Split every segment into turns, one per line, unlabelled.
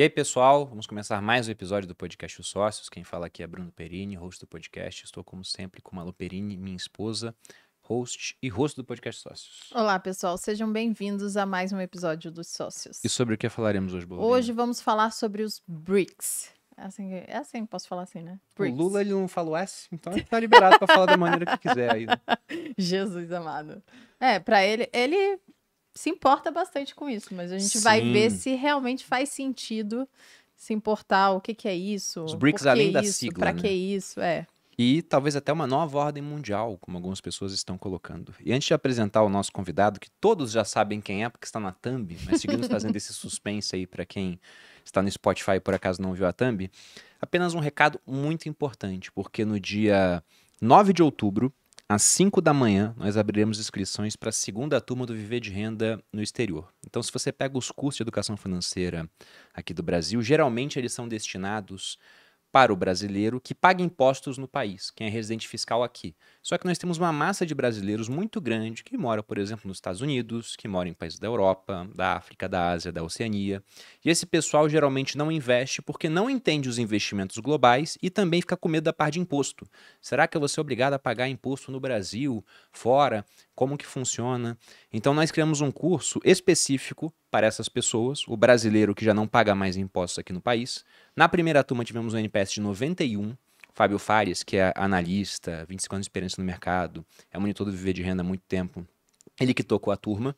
E aí, pessoal, vamos começar mais um episódio do podcast Os Sócios. Quem fala aqui é Bruno Perini, host do podcast. Estou, como sempre, com Malu Perini, minha esposa, host e host do podcast Sócios. Olá,
pessoal, sejam bem-vindos a mais um episódio dos Sócios.
E sobre o que falaremos hoje, Bolívia? Hoje
vamos falar sobre os BRICS. É assim, é assim, posso falar assim, né? O Lula
ele não falou S, então ele tá liberado para falar da maneira que quiser aí. Né?
Jesus amado. É, para ele, ele se importa bastante com isso, mas a gente Sim. vai ver se realmente faz sentido se importar o que, que é isso. Os BRICS além isso, da sigla. Para né? que isso, é.
E talvez até uma nova ordem mundial, como algumas pessoas estão colocando. E antes de apresentar o nosso convidado, que todos já sabem quem é, porque está na thumb, mas seguimos fazendo esse suspense aí para quem está no Spotify e por acaso não viu a thumb, apenas um recado muito importante, porque no dia 9 de outubro às 5 da manhã, nós abriremos inscrições para a segunda turma do Viver de Renda no Exterior. Então, se você pega os cursos de educação financeira aqui do Brasil, geralmente eles são destinados para o brasileiro que paga impostos no país, quem é residente fiscal aqui. Só que nós temos uma massa de brasileiros muito grande que mora, por exemplo, nos Estados Unidos, que mora em países da Europa, da África, da Ásia, da Oceania. E esse pessoal geralmente não investe porque não entende os investimentos globais e também fica com medo da parte de imposto. Será que eu vou ser obrigado a pagar imposto no Brasil, fora? Como que funciona? Então nós criamos um curso específico para essas pessoas, o brasileiro que já não paga mais impostos aqui no país. Na primeira turma tivemos um NPS de 91 Fábio Fares, que é analista, 25 anos de experiência no mercado, é monitor do Viver de Renda há muito tempo, ele que tocou a turma.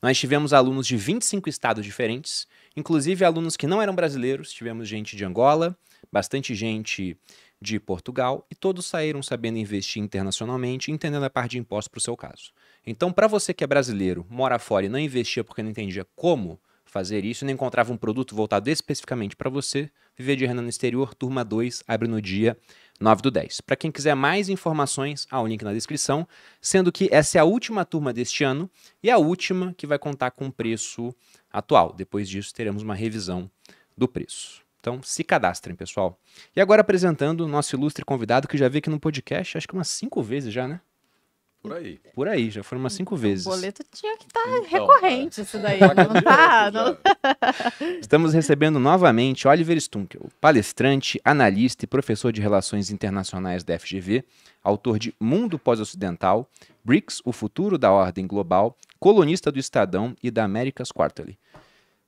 Nós tivemos alunos de 25 estados diferentes, inclusive alunos que não eram brasileiros, tivemos gente de Angola, bastante gente de Portugal, e todos saíram sabendo investir internacionalmente, entendendo a parte de impostos para o seu caso. Então, para você que é brasileiro, mora fora e não investia porque não entendia como, fazer isso, não encontrava um produto voltado especificamente para você, Viver de Renda no Exterior, turma 2, abre no dia 9 do 10. Para quem quiser mais informações, há o um link na descrição, sendo que essa é a última turma deste ano e a última que vai contar com o preço atual. Depois disso, teremos uma revisão do preço. Então, se cadastrem, pessoal. E agora apresentando o nosso ilustre convidado que já veio aqui no podcast, acho que umas cinco vezes já, né? Por aí. Por aí, já foram umas cinco então, vezes. O boleto
tinha que estar tá então, recorrente isso daí, não tá?
Não... Estamos recebendo novamente Oliver Stunkel, palestrante, analista e professor de Relações Internacionais da FGV, autor de Mundo Pós-Ocidental, BRICS, o futuro da ordem global, colunista do Estadão e da America's Quarterly.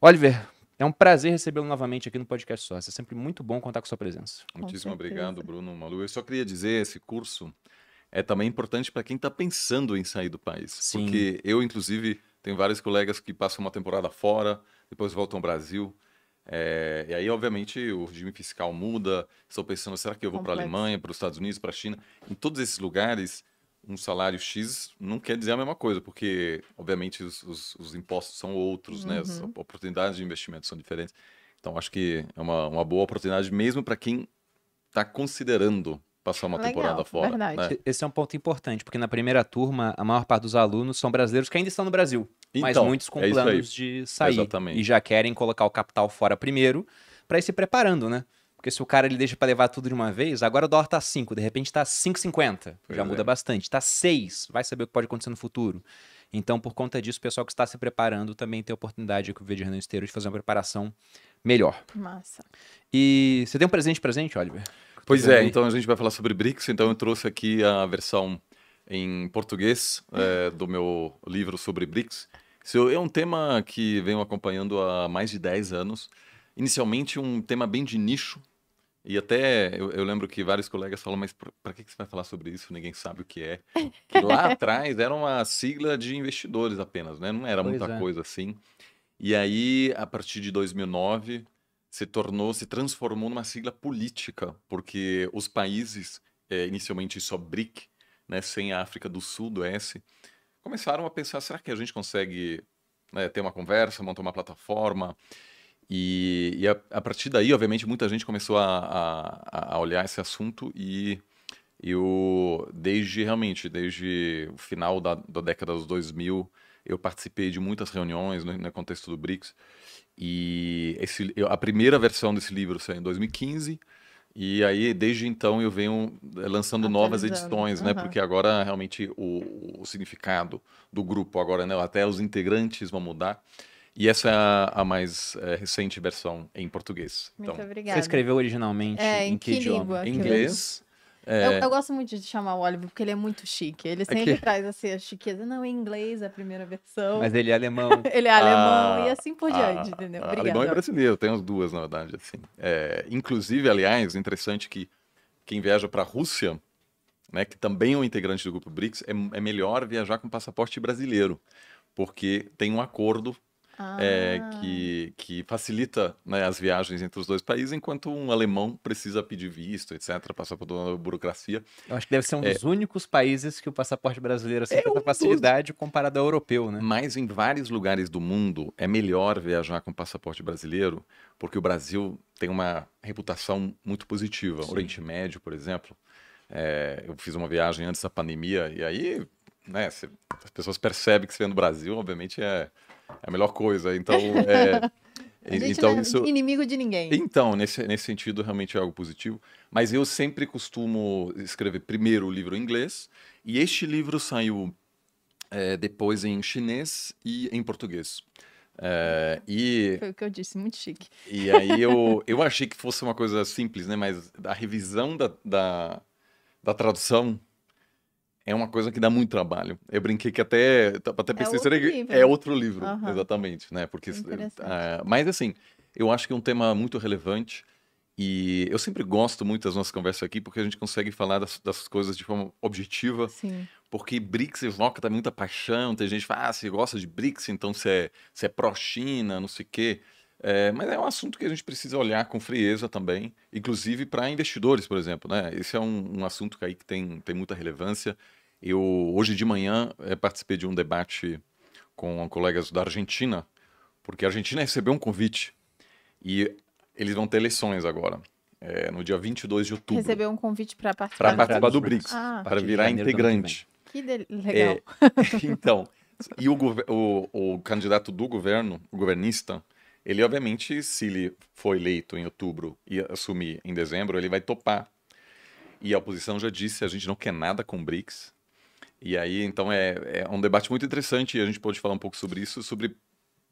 Oliver, é um prazer recebê-lo novamente aqui no Podcast Sócio. É sempre muito bom contar com sua presença. Muitíssimo obrigado,
Bruno Malu. Eu só queria dizer, esse curso é também importante para quem está pensando em sair do país. Sim. Porque eu, inclusive, tenho vários colegas que passam uma temporada fora, depois voltam ao Brasil. É, e aí, obviamente, o regime fiscal muda. Estou pensando, será que eu vou para a Alemanha, para os Estados Unidos, para a China? Em todos esses lugares, um salário X não quer dizer a mesma coisa, porque, obviamente, os, os, os impostos são outros, uhum. né? As uhum. oportunidades de investimento são diferentes. Então, acho
que é uma, uma boa oportunidade mesmo para quem está considerando passar uma Legal, temporada fora. Verdade. Né? Esse é um ponto importante, porque na primeira turma, a maior parte dos alunos são brasileiros que ainda estão no Brasil, então, mas muitos com é planos de sair Exatamente. e já querem colocar o capital fora primeiro para ir se preparando, né? Porque se o cara ele deixa para levar tudo de uma vez, agora o dólar tá 5, de repente tá 5,50. Já é. muda bastante. Tá 6, vai saber o que pode acontecer no futuro. Então, por conta disso, o pessoal que está se preparando também tem a oportunidade, que eu vejo Renan Esteiro, de fazer uma preparação melhor. Massa. E você tem um presente presente, Oliver? Pois é, é, então
a gente vai falar sobre BRICS, então eu trouxe aqui a versão em português é, do meu livro sobre BRICS. Isso é um tema que venho acompanhando há mais de 10 anos. Inicialmente um tema bem de nicho, e até eu, eu, lembro que vários colegas falam, mas para que, que você vai falar sobre isso? Ninguém sabe o que é. Que lá atrás era uma sigla de investidores apenas, né? Não era pois muita é. coisa assim. E aí, a partir de 2009, se tornou, se transformou numa sigla política, porque os países, é, inicialmente só BRIC, né, sem a África do Sul, do S, começaram a pensar: será que a gente consegue né, ter uma conversa, montar uma plataforma? E, e a, a, partir daí, obviamente, muita gente começou a, a, a olhar esse assunto e eu, desde realmente, desde o final da, da década dos 2000, eu participei de muitas reuniões no, contexto do BRICS. E esse, eu, a primeira versão desse livro saiu em 2015. E aí, desde então, eu venho eh, lançando novas edições, uhum. né? Porque agora, realmente, o, o, significado do grupo agora, né? Até os integrantes vão mudar. E essa é a, a mais é, recente versão em português. Muito então, obrigada. Você escreveu originalmente é, em, em, que, que língua, idioma? Em inglês, é. Eu, eu, gosto
muito de chamar o Oliver, porque ele é muito chique. Ele sempre Aqui. traz assim, a chiqueza. Não, em inglês é a primeira versão.
Mas ele é alemão. ele é alemão ah, e assim por ah, diante, ah, entendeu? Ah, Obrigada. Alemão e é
brasileiro, tem as duas, na verdade, assim. É, inclusive, aliás, interessante é que quem viaja para a Rússia, né, que também é um integrante do grupo BRICS, é, é melhor viajar com passaporte brasileiro, porque tem um acordo ah. é, que, ah. que facilita né, as viagens entre os dois países, enquanto um alemão precisa pedir visto, etc., passar por toda a burocracia. Eu
acho que deve ser um é. dos únicos países que o passaporte brasileiro
aceita é um facilidade dos... comparado ao europeu, né? Mas em vários lugares do mundo é melhor viajar com passaporte brasileiro, porque o Brasil tem uma reputação muito positiva. Sim. Oriente Médio, por exemplo. É, eu fiz uma viagem antes da pandemia e aí né, as pessoas percebem que você vem no Brasil, obviamente é é a melhor coisa. Então, é... então, é isso...
inimigo de ninguém.
Então, nesse, nesse sentido, realmente é algo positivo. Mas eu sempre costumo escrever primeiro o livro em inglês. E este livro saiu é, depois em chinês e em português. É, e, Foi
o que eu disse, muito chique. E aí eu,
eu achei que fosse uma coisa simples, né? Mas a revisão da, da, da tradução é uma coisa que dá muito trabalho. Eu brinquei que até, até é pensei, é outro livro, é outro livro uhum. exatamente, né? Porque, uh, mas assim, eu acho que é um tema muito relevante e eu sempre gosto muito das nossas conversas aqui porque a gente consegue falar das, das coisas de forma objetiva. Sim. Porque BRICS evoca também muita paixão. Tem gente que fala, ah, você gosta de BRICS, então você é, você é pró-China, não sei o quê. É, mas é um assunto que a gente precisa olhar com frieza também, inclusive para investidores, por exemplo. Né? Esse é um, um assunto que, aí que tem, tem muita relevância. Eu, hoje de manhã, é, participei de um debate com colegas da Argentina, porque a Argentina recebeu um convite e eles vão ter eleições agora. É, no dia 22 de outubro. Recebeu
um convite para participar, participar do BRICS, ah, para virar
integrante.
Que legal. É,
então, e o, o, o, candidato do governo, o governista, ele, obviamente, se ele for eleito em outubro e assumir em dezembro, ele vai topar. E a oposição já disse: a gente não quer nada com o BRICS. E aí, então, é, é um debate muito interessante e a gente pode falar um pouco sobre isso, sobre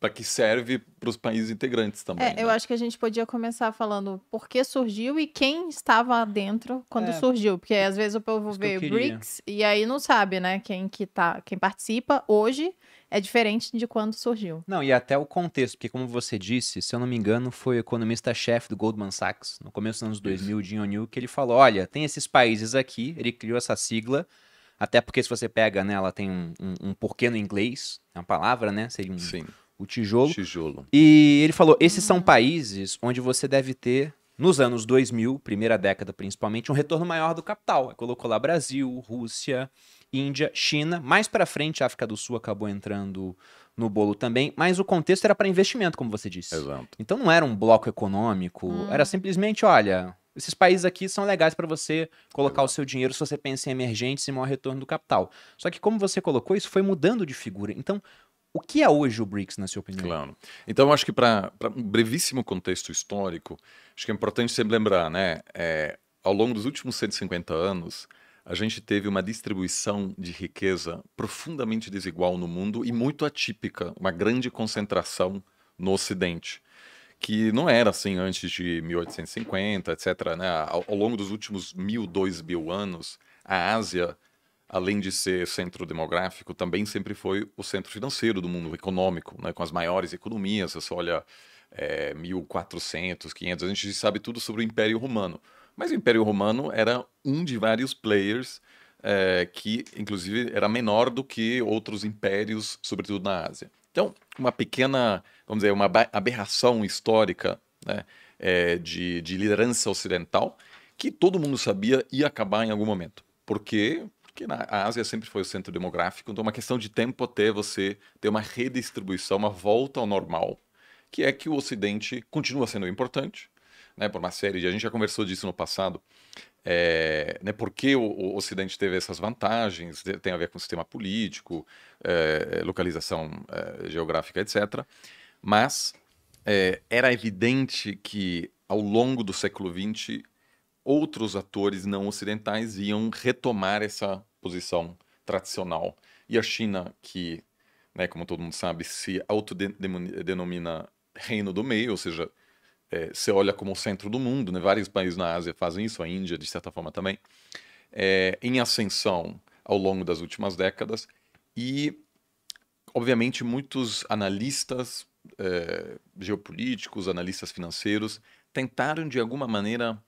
para que serve para os países integrantes também. É, né?
Eu acho que a gente podia começar falando por que surgiu e quem estava dentro quando é, surgiu, porque às vezes o povo vê o BRICS e aí não sabe, né, quem que tá, quem participa hoje é diferente de quando surgiu.
Não, e até o contexto, porque como você disse, se eu não me engano, foi o economista-chefe do Goldman Sachs, no começo dos anos 2000, Isso. Jim O'Neill, que ele falou, olha, tem esses países aqui, ele criou essa sigla, até porque se você pega, né, ela tem um, um, um porquê no inglês, é uma palavra, né, seria um... Sim o tijolo. Tijolo. E ele falou: esses são países onde você deve ter, nos anos 2000, primeira década principalmente, um retorno maior do capital. Ele colocou lá Brasil, Rússia, Índia, China. Mais para frente, a África do Sul acabou entrando no bolo também, mas o contexto era para investimento, como você disse. Exato. Então não era um bloco econômico, hum. era simplesmente, olha, esses países aqui são legais para você colocar o seu dinheiro se você pensa em emergentes e maior retorno do capital. Só que como você colocou, isso foi mudando de figura. Então, o que é hoje o BRICS, na sua opinião? Claro. Então, acho que para um brevíssimo contexto histórico,
acho que é importante sempre lembrar, né? É, ao longo dos últimos 150 anos, a gente teve uma distribuição de riqueza profundamente desigual no mundo e muito atípica, uma grande concentração no Ocidente, que não era assim antes de 1850, etc. Né? Ao, ao longo dos últimos mil, dois mil anos, a Ásia além de ser centro demográfico, também sempre foi o centro financeiro do mundo econômico, né? com as maiores economias. Você olha é, 1400, 500, a gente sabe tudo sobre o Império Romano. Mas o Império Romano era um de vários players é, que, inclusive, era menor do que outros impérios, sobretudo na Ásia. Então, uma pequena, vamos dizer, uma aberração histórica né, é, de, de liderança ocidental que todo mundo sabia ia acabar em algum momento. Porque porque na, a Ásia sempre foi o centro demográfico, então é uma questão de tempo até você ter uma redistribuição, uma volta ao normal, que é que o Ocidente continua sendo importante, né, por uma série de. A gente já conversou disso no passado. É, né, Porque o, o, Ocidente teve essas vantagens? Tem a ver com o sistema político, é, localização é, geográfica, etc. Mas era evidente que ao longo do século XX outros atores não ocidentais iam retomar essa posição tradicional. E a China, que, né, como todo mundo sabe, se autodenomina reino do meio, ou seja, é, olha como o centro do mundo, né? vários países na Ásia fazem isso, a Índia, de certa forma, também, é, em ascensão ao longo das últimas décadas. E, obviamente, muitos analistas é, geopolíticos, analistas financeiros, tentaram, de alguma maneira,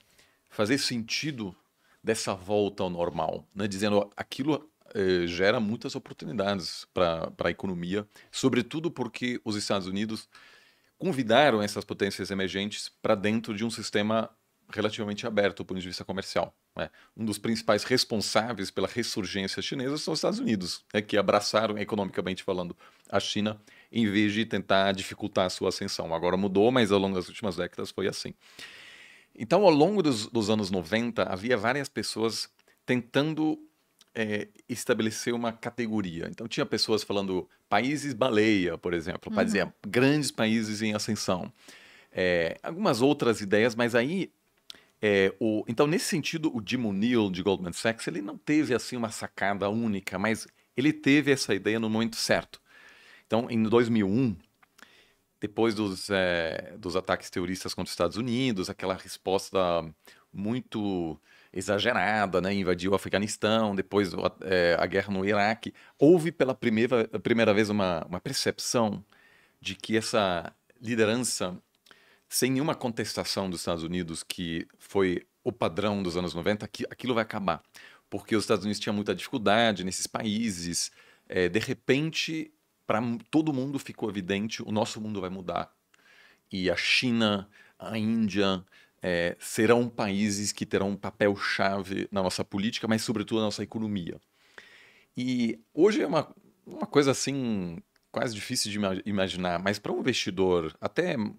fazer sentido dessa volta ao normal, né? dizendo aquilo eh, gera muitas oportunidades para a economia, sobretudo porque os Estados Unidos convidaram essas potências emergentes para dentro de um sistema relativamente aberto do ponto de vista comercial. Né? Um dos principais responsáveis pela ressurgência chinesa são os Estados Unidos, né? que abraçaram, economicamente falando, a China em vez de tentar dificultar a sua ascensão. Agora mudou, mas ao longo das últimas décadas foi assim. Então, ao longo dos, dos anos 90, havia várias pessoas tentando é, estabelecer uma categoria. Então, tinha pessoas falando países baleia, por exemplo, uhum. para dizer grandes países em ascensão. É, algumas outras ideias, mas aí. É, o, então, nesse sentido, o Jim O'Neill de Goldman Sachs ele não teve assim uma sacada única, mas ele teve essa ideia no momento certo. Então, em 2001, depois dos, é, dos ataques terroristas contra os Estados Unidos, aquela resposta muito exagerada, né? invadiu o Afeganistão, depois é, a guerra no Iraque, houve pela primeira, primeira vez uma, uma percepção de que essa liderança, sem nenhuma contestação dos Estados Unidos, que foi o padrão dos anos 90, que aquilo vai acabar. Porque os Estados Unidos tinham muita dificuldade nesses países. É, de repente, para todo mundo ficou evidente, o nosso mundo vai mudar. E a China, a Índia, é, serão países que terão um papel-chave na nossa política, mas sobretudo na nossa economia. E hoje é uma, uma coisa assim quase difícil de imaginar, mas para um investidor até um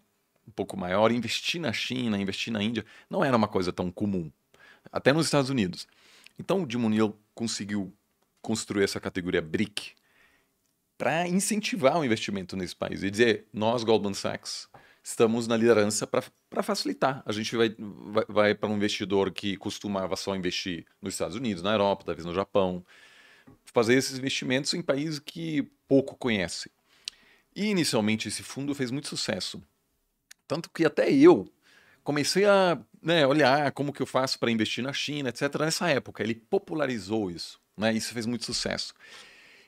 pouco maior, investir na China, investir na Índia, não era uma coisa tão comum, até nos Estados Unidos. Então o Jim conseguiu construir essa categoria BRIC, para incentivar o investimento nesse país e dizer: nós, Goldman Sachs, estamos na liderança para facilitar. A gente vai, vai, vai para um investidor que costumava só investir nos Estados Unidos, na Europa, talvez no Japão, fazer esses investimentos em países que pouco conhece. E inicialmente esse fundo fez muito sucesso. Tanto que até eu comecei a né, olhar como que eu faço para investir na China, etc. Nessa época, ele popularizou isso. Né? Isso fez muito sucesso.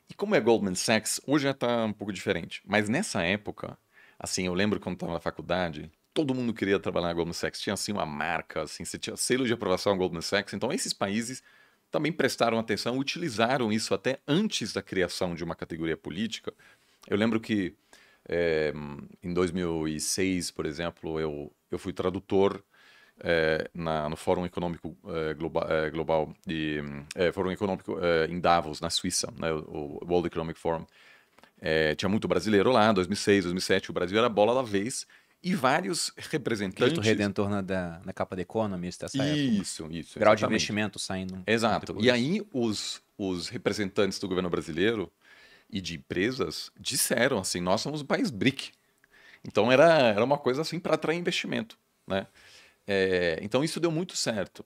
E como é Goldman Sachs, hoje já está um pouco diferente. Mas nessa época, assim, eu lembro quando estava na faculdade, todo mundo queria trabalhar na Goldman Sachs. Tinha, assim, uma marca, assim, você tinha selo de aprovação na Goldman Sachs. Então, esses países também prestaram atenção, utilizaram isso até antes da criação de uma categoria política. Eu lembro que é, em 2006, por exemplo, eu, eu fui tradutor é, na, no Fórum Econômico é, é, Global e é, Fórum Econômico é, em Davos, na Suíça, né, o World Economic Forum. É, tinha muito brasileiro lá, 2006, 2007, o Brasil era bola da vez e vários representantes. Cristo Redentor
na, da, na capa da Economist, essa isso, época. Isso, isso. Grau de investimento
saindo. Exato. E aí os, os representantes do governo brasileiro e de empresas disseram assim: nós somos o país BRIC. Então era, era uma coisa assim para atrair investimento. Né? É, então isso deu muito certo.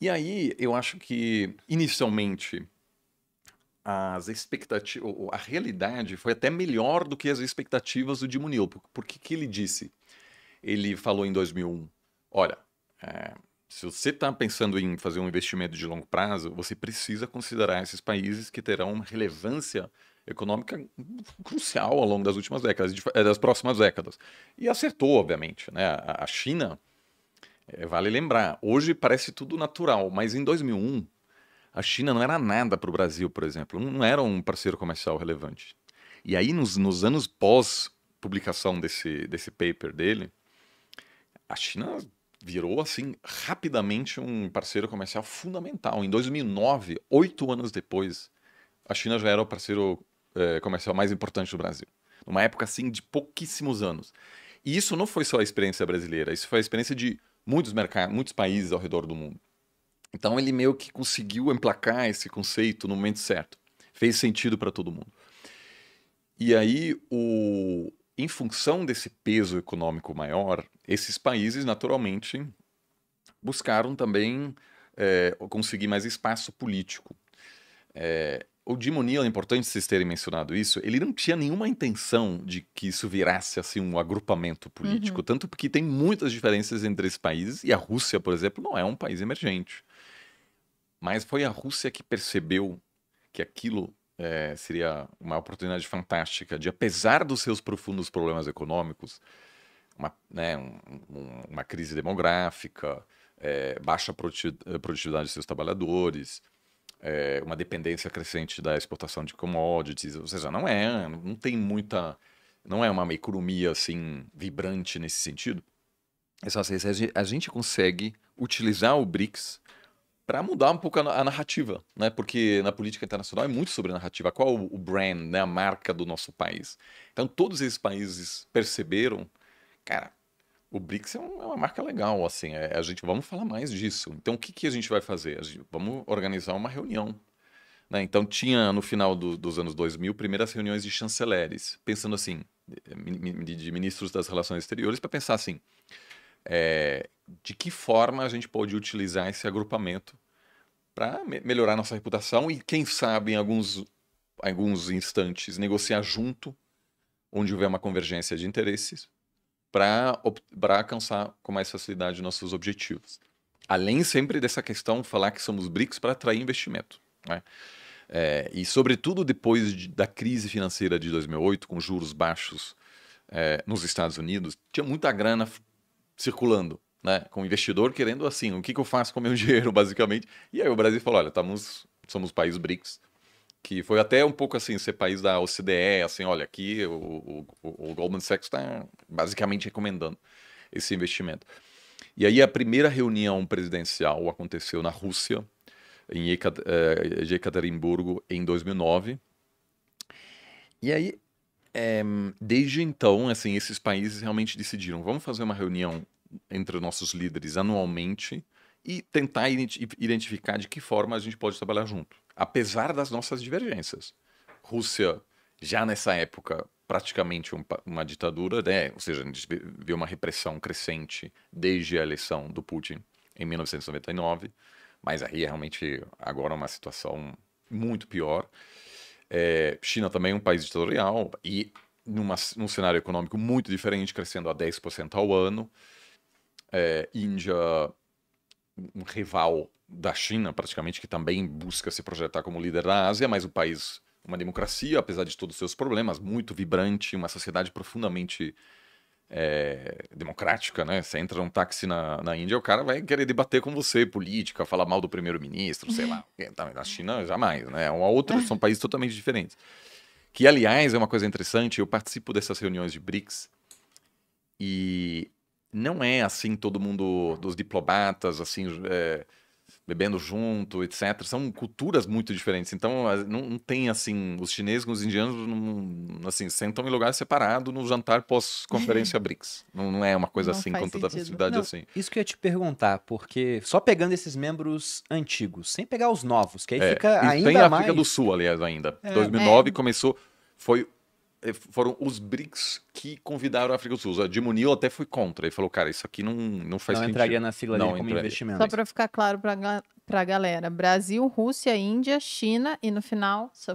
E aí eu acho que inicialmente as expectativas, a realidade foi até melhor do que as expectativas do Dimonil Porque que ele disse? Ele falou em 2001, olha, é, se você está pensando em fazer um investimento de longo prazo, você precisa considerar esses países que terão uma relevância econômica crucial ao longo das últimas décadas, eh, das próximas décadas. E acertou, obviamente, né? A China é, vale lembrar, hoje parece tudo natural, mas em 2001 a China não era nada para o Brasil, por exemplo, não era um parceiro comercial relevante. E aí, nos, nos anos pós-publicação desse, desse paper dele, a China virou assim rapidamente um parceiro comercial fundamental. Em 2009, oito anos depois, a China já era o parceiro é, comercial mais importante do Brasil. Numa época assim de pouquíssimos anos. E isso não foi só a experiência brasileira, isso foi a experiência de muitos mercados, muitos países ao redor do mundo. Então ele meio que conseguiu emplacar esse conceito no momento certo. Fez sentido para todo mundo. E aí o em função desse peso econômico maior, esses países naturalmente buscaram também é, conseguir mais espaço político. É, o Jim O'Neill, é importante vocês terem mencionado isso, ele não tinha nenhuma intenção de que isso virasse assim um agrupamento político, uhum. tanto porque tem muitas diferenças entre esses países e a Rússia, por exemplo, não é um país emergente. Mas foi a Rússia que percebeu que aquilo é, seria uma oportunidade fantástica de, apesar dos seus profundos problemas econômicos, uma, né, um, um, uma crise demográfica, é, baixa produtividade de seus trabalhadores, é, uma dependência crescente da exportação de commodities, ou seja, não é, não tem muita, não é uma economia assim vibrante nesse sentido. É só assim, a gente consegue utilizar o BRICS para mudar um pouco a, narrativa, né? Porque na política internacional é muito sobre narrativa. Qual o brand, né? A marca do nosso país. Então todos esses países perceberam, cara, o BRICS é, é, uma marca legal, assim, é, a gente vamos falar mais disso. Então, o que, que a gente vai fazer? Gente, vamos organizar uma reunião. Né? Então, tinha no final do, dos anos 2000 primeiras reuniões de chanceleres, pensando assim, de, eh, de ministros das relações exteriores, para pensar assim, é, de que forma a gente pode utilizar esse agrupamento para me melhorar nossa reputação e, quem sabe, em alguns, alguns instantes, negociar junto, onde houver uma convergência de interesses, para alcançar com mais facilidade nossos objetivos. Além sempre dessa questão, falar que somos BRICS para atrair investimento. Né? É, e, sobretudo, depois de, da crise financeira de 2008, com juros baixos é, nos Estados Unidos, tinha muita grana circulando, né? com o investidor querendo assim: o que, que eu faço com o meu dinheiro, basicamente. E aí o Brasil falou: olha, estamos, somos país BRICS, que foi até um pouco assim, ser país da OCDE, assim, olha, aqui o, o, o Goldman Sachs está basicamente recomendando esse investimento. E aí a primeira reunião presidencial aconteceu na Rússia, em eh, Ekaterimburgo, em 2009. E aí, é, desde então, assim, esses países realmente decidiram, vamos fazer uma reunião entre nossos líderes anualmente e tentar identificar de que forma a gente pode trabalhar junto apesar das nossas divergências. Rússia, já nessa época, praticamente um, uma ditadura, né? ou seja, a gente vê uma repressão crescente desde a eleição do Putin em 1999, mas aí é realmente agora uma situação muito pior. É, China também é um país ditatorial e numa, num cenário econômico muito diferente, crescendo a 10% ao ano. É, Índia um rival da China, praticamente, que também busca se projetar como líder da Ásia, mas o país, uma democracia, apesar de todos os seus problemas, muito vibrante, uma sociedade profundamente é, democrática, né? Você entra num táxi na, na Índia, o cara vai querer debater com você política, falar mal do primeiro-ministro, sei lá. Na então, China, jamais, né? Uma outra, são países totalmente diferentes. Que, aliás, é uma coisa interessante, eu participo dessas reuniões de BRICS e não é assim todo mundo dos diplomatas, assim, é, bebendo junto, etc. São culturas muito diferentes. Então, não, não tem assim, os chineses com os indianos não, assim, sentam em lugar separado no jantar pós-conferência BRICS. Não, não, é uma coisa assim com tanta facilidade assim.
Isso que eu ia te perguntar, porque só pegando esses membros antigos, sem pegar os novos, que aí é, fica ainda tem mais... Tem a África do
Sul, aliás, ainda. É, 2009 é. começou foi eh, foram os BRICS que convidaram a África do Sul. A Dimonil até foi contra. Ele falou, cara, isso aqui não, não faz não sentido. Não entraria na sigla não como entraria.
investimento. Só para
ficar claro para a galera. Brasil, Rússia, Índia, China e no final, South,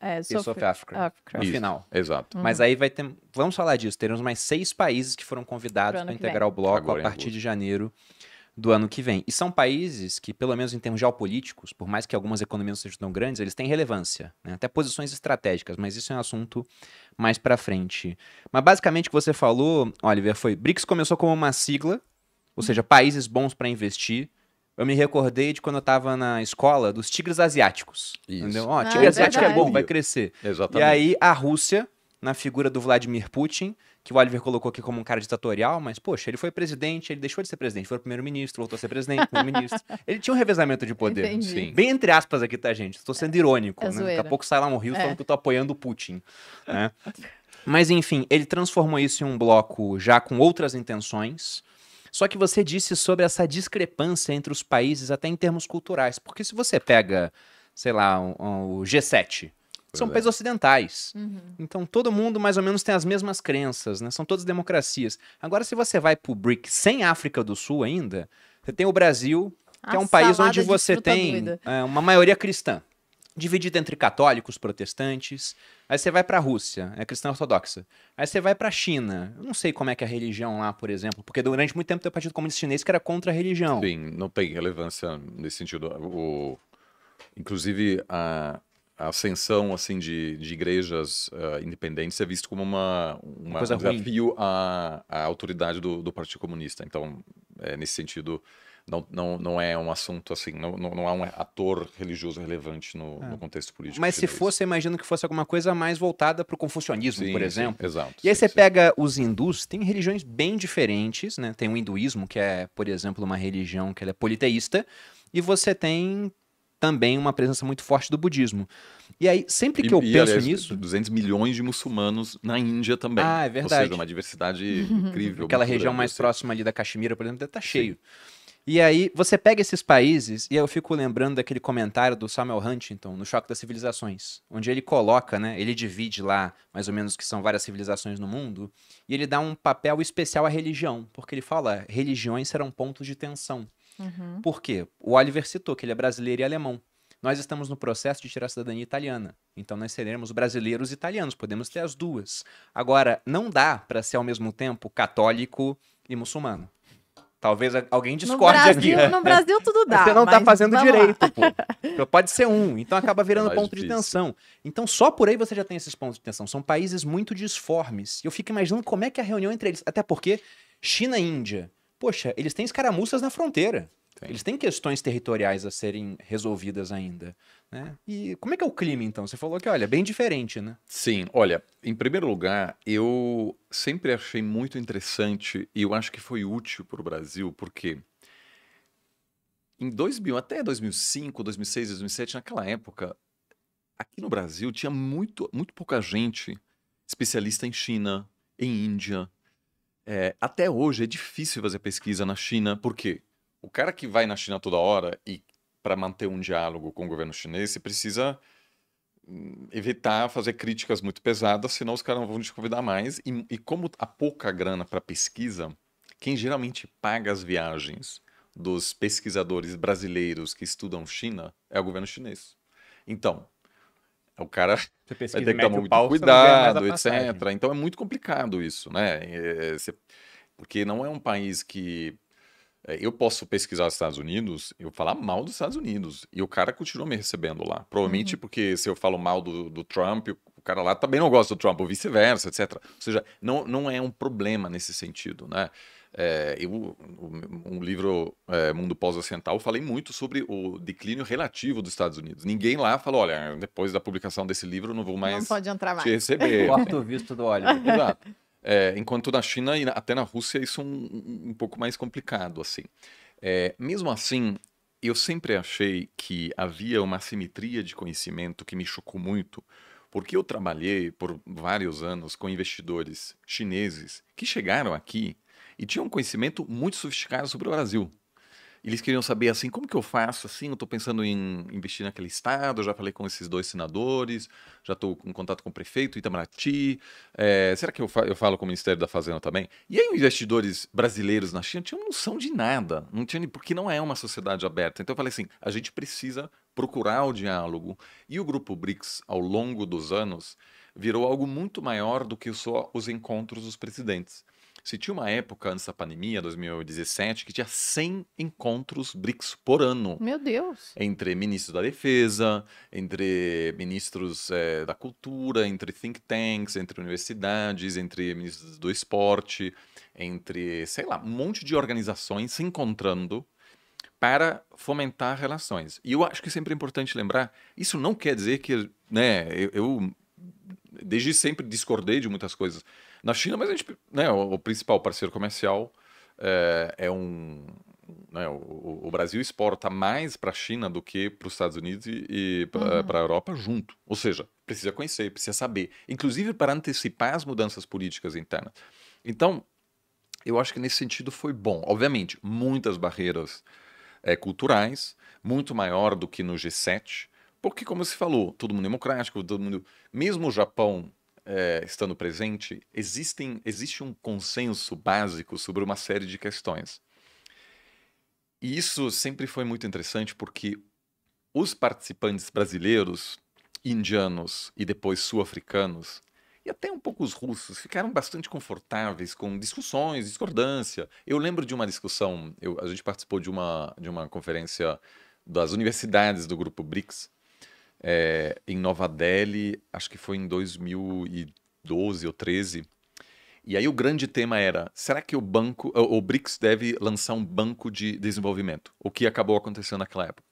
é, South, South Africa. Africa. No isso,
final. Exato. Uhum. Mas aí vai ter... Vamos falar disso. Teremos mais seis países que foram convidados para integrar vem. o bloco Agora, a partir de janeiro do ano que vem. E são países que, pelo menos em termos geopolíticos, por mais que algumas economias não sejam tão grandes, eles têm relevância, né? até posições estratégicas, mas isso é um assunto mais para frente. Mas basicamente o que você falou, Oliver, foi BRICS começou como uma sigla, ou seja, países bons para investir, eu me recordei de quando eu estava na escola dos tigres asiáticos. Isso. Entendeu? Ó, ah, tigre ah, asiático é, é bom, vai crescer. Exatamente. E aí a Rússia na figura do Vladimir Putin, que o Oliver colocou aqui como um cara ditatorial, mas, poxa, ele foi presidente, ele deixou de ser presidente, foi primeiro-ministro, voltou a ser presidente, primeiro-ministro. ele tinha um revezamento de poder. Sim. Bem entre aspas aqui, tá, gente? Estou sendo é. irônico. É, né? Daqui a pouco sai lá um rio é. falando que eu tô apoiando o Putin. Né? mas, enfim, ele transformou isso em um bloco já com outras intenções. Só que você disse sobre essa discrepância entre os países, até em termos culturais. Porque se você pega, sei lá, o G7, são é. países ocidentais. Uhum. Então todo mundo mais ou menos tem as mesmas crenças, né? São todas democracias. Agora, se você vai pro BRIC sem África do Sul ainda, você tem o Brasil, que a é um país onde você tem é, uma maioria cristã. Dividida entre católicos, protestantes. Aí você vai para a Rússia, é cristã ortodoxa. Aí você vai para a China. Eu não sei como é que é a religião lá, por exemplo, porque durante muito tempo tem o Partido Comunista Chinês que era contra a religião. Sim, não tem relevância nesse sentido. O...
Inclusive, a, a ascensão assim de, de igrejas uh, independentes é visto como uma, uma, uma um desafio à, à autoridade do, do Partido Comunista. Então, é, nesse sentido, não, não, não é um assunto assim, não, não, não há é um ator religioso relevante
no, é. no contexto político. Mas se fosse, imagino que fosse alguma coisa mais voltada para o confucionismo, sim, por exemplo. Sim, exato. E aí sim, você pega os hindus, tem religiões bem diferentes, né? Tem o hinduísmo, que é, por exemplo, uma religião que é politeísta, e você tem também uma presença muito forte do budismo. E aí, sempre que e, eu e, penso aliás, nisso. 200 milhões de muçulmanos na Índia também. Ah, é verdade. Ou seja, uma
diversidade incrível. Aquela região mais
assim. próxima ali da Caxemira, por exemplo, está cheio. E aí, você pega esses países, e eu fico lembrando daquele comentário do Samuel Huntington no Choque das Civilizações, onde ele coloca, né, ele divide lá, mais ou menos, que são várias civilizações no mundo, e ele dá um papel especial à religião, porque ele fala, religiões serão pontos de tensão. Uhum. Por quê? O Oliver citou que ele é brasileiro e alemão. Nós estamos no processo de tirar a cidadania italiana. Então nós seremos brasileiros e italianos, podemos ter as duas. Agora, não dá para ser ao mesmo tempo católico e muçulmano. Talvez alguém discorde aqui. No Brasil
tudo dá. Você não está fazendo direito,
então, Pode ser um. Então acaba virando é ponto difícil. de tensão. Então só por aí você já tem esses pontos de tensão. São países muito disformes. Eu fico imaginando como é que é a reunião entre eles. Até porque China e Índia Poxa, eles têm escaramuças na fronteira. Eles têm questões territoriais a serem resolvidas ainda. Né? E como é que é o clima, então? Você falou que, olha, bem diferente, né? Sim, olha, em primeiro lugar,
eu sempre achei muito interessante e eu acho que foi útil para o Brasil, porque em 2000, até 2005, 2006, 2007, naquela época, aqui no Brasil tinha muito, muito pouca gente especialista em China, em Índia, é, até hoje é difícil fazer pesquisa na China, porque o cara que vai na China toda hora e para manter um diálogo com o governo chinês, você precisa hum, evitar fazer críticas muito pesadas, senão os caras não vão te convidar mais. E, e como há pouca grana para pesquisa, quem geralmente paga as viagens dos pesquisadores brasileiros que estudam China é o governo chinês. Então, o cara você vai ter que tomar muito pau, cuidado, etc. Passagem. Então é muito complicado isso, né? É, é, porque não é um país que. É, eu posso pesquisar os Estados Unidos, eu falar mal dos Estados Unidos. E o cara continua me recebendo lá. Provavelmente uhum. porque se eu falo mal do, do Trump, o cara lá também não gosta do Trump, ou vice-versa, etc. Ou seja, não, não é um problema nesse sentido, né? é, eu, um livro é, Mundo Pós-Ocidental, falei muito sobre o declínio relativo dos Estados Unidos. Ninguém lá falou, olha, depois da publicação desse livro não vou mais, não pode
entrar mais. te receber. Corta o visto do óleo.
Exato. É, enquanto na China e até na Rússia isso é um, um pouco mais complicado, assim. É, mesmo assim, eu sempre achei que havia uma assimetria de conhecimento que me chocou muito, porque eu trabalhei por vários anos com investidores chineses que chegaram aqui e tinham um conhecimento muito sofisticado sobre o Brasil. Eles queriam saber assim, como que eu faço assim? Eu estou pensando em investir naquele estado, já falei com esses dois senadores, já estou em contato com o prefeito Itamaraty. É, será que eu, fa eu falo com o Ministério da Fazenda também? E aí, investidores brasileiros na China tinham noção de nada, não tinha, porque não é uma sociedade aberta. Então eu falei assim: a gente precisa procurar o diálogo. E o grupo BRICS, ao longo dos anos, virou algo muito maior do que só os encontros dos presidentes. Se tinha uma época antes da pandemia, 2017, que tinha 100 encontros BRICS por ano.
Meu Deus!
Entre ministros da defesa, entre ministros é, da cultura, entre think tanks, entre universidades, entre ministros do esporte, entre, sei lá, um monte de organizações se encontrando para fomentar relações. E eu acho que é sempre é importante lembrar, isso não quer dizer que, né, eu, eu desde sempre discordei de muitas coisas, na China, mas a gente, né, o, o principal parceiro comercial é, é um. Né, o, o, Brasil exporta mais para a China do que para os Estados Unidos e, e para uhum. a Europa junto. Ou seja, precisa conhecer, precisa saber, inclusive para antecipar as mudanças políticas internas. Então, eu acho que nesse sentido foi bom. Obviamente, muitas barreiras é, culturais, muito maior do que no G7, porque, como se falou, todo mundo é democrático, todo mundo. Mesmo o Japão é, estando presente, existem, existe um consenso básico sobre uma série de questões. E isso sempre foi muito interessante porque os participantes brasileiros, indianos e depois sul-africanos, e até um pouco os russos, ficaram bastante confortáveis com discussões, discordância. Eu lembro de uma discussão, eu, a gente participou de uma, de uma conferência das universidades do grupo BRICS, é, em Nova Delhi, acho que foi em 2012 ou 13. E aí o grande tema era: será que o banco, o BRICS deve lançar um banco de desenvolvimento? O que acabou acontecendo naquela época?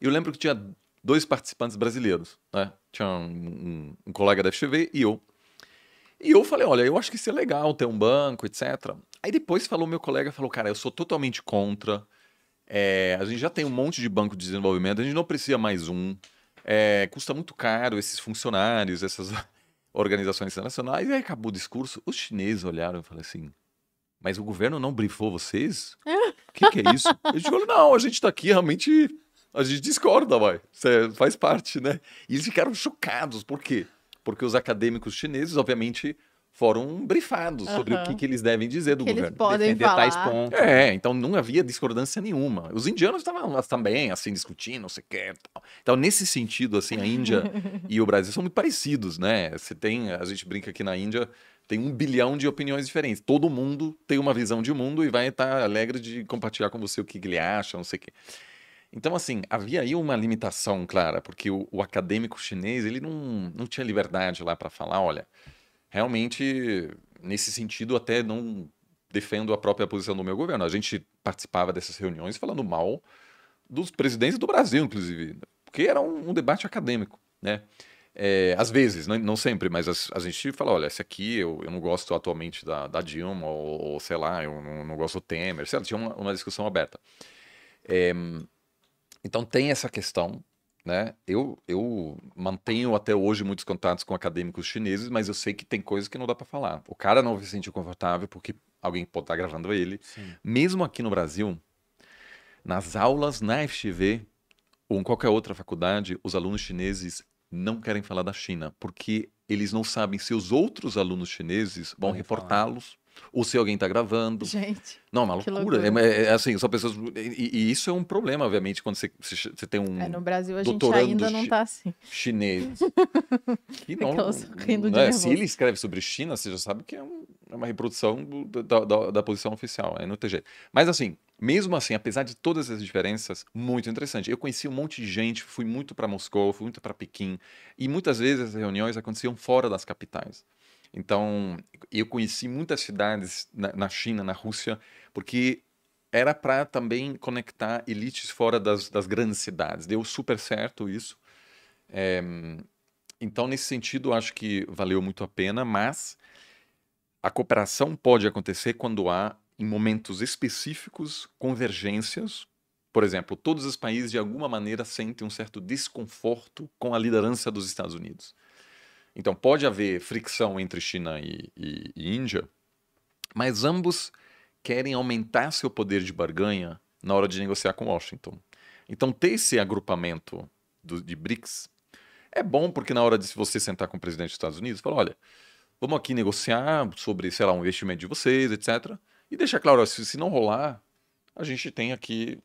Eu lembro que tinha dois participantes brasileiros, né? Tinha um, um, um colega da FGV e eu. E eu falei, olha, eu acho que isso é legal ter um banco, etc. Aí depois falou meu colega, falou, cara, eu sou totalmente contra. É, a gente já tem um monte de banco de desenvolvimento, a gente não precisa mais um. É, custa muito caro esses funcionários, essas organizações internacionais. E aí acabou o discurso. Os chineses olharam e falaram assim: Mas o governo não brifou vocês? O que, que é isso? Eles falaram: Não, a gente está aqui realmente. A gente discorda, vai. você faz parte, né? E eles ficaram chocados. Por quê? Porque os acadêmicos chineses, obviamente, foram brifados uhum. sobre o que, que, eles devem dizer do que governo. Eles podem defender falar. tais pontos. É, então não havia discordância nenhuma. Os indianos estavam também, assim, discutindo, não sei o que. Tal. Então, nesse sentido, assim, a Índia e o Brasil são muito parecidos, né? Você tem, a gente brinca aqui na Índia, tem um bilhão de opiniões diferentes. Todo mundo tem uma visão de mundo e vai estar alegre de compartilhar com você o que, que ele acha, não sei o que. Então, assim, havia aí uma limitação clara, porque o, o acadêmico chinês, ele não, não tinha liberdade lá para falar, olha realmente, nesse sentido, até não defendo a própria posição do meu governo. A gente participava dessas reuniões falando mal dos presidentes do Brasil, inclusive, porque era um, um debate acadêmico, né? É, às vezes, não, não sempre, mas as, a gente fala, olha, esse aqui eu, eu não gosto atualmente da, da Dilma, ou, ou, sei lá, eu não, não gosto do Temer, sei lá, tinha uma, uma discussão aberta. É, então tem essa questão né? Eu, eu mantenho até hoje muitos contatos com acadêmicos chineses, mas eu sei que tem coisas que não dá para falar. O cara não vai se sentir confortável porque alguém pode estar tá gravando ele. Sim. Mesmo aqui no Brasil, nas aulas na FGV ou em qualquer outra faculdade, os alunos chineses não querem falar da China, porque eles não sabem se os outros alunos chineses vão reportá-los ou se alguém está gravando. Gente. Não, é uma loucura. loucura. É, é, é, assim, são pessoas. E, e, isso é um problema, obviamente, quando você, você tem um. É, no
Brasil a gente ainda não está assim.
Chinês.
que não. Rindo de é, se ele
escreve sobre China, você já sabe que é, um, é uma reprodução do, da, da, da, posição oficial. é no TG. Mas assim. Mesmo assim, apesar de todas essas diferenças, muito interessante. Eu conheci um monte de gente, fui muito para Moscou, fui muito para Pequim, e muitas vezes as reuniões aconteciam fora das capitais. Então, eu conheci muitas cidades na, na China, na Rússia, porque era para também conectar elites fora das, das, grandes cidades. Deu super certo isso. É, então, nesse sentido, acho que valeu muito a pena, mas a cooperação pode acontecer quando há, em momentos específicos, convergências. Por exemplo, todos os países, de alguma maneira, sentem um certo desconforto com a liderança dos Estados Unidos. Então pode haver fricção entre China e, e, e Índia, mas ambos querem aumentar seu poder de barganha na hora de negociar com Washington. Então ter esse agrupamento do, de BRICS é bom porque na hora de você sentar com o presidente dos Estados Unidos, fala, olha, vamos aqui negociar sobre, sei lá, um investimento de vocês, etc. E deixar claro, se, se não rolar, a gente tem aqui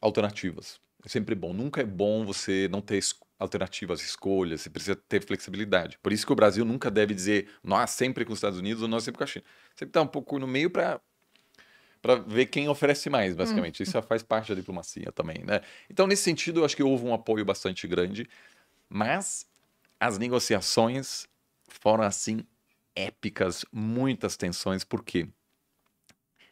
alternativas. É sempre bom. Nunca é bom você não ter alternativas, escolhas, você precisa ter flexibilidade. Por isso que o Brasil nunca deve dizer nós sempre com os Estados Unidos ou nós sempre com a China. Sempre está um pouco no meio para para ver quem oferece mais, basicamente. Hum. Isso faz parte da diplomacia também, né? Então, nesse sentido, eu acho que houve um apoio bastante grande, mas as negociações foram assim épicas, muitas tensões, por quê?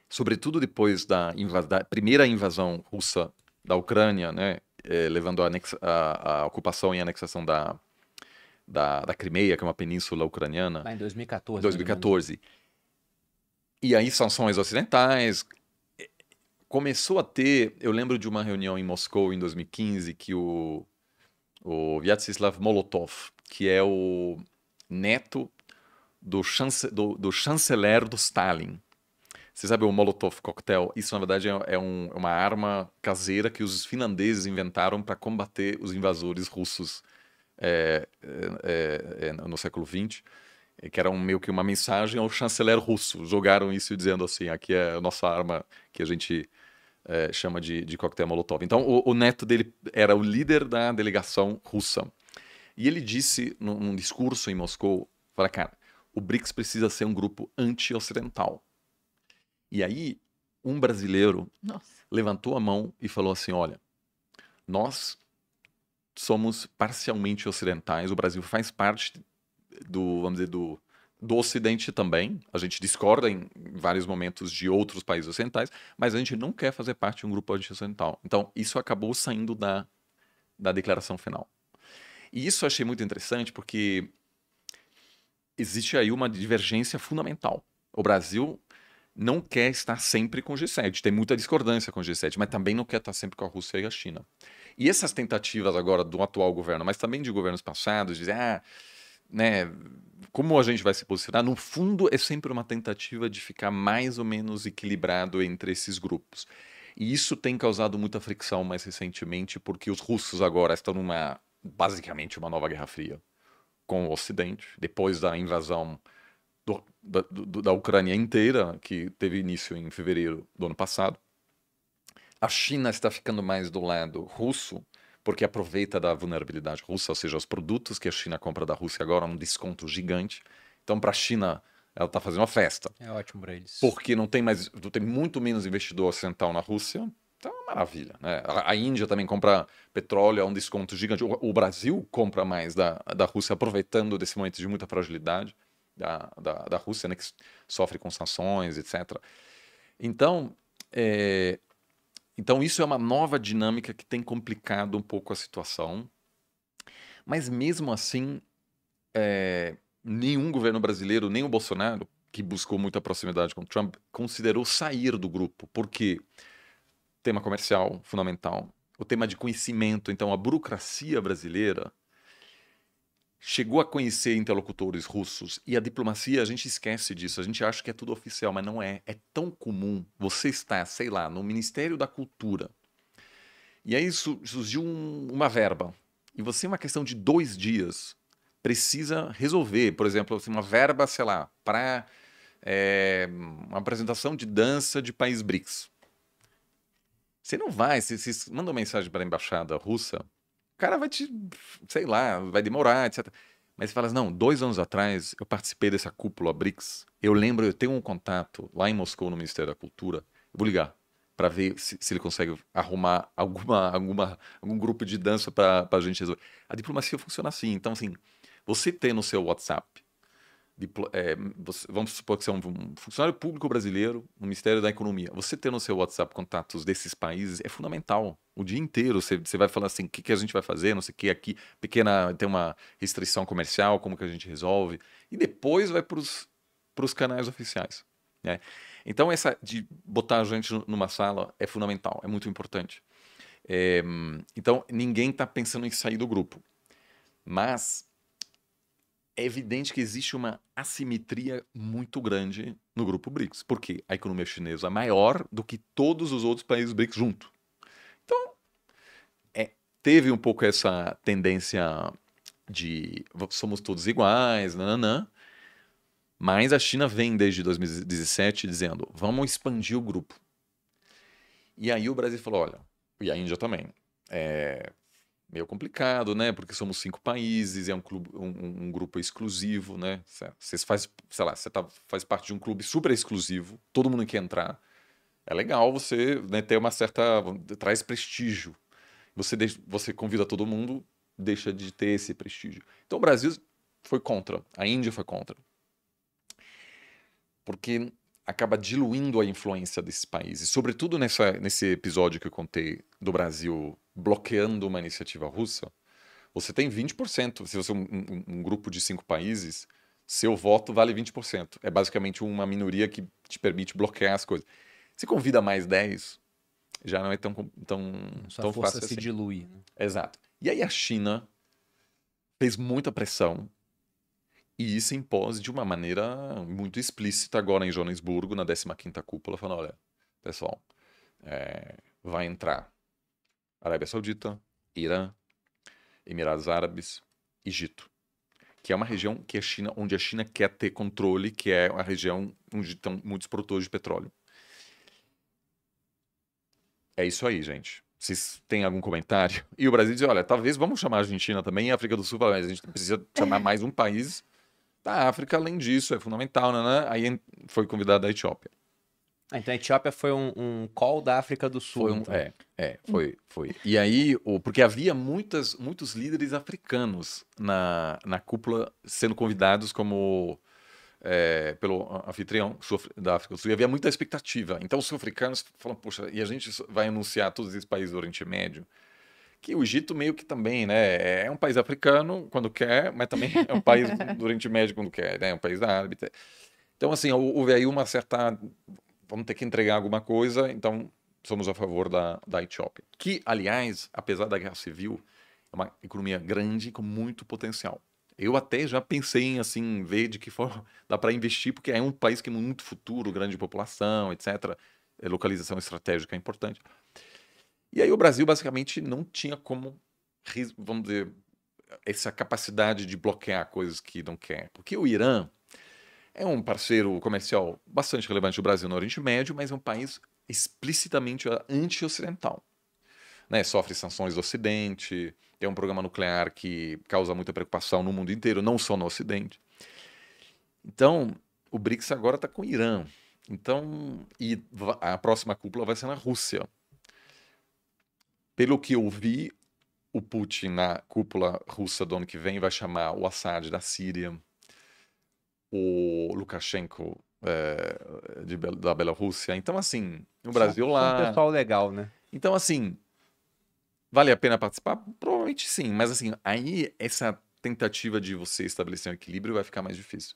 Sobretudo depois da, invas da primeira invasão russa da Ucrânia, né, é, levando a, anexa, a, a, ocupação e anexação da, da, da, Crimeia, que é uma península ucraniana. Lá
em 2014. 2014.
E aí sanções ocidentais. Eh, começou a ter. Eu lembro de uma reunião em Moscou em 2015 que o, o Vyacheslav Molotov, que é o neto do, chance, do, do chanceler do Stalin, você sabe o Molotov Cocktail? Isso, na verdade, é, é um, é uma arma caseira que os finlandeses inventaram para combater os invasores russos é, é, é no século XX, que era um, meio que uma mensagem ao chanceler russo. Jogaram isso dizendo assim, aqui é a nossa arma que a gente chama de, de coquetel Molotov. Então, o, o neto dele era o líder da delegação russa. E ele disse num, num discurso em Moscou, fala, cara, o BRICS precisa ser um grupo anti-ocidental. E aí, um brasileiro Nossa. levantou a mão e falou assim: olha, nós somos parcialmente ocidentais, o Brasil faz parte do, vamos dizer, do, do Ocidente também. A gente discorda em vários momentos de outros países ocidentais, mas a gente não quer fazer parte de um grupo ocidental. Então, isso acabou saindo da, da declaração final. E isso eu achei muito interessante porque existe aí uma divergência fundamental. O Brasil não quer estar sempre com o G7. Tem muita discordância com o G7, mas também não quer estar sempre com a Rússia e a China. E essas tentativas agora do atual governo, mas também de governos passados, dizer, ah, né, como a gente vai se posicionar, no fundo é sempre uma tentativa de ficar mais ou menos equilibrado entre esses grupos. E isso tem causado muita fricção mais recentemente, porque os russos agora estão numa, basicamente, uma nova Guerra Fria com o Ocidente, depois da invasão da, do, da Ucrânia inteira, que teve início em fevereiro do ano passado. A China está ficando mais do lado russo, porque aproveita da vulnerabilidade russa, ou seja, os produtos que a China compra da Rússia agora, um desconto gigante. Então, para a China, ela está fazendo uma festa. É
ótimo para eles.
Porque não tem mais, tem muito menos investidor ocidental na Rússia. Então, é uma maravilha. Né? A, Índia também compra petróleo a é um desconto gigante. O, o Brasil compra mais da, da Rússia, aproveitando desse momento de muita fragilidade da, da, da Rússia, né, que sofre com sanções, etc. Então, é, então, isso é uma nova dinâmica que tem complicado um pouco a situação. Mas mesmo assim, é, nenhum governo brasileiro, nem o Bolsonaro, que buscou muita proximidade com Trump, considerou sair do grupo, porque tema comercial fundamental, o tema de conhecimento, então a burocracia brasileira chegou a conhecer interlocutores russos e a diplomacia, a gente esquece disso, a gente acha que é tudo oficial, mas não é. É tão comum você estar, sei lá, no Ministério da Cultura. E aí surgiu um, uma verba. E você, em uma questão de dois dias, precisa resolver, por exemplo, assim, uma verba, sei lá, para é, eh, uma apresentação de dança de país BRICS. Você não vai, você, você manda uma mensagem para a embaixada russa, cara vai te, sei lá, vai demorar, etc. Mas você fala assim, não, dois anos atrás eu participei dessa cúpula BRICS. Eu lembro, eu tenho um contato lá em Moscou no Ministério da Cultura. Eu vou ligar para ver se, se, ele consegue arrumar alguma, alguma, algum grupo de dança para a gente resolver. A diplomacia funciona assim. Então, assim, você tem no seu WhatsApp, diplo, é, você, vamos supor que você é um, um funcionário público brasileiro no Ministério da Economia, você ter no seu WhatsApp contatos desses países é fundamental o dia inteiro. Você, você vai falando assim, o que, que a gente vai fazer, não sei o que, aqui, pequena, tem uma restrição comercial, como que a gente resolve. E depois vai para os canais oficiais. Né? Então, essa de botar a gente numa sala é fundamental, é muito importante. É, então, ninguém está pensando em sair do grupo. Mas é evidente que existe uma assimetria muito grande no grupo BRICS, porque a economia chinesa é maior do que todos os outros países BRICS junto teve um pouco essa tendência de somos todos iguais, nananã. Mas a China vem desde 2017 dizendo: vamos expandir o grupo. E aí o Brasil falou: olha, e a Índia também. É meio complicado, né? Porque somos cinco países, é um, clube, um, um grupo exclusivo, né? Você faz, sei lá, você tá, faz parte de um clube super exclusivo, todo mundo quer entrar. É legal você né, ter uma certa. traz prestígio você, deixa, você convida todo mundo, deixa de ter esse prestígio. Então o Brasil foi contra, a Índia foi contra. Porque acaba diluindo a influência desses países, sobretudo nessa, nesse episódio que eu contei do Brasil bloqueando uma iniciativa russa. Você tem 20%, se você é um, um, um grupo de cinco países, seu voto vale 20%. É basicamente uma minoria que te permite bloquear as coisas. Se convida mais 10, já não é tão tão Sua tão força fácil se assim. dilui. Né? Exato. E aí a China fez muita pressão e isso impôs de uma maneira muito explícita agora em Joanesburgo, na 15ª cúpula, falando, olha, pessoal, é, vai entrar Arábia Saudita, Irã, Emirados Árabes, Egito, que é uma região que a China, onde a China quer ter controle, que é a região onde estão muitos produtores de petróleo. É isso aí, gente. Vocês têm algum comentário? E o Brasil diz: olha, talvez vamos chamar a Argentina também, a África do Sul mas a gente precisa chamar mais um país da África, além disso, é fundamental, né? né? Aí foi convidada a Etiópia.
Ah, então a Etiópia foi um, um call da África do Sul. Foi um, então. É, é,
foi, foi. E aí, o, porque havia muitas, muitos líderes africanos na, na cúpula sendo convidados como é, pelo anfitrião da África do Sul, e havia muita expectativa. Então os sul-africanos falam, poxa, e a gente vai anunciar todos esses países do Oriente Médio? Que o Egito meio que também, né, é um país africano quando quer, mas também é um país do Oriente Médio quando quer, né, é um país árabe. Tá? Então, assim, houve aí uma certa, vamos ter que entregar alguma coisa, então somos a favor da, da Etiópia. Que, aliás, apesar da guerra civil, é uma economia grande com muito potencial. Eu até já pensei em assim, ver de que forma dá para investir, porque é um país que tem é muito futuro, grande população, etc. É, localização estratégica é importante. E aí o Brasil basicamente não tinha como, vamos dizer, essa capacidade de bloquear coisas que não quer. Porque o Irã é um parceiro comercial bastante relevante do Brasil no Oriente Médio, mas é um país explicitamente anti-ocidental. Né? Sofre sanções do Ocidente, tem um programa nuclear que causa muita preocupação no mundo inteiro, não só no Ocidente. Então, o BRICS agora está com o Irã. Então, e a próxima cúpula vai ser na Rússia. Pelo que eu vi, o Putin na cúpula russa do ano que vem vai chamar o Assad da Síria, o Lukashenko é, de, da Então, assim, o Brasil lá. Um pessoal legal, né? Então, assim, Vale a pena participar? Provavelmente sim, mas assim, aí essa tentativa de você estabelecer um equilíbrio vai ficar mais difícil.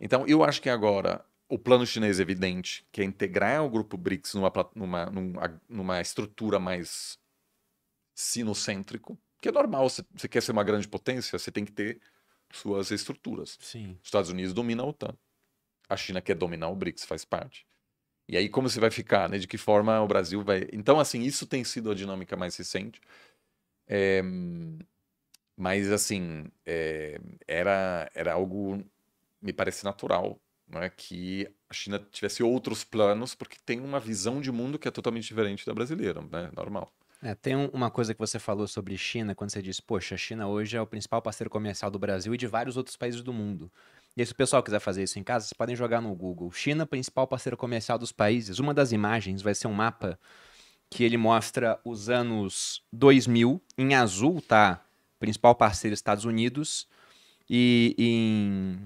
Então, eu acho que agora o plano chinês é evidente, que é integrar o grupo BRICS numa, numa, numa, numa estrutura mais sinocêntrico, que é normal, você, você quer ser uma grande potência, você tem que ter suas estruturas. Sim. Os Estados Unidos domina a OTAN. A China quer dominar o BRICS, faz parte. E aí como você vai ficar, né? De que forma o Brasil vai... Então, assim, isso tem sido a dinâmica mais recente. É... Mas, assim, é... era, era algo, me parece natural, é que a China tivesse outros planos, porque tem uma visão de mundo que é totalmente diferente da brasileira,
né? Normal. É, tem uma coisa que você falou sobre China, quando você disse, poxa, a China hoje é o principal parceiro comercial do Brasil e de vários outros países do mundo. E aí, se o pessoal quiser fazer isso em casa, vocês podem jogar no Google. China, principal parceiro comercial dos países. Uma das imagens vai ser um mapa que ele mostra os anos 2000. Em azul tá principal parceiro Estados Unidos e em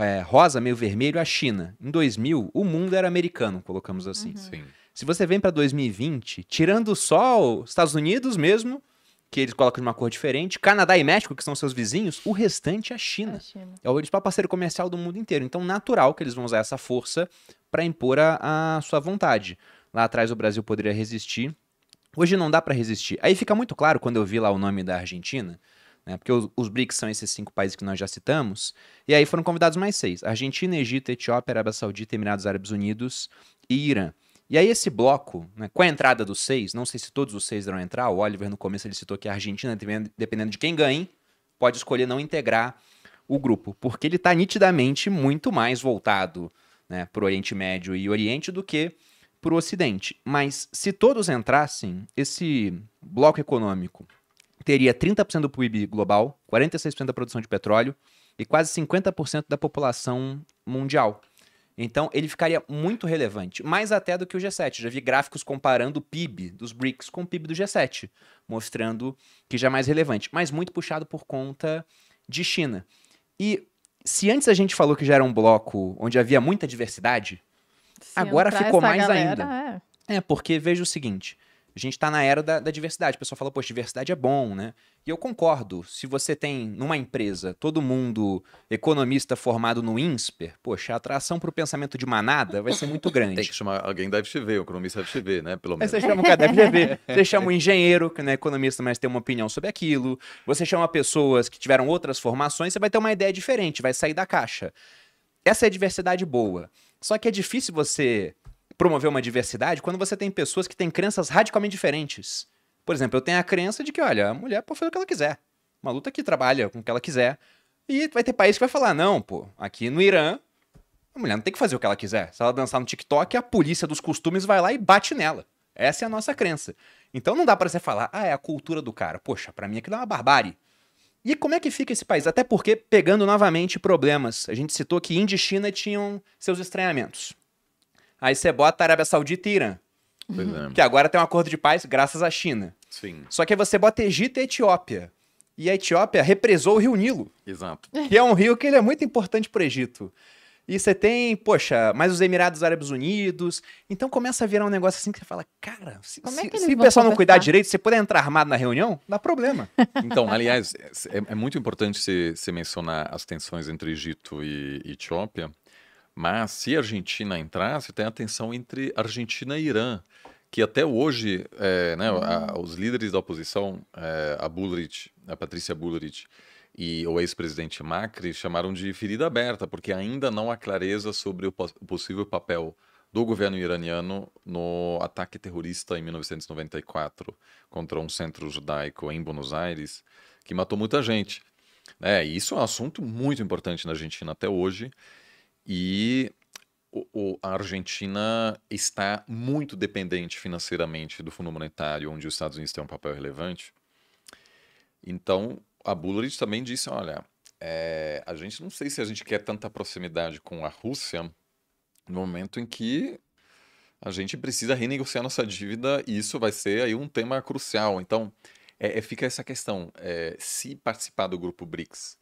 é, rosa, meio vermelho, a China. Em 2000, o mundo era americano, colocamos assim. Uhum. Sim. Se você vem para 2020, tirando só os Estados Unidos mesmo, que eles colocam de uma cor diferente, Canadá e México, que são seus vizinhos, o restante é a China. É, a China. é o principal parceiro comercial do mundo inteiro. Então, natural que eles vão usar essa força para impor a, a, sua vontade. Lá atrás, o Brasil poderia resistir. Hoje não dá para resistir. Aí fica muito claro quando eu vi lá o nome da Argentina, né? porque os, os BRICS são esses cinco países que nós já citamos, e aí foram convidados mais seis: Argentina, Egito, Etiópia, Arábia Saudita, Emirados Árabes Unidos e Irã. E aí esse bloco, né, com a entrada dos seis, não sei se todos os seis irão entrar, o Oliver no começo ele citou que a Argentina, dependendo de quem ganhe, pode escolher não integrar o grupo, porque ele está nitidamente muito mais voltado né, para o Oriente Médio e Oriente do que para o Ocidente. Mas se todos entrassem, esse bloco econômico teria 30% do PIB global, 46% da produção de petróleo e quase 50% da população mundial. Então, ele ficaria muito relevante, mais até do que o G7. Já vi gráficos comparando o PIB dos BRICS com o PIB do G7, mostrando que já é mais relevante, mas muito puxado por conta de China. E se antes a gente falou que já era um bloco onde havia muita diversidade, se agora ficou mais galera, ainda. É. é, porque veja o seguinte: a gente está na era da, da diversidade. O pessoal fala, poxa, diversidade é bom, né? E eu concordo. Se você tem numa empresa todo mundo economista formado no INSPER, poxa, a atração para o pensamento de manada vai ser muito grande. Tem que chamar alguém da FGV, o economista da FGV, né? Pelo menos. Aí você chama o cara da FGV, você chama um engenheiro, que não é economista, mas tem uma opinião sobre aquilo. Você chama pessoas que tiveram outras formações, você vai ter uma ideia diferente, vai sair da caixa. Essa é a diversidade boa. Só que é difícil você promover uma diversidade quando você tem pessoas que têm crenças radicalmente diferentes. Por exemplo, eu tenho a crença de que, olha, a mulher pode fazer o que ela quiser. Uma luta que trabalha com o que ela quiser. E vai ter país que vai falar, não, pô, aqui no Irã, a mulher não tem que fazer o que ela quiser. Se ela dançar no TikTok, a polícia dos costumes vai lá e bate nela. Essa é a nossa crença. Então não dá para você falar, ah, é a cultura do cara. Poxa, para mim aquilo é uma barbárie. E como é que fica esse país? Até porque, pegando novamente problemas, a gente citou que Índia e China tinham seus estranhamentos. Aí você bota Arábia Saudita e Irã. É. Que agora tem um acordo de paz graças à China. Sim. Só que aí você bota Egito e Etiópia. E a Etiópia represou o rio Nilo. Exato. Que é um rio que ele é muito importante para o Egito. E você tem, poxa, mais os Emirados Árabes Unidos. Então começa a virar um negócio assim que você fala, cara, se, Como é que se, o pessoal não cuidar direito, você puder entrar armado na reunião, dá problema. Então,
aliás, é, é, é muito importante se, mencionar as tensões entre Egito e Etiópia, mas se a Argentina entrasse, tem a tensão entre Argentina e Irã, que até hoje é, né, uhum. a, os líderes da oposição, é, a Bullrich, a Patrícia Bullrich e o ex-presidente Macri chamaram de ferida aberta, porque ainda não há clareza sobre o, o possível papel do governo iraniano no ataque terrorista em 1994 contra um centro judaico em Buenos Aires, que matou muita gente. É, isso é um assunto muito importante na Argentina até hoje. E o, o, a Argentina está muito dependente financeiramente do Fundo Monetário, onde os Estados Unidos têm um papel relevante. Então, a Bullrich também disse: olha, é, a gente não sei se a gente quer tanta proximidade com a Rússia no momento em que a gente precisa renegociar nossa dívida e isso vai ser aí um tema crucial. Então, é, é, fica essa questão: é, se participar do grupo BRICS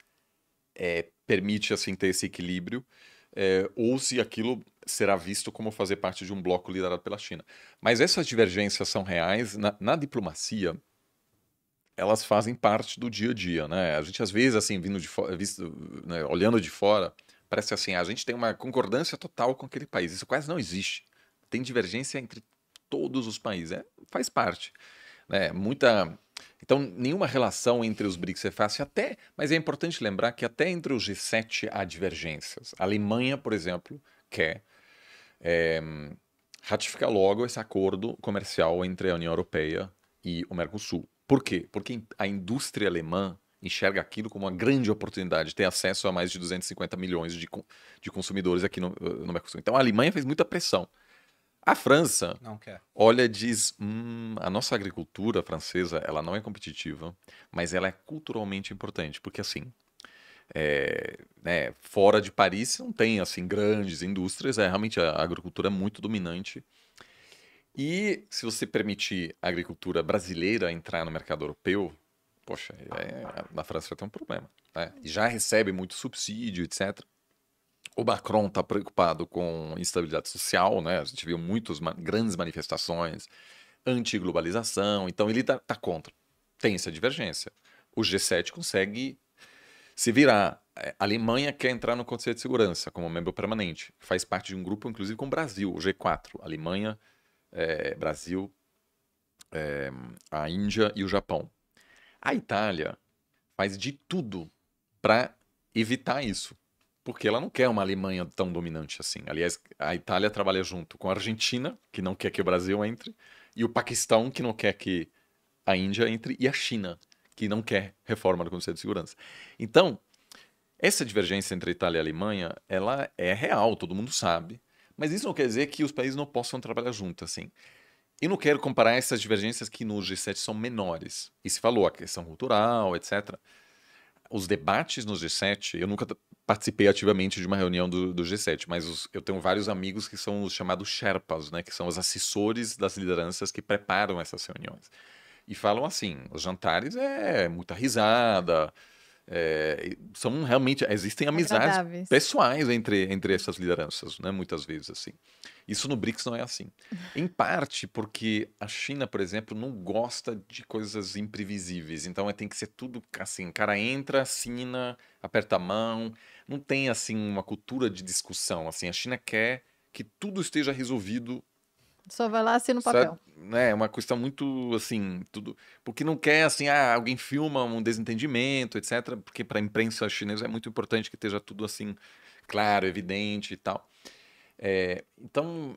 é, permite assim ter esse equilíbrio é, ou se aquilo será visto como fazer parte de um bloco liderado pela China. Mas essas divergências são reais. Na, na, diplomacia, elas fazem parte do dia a dia, né? A gente às vezes assim vindo de visto, né, olhando de fora, parece assim ah, a gente tem uma concordância total com aquele país. Isso quase não existe. Tem divergência entre todos os países. É, faz parte. Né? Muita então, nenhuma relação entre os BRICS é fácil, até, mas é importante lembrar que até entre os G7 há divergências. A Alemanha, por exemplo, quer é, ratificar logo esse acordo comercial entre a União Europeia e o Mercosul. Por quê? Porque a indústria alemã enxerga aquilo como uma grande oportunidade, ter acesso a mais de 250 milhões de, de consumidores aqui no, eh, no Mercosul. Então, a Alemanha fez muita pressão a França olha e diz: hum, a nossa agricultura francesa ela não é competitiva, mas ela é culturalmente importante, porque assim, é, né, fora de Paris não tem assim grandes indústrias, é realmente a agricultura é muito dominante. E se você permitir a agricultura brasileira entrar no mercado europeu, poxa, é, na França vai ter um problema. Né? já recebe muito subsídio, etc. O Macron está preocupado com instabilidade social, né? A gente viu muitas grandes manifestações anti-globalização, então ele está tá contra. Tem essa divergência. O G7 consegue se virar. É, a Alemanha quer entrar no Conselho de Segurança como membro permanente. Faz parte de um grupo, inclusive, com o Brasil, o G4. Alemanha, é, Brasil, é, a Índia e o Japão. A Itália faz de tudo para evitar isso porque ela não quer uma Alemanha tão dominante assim. Aliás, a Itália trabalha junto com a Argentina, que não quer que o Brasil entre, e o Paquistão, que não quer que a Índia entre, e a China, que não quer reforma do Conselho de Segurança. Então, essa divergência entre Itália e Alemanha, ela é real, todo mundo sabe, mas isso não quer dizer que os países não possam trabalhar junto assim. E não quero comparar essas divergências que no G7 são menores. E se falou a questão cultural, etc os debates no G7, eu nunca participei ativamente de uma reunião do, do G7, mas os, eu tenho vários amigos que são os chamados Sherpas, né, que são os assessores das lideranças que preparam essas reuniões. E falam assim: os jantares é muita risada, é, são realmente existem amizades pessoais entre, entre essas lideranças, né? Muitas vezes assim. Isso no BRICS não é assim. Em parte porque a China, por exemplo, não gosta de coisas imprevisíveis. Então é, tem que ser tudo assim. O cara entra, assina, aperta a mão. Não tem assim uma cultura de discussão. Assim, a China quer que tudo esteja resolvido
só vai lá, assina o papel.
Né, é né, uma questão muito, assim, tudo... Porque não quer, assim, ah, alguém filma um desentendimento, etc. Porque para a imprensa chinesa é muito importante que esteja tudo, assim, claro, evidente e tal. É, então,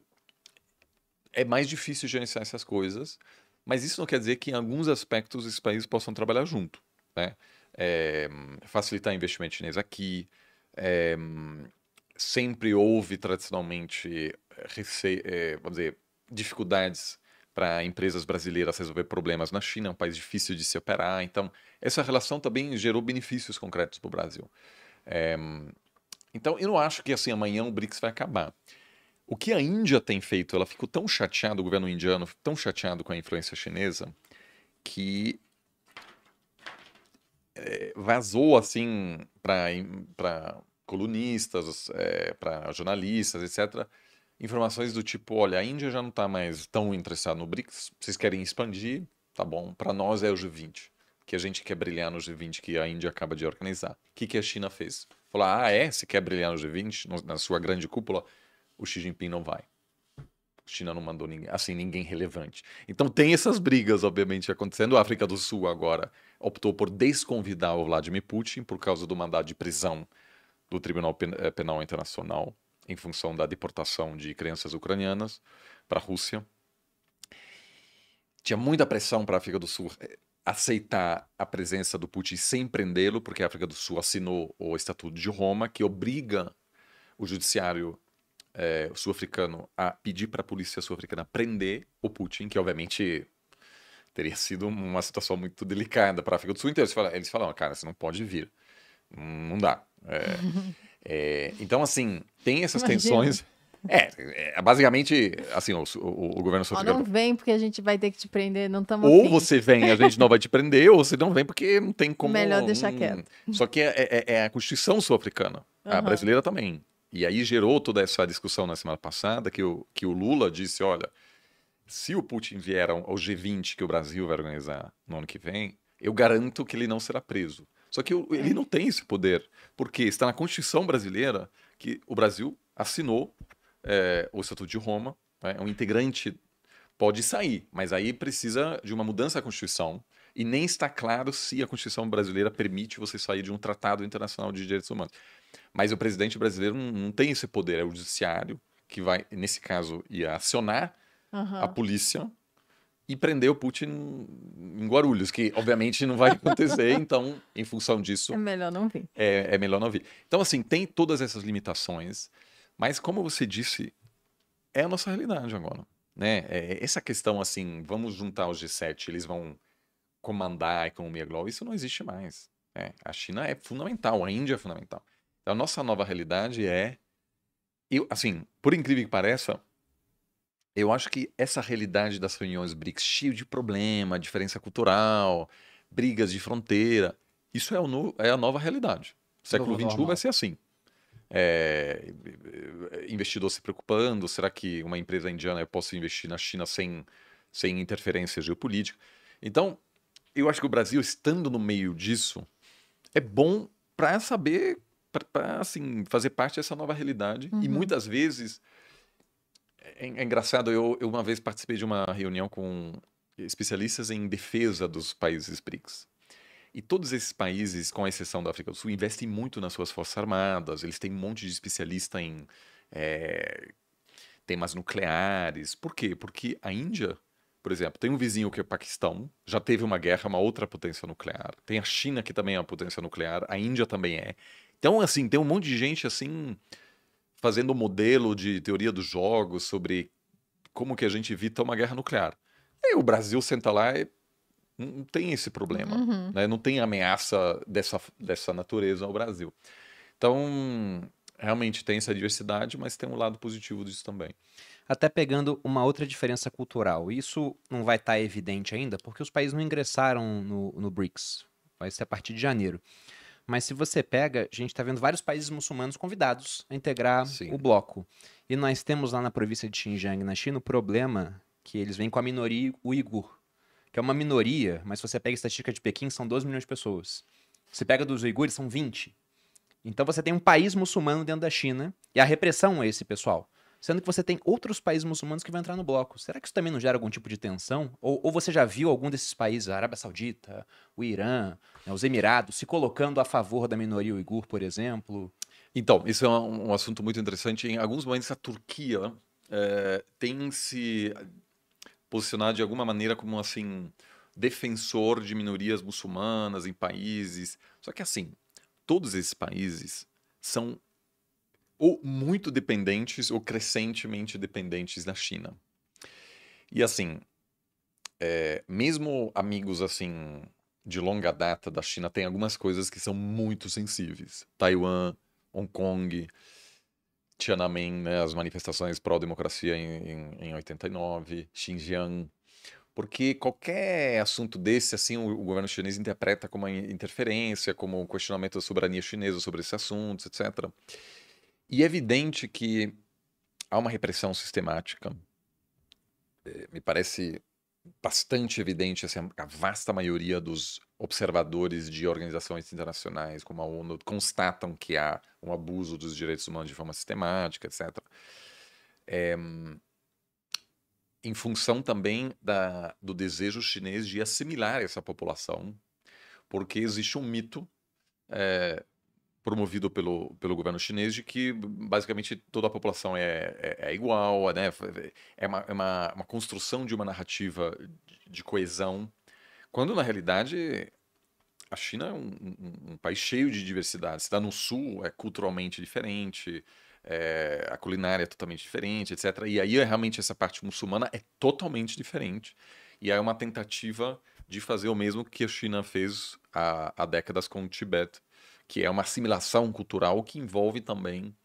é mais difícil gerenciar essas coisas. Mas isso não quer dizer que, em alguns aspectos, esses países possam trabalhar junto, né? É, facilitar investimento chinês aqui. É, sempre houve tradicionalmente, rece... é, vamos dizer, dificuldades para empresas brasileiras resolver problemas na China, é um país difícil de se operar. Então, essa relação também gerou benefícios concretos para o Brasil. É, então, eu não acho que assim amanhã o BRICS vai acabar. O que a Índia tem feito, ela ficou tão chateada, o governo indiano tão chateado com a influência chinesa, que eh, vazou assim para colunistas, é, eh, para jornalistas, etc., informações do tipo, olha, a Índia já não está mais tão interessada no BRICS, vocês querem expandir, tá bom, para nós é o G20, que a gente quer brilhar no G20 que a Índia acaba de organizar. O que, que a China fez? Falou, ah é, você quer brilhar no G20, na sua grande cúpula? O Xi Jinping não vai. A China não mandou ninguém, assim, ninguém relevante. Então tem essas brigas, obviamente, acontecendo. A África do Sul agora optou por desconvidar o Vladimir Putin por causa do mandado de prisão do Tribunal eh, Penal Internacional em função da deportação de crianças ucranianas para a Rússia. Tinha muita pressão para a África do Sul eh, aceitar a presença do Putin sem prendê-lo, porque a África do Sul assinou o Estatuto de Roma, que obriga o judiciário é, sul-africano a pedir para a polícia sul-africana prender o Putin, que obviamente teria sido uma situação muito delicada para a África do Sul inteira. Eles falam, cara, você não pode vir, não dá. É... É, então, assim, tem essas Imagina. tensões. É, é, basicamente, assim, o, o, o governo sul-africano... Não
vem porque a gente vai ter que te prender, não estamos Ou afim. você vem a gente não vai
te prender, ou você não vem porque não tem como... Melhor deixar quieto. Só que é, é, é, é a Constituição sul-africana, uhum. a brasileira também. E aí gerou toda essa discussão na semana passada, que o, que o Lula disse, olha, se o Putin vier ao G20 que o Brasil vai organizar no ano que vem, eu garanto que ele não será preso. Só que é. ele não tem esse poder, porque está na Constituição brasileira que o Brasil assinou é, o Estatuto de Roma, né? É um integrante pode sair, mas aí precisa de uma mudança da Constituição e nem está claro se a Constituição brasileira permite você sair de um tratado internacional de direitos humanos. Mas o presidente brasileiro não tem esse poder, é o judiciário que vai, nesse caso, ia acionar uhum. a polícia e prender o Putin em Guarulhos, que obviamente não vai acontecer, então, em função disso. É
melhor não vir.
É, é, melhor não vir. Então, assim, tem todas essas limitações, mas como você disse, é a nossa realidade agora. Né? É, essa questão, assim, vamos juntar os G7, eles vão comandar a economia global, isso não existe mais. Né? A China é fundamental, a Índia é fundamental. Então, a nossa nova realidade é. Eu, assim, por incrível que pareça, eu acho que essa realidade das reuniões BRICS, cheio de problema, diferença cultural, brigas de fronteira, isso é, o no, é a nova realidade. O século XXI vai ser assim. É, investidor se preocupando, será que uma empresa indiana eu posso investir na China sem, sem interferência geopolítica? Então, eu acho que o Brasil, estando no meio disso, é bom para saber, para assim, fazer parte dessa nova realidade. Uhum. E muitas vezes é, é, engraçado, eu, eu, uma vez participei de uma reunião com especialistas em defesa dos países BRICS. E todos esses países, com exceção da África do Sul, investem muito nas suas forças armadas, eles têm um monte de especialista em é, temas nucleares. Por quê? Porque a Índia por exemplo, tem um vizinho que é o Paquistão, já teve uma guerra, uma outra potência nuclear. Tem a China, que também é uma potência nuclear, a Índia também é. Então, assim, tem um monte de gente assim fazendo um modelo de teoria dos jogos sobre como que a gente evita uma guerra nuclear. E o Brasil senta lá e não tem esse problema, uhum. né? não tem ameaça dessa,
dessa natureza ao Brasil. Então, realmente tem essa diversidade, mas tem um lado positivo disso também. Até pegando uma outra diferença cultural. Isso não vai estar tá evidente ainda, porque os países não ingressaram no, no BRICS. Vai ser a partir de janeiro. Mas se você pega, a gente está vendo vários países muçulmanos convidados a integrar Sim. o bloco. E nós temos lá na província de Xinjiang, na China, o problema que eles vêm com a minoria uigur, que é uma minoria, mas se você pega a estatística de Pequim, são 12 milhões de pessoas. Se pega dos uigures, são 20. Então você tem um país muçulmano dentro da China, e a repressão é esse, pessoal sendo que você tem outros países muçulmanos que vão entrar no bloco. Será que isso também não gera algum tipo de tensão? Ou, ou você já viu algum desses países, a Arábia Saudita, o Irã, né, os Emirados, se colocando a favor da minoria uigur, por exemplo? Então, isso é um, um assunto muito interessante. Em alguns momentos,
a Turquia é, tem se posicionado de alguma maneira como assim defensor de minorias muçulmanas em países. Só que assim, todos esses países são ou muito dependentes ou crescentemente dependentes da China. E assim, é, mesmo amigos assim de longa data da China têm algumas coisas que são muito sensíveis. Taiwan, Hong Kong, Tiananmen, né, as manifestações pró-democracia em, em, em 89, Xinjiang, porque qualquer assunto desse, assim, o, governo chinês interpreta como interferência, como um questionamento da soberania chinesa sobre esse assunto, etc. E é evidente que há uma repressão sistemática. É, me parece bastante evidente assim, a vasta maioria dos observadores de organizações internacionais, como a ONU, constatam que há um abuso dos direitos humanos de forma sistemática, etc. É, em função também da, do desejo chinês de assimilar essa população, porque existe um mito é, promovido pelo, pelo governo chinês de que basicamente toda a população é, é, é igual, né? é, uma, é uma, uma, construção de uma narrativa de coesão, quando na realidade a China é um, um, um país cheio de diversidade. Se está no sul, é culturalmente diferente, é, a culinária é totalmente diferente, etc. E aí realmente essa parte muçulmana é totalmente diferente. E aí é uma tentativa de fazer o mesmo que a China fez há, há décadas com o Tibete, que é uma assimilação cultural que envolve também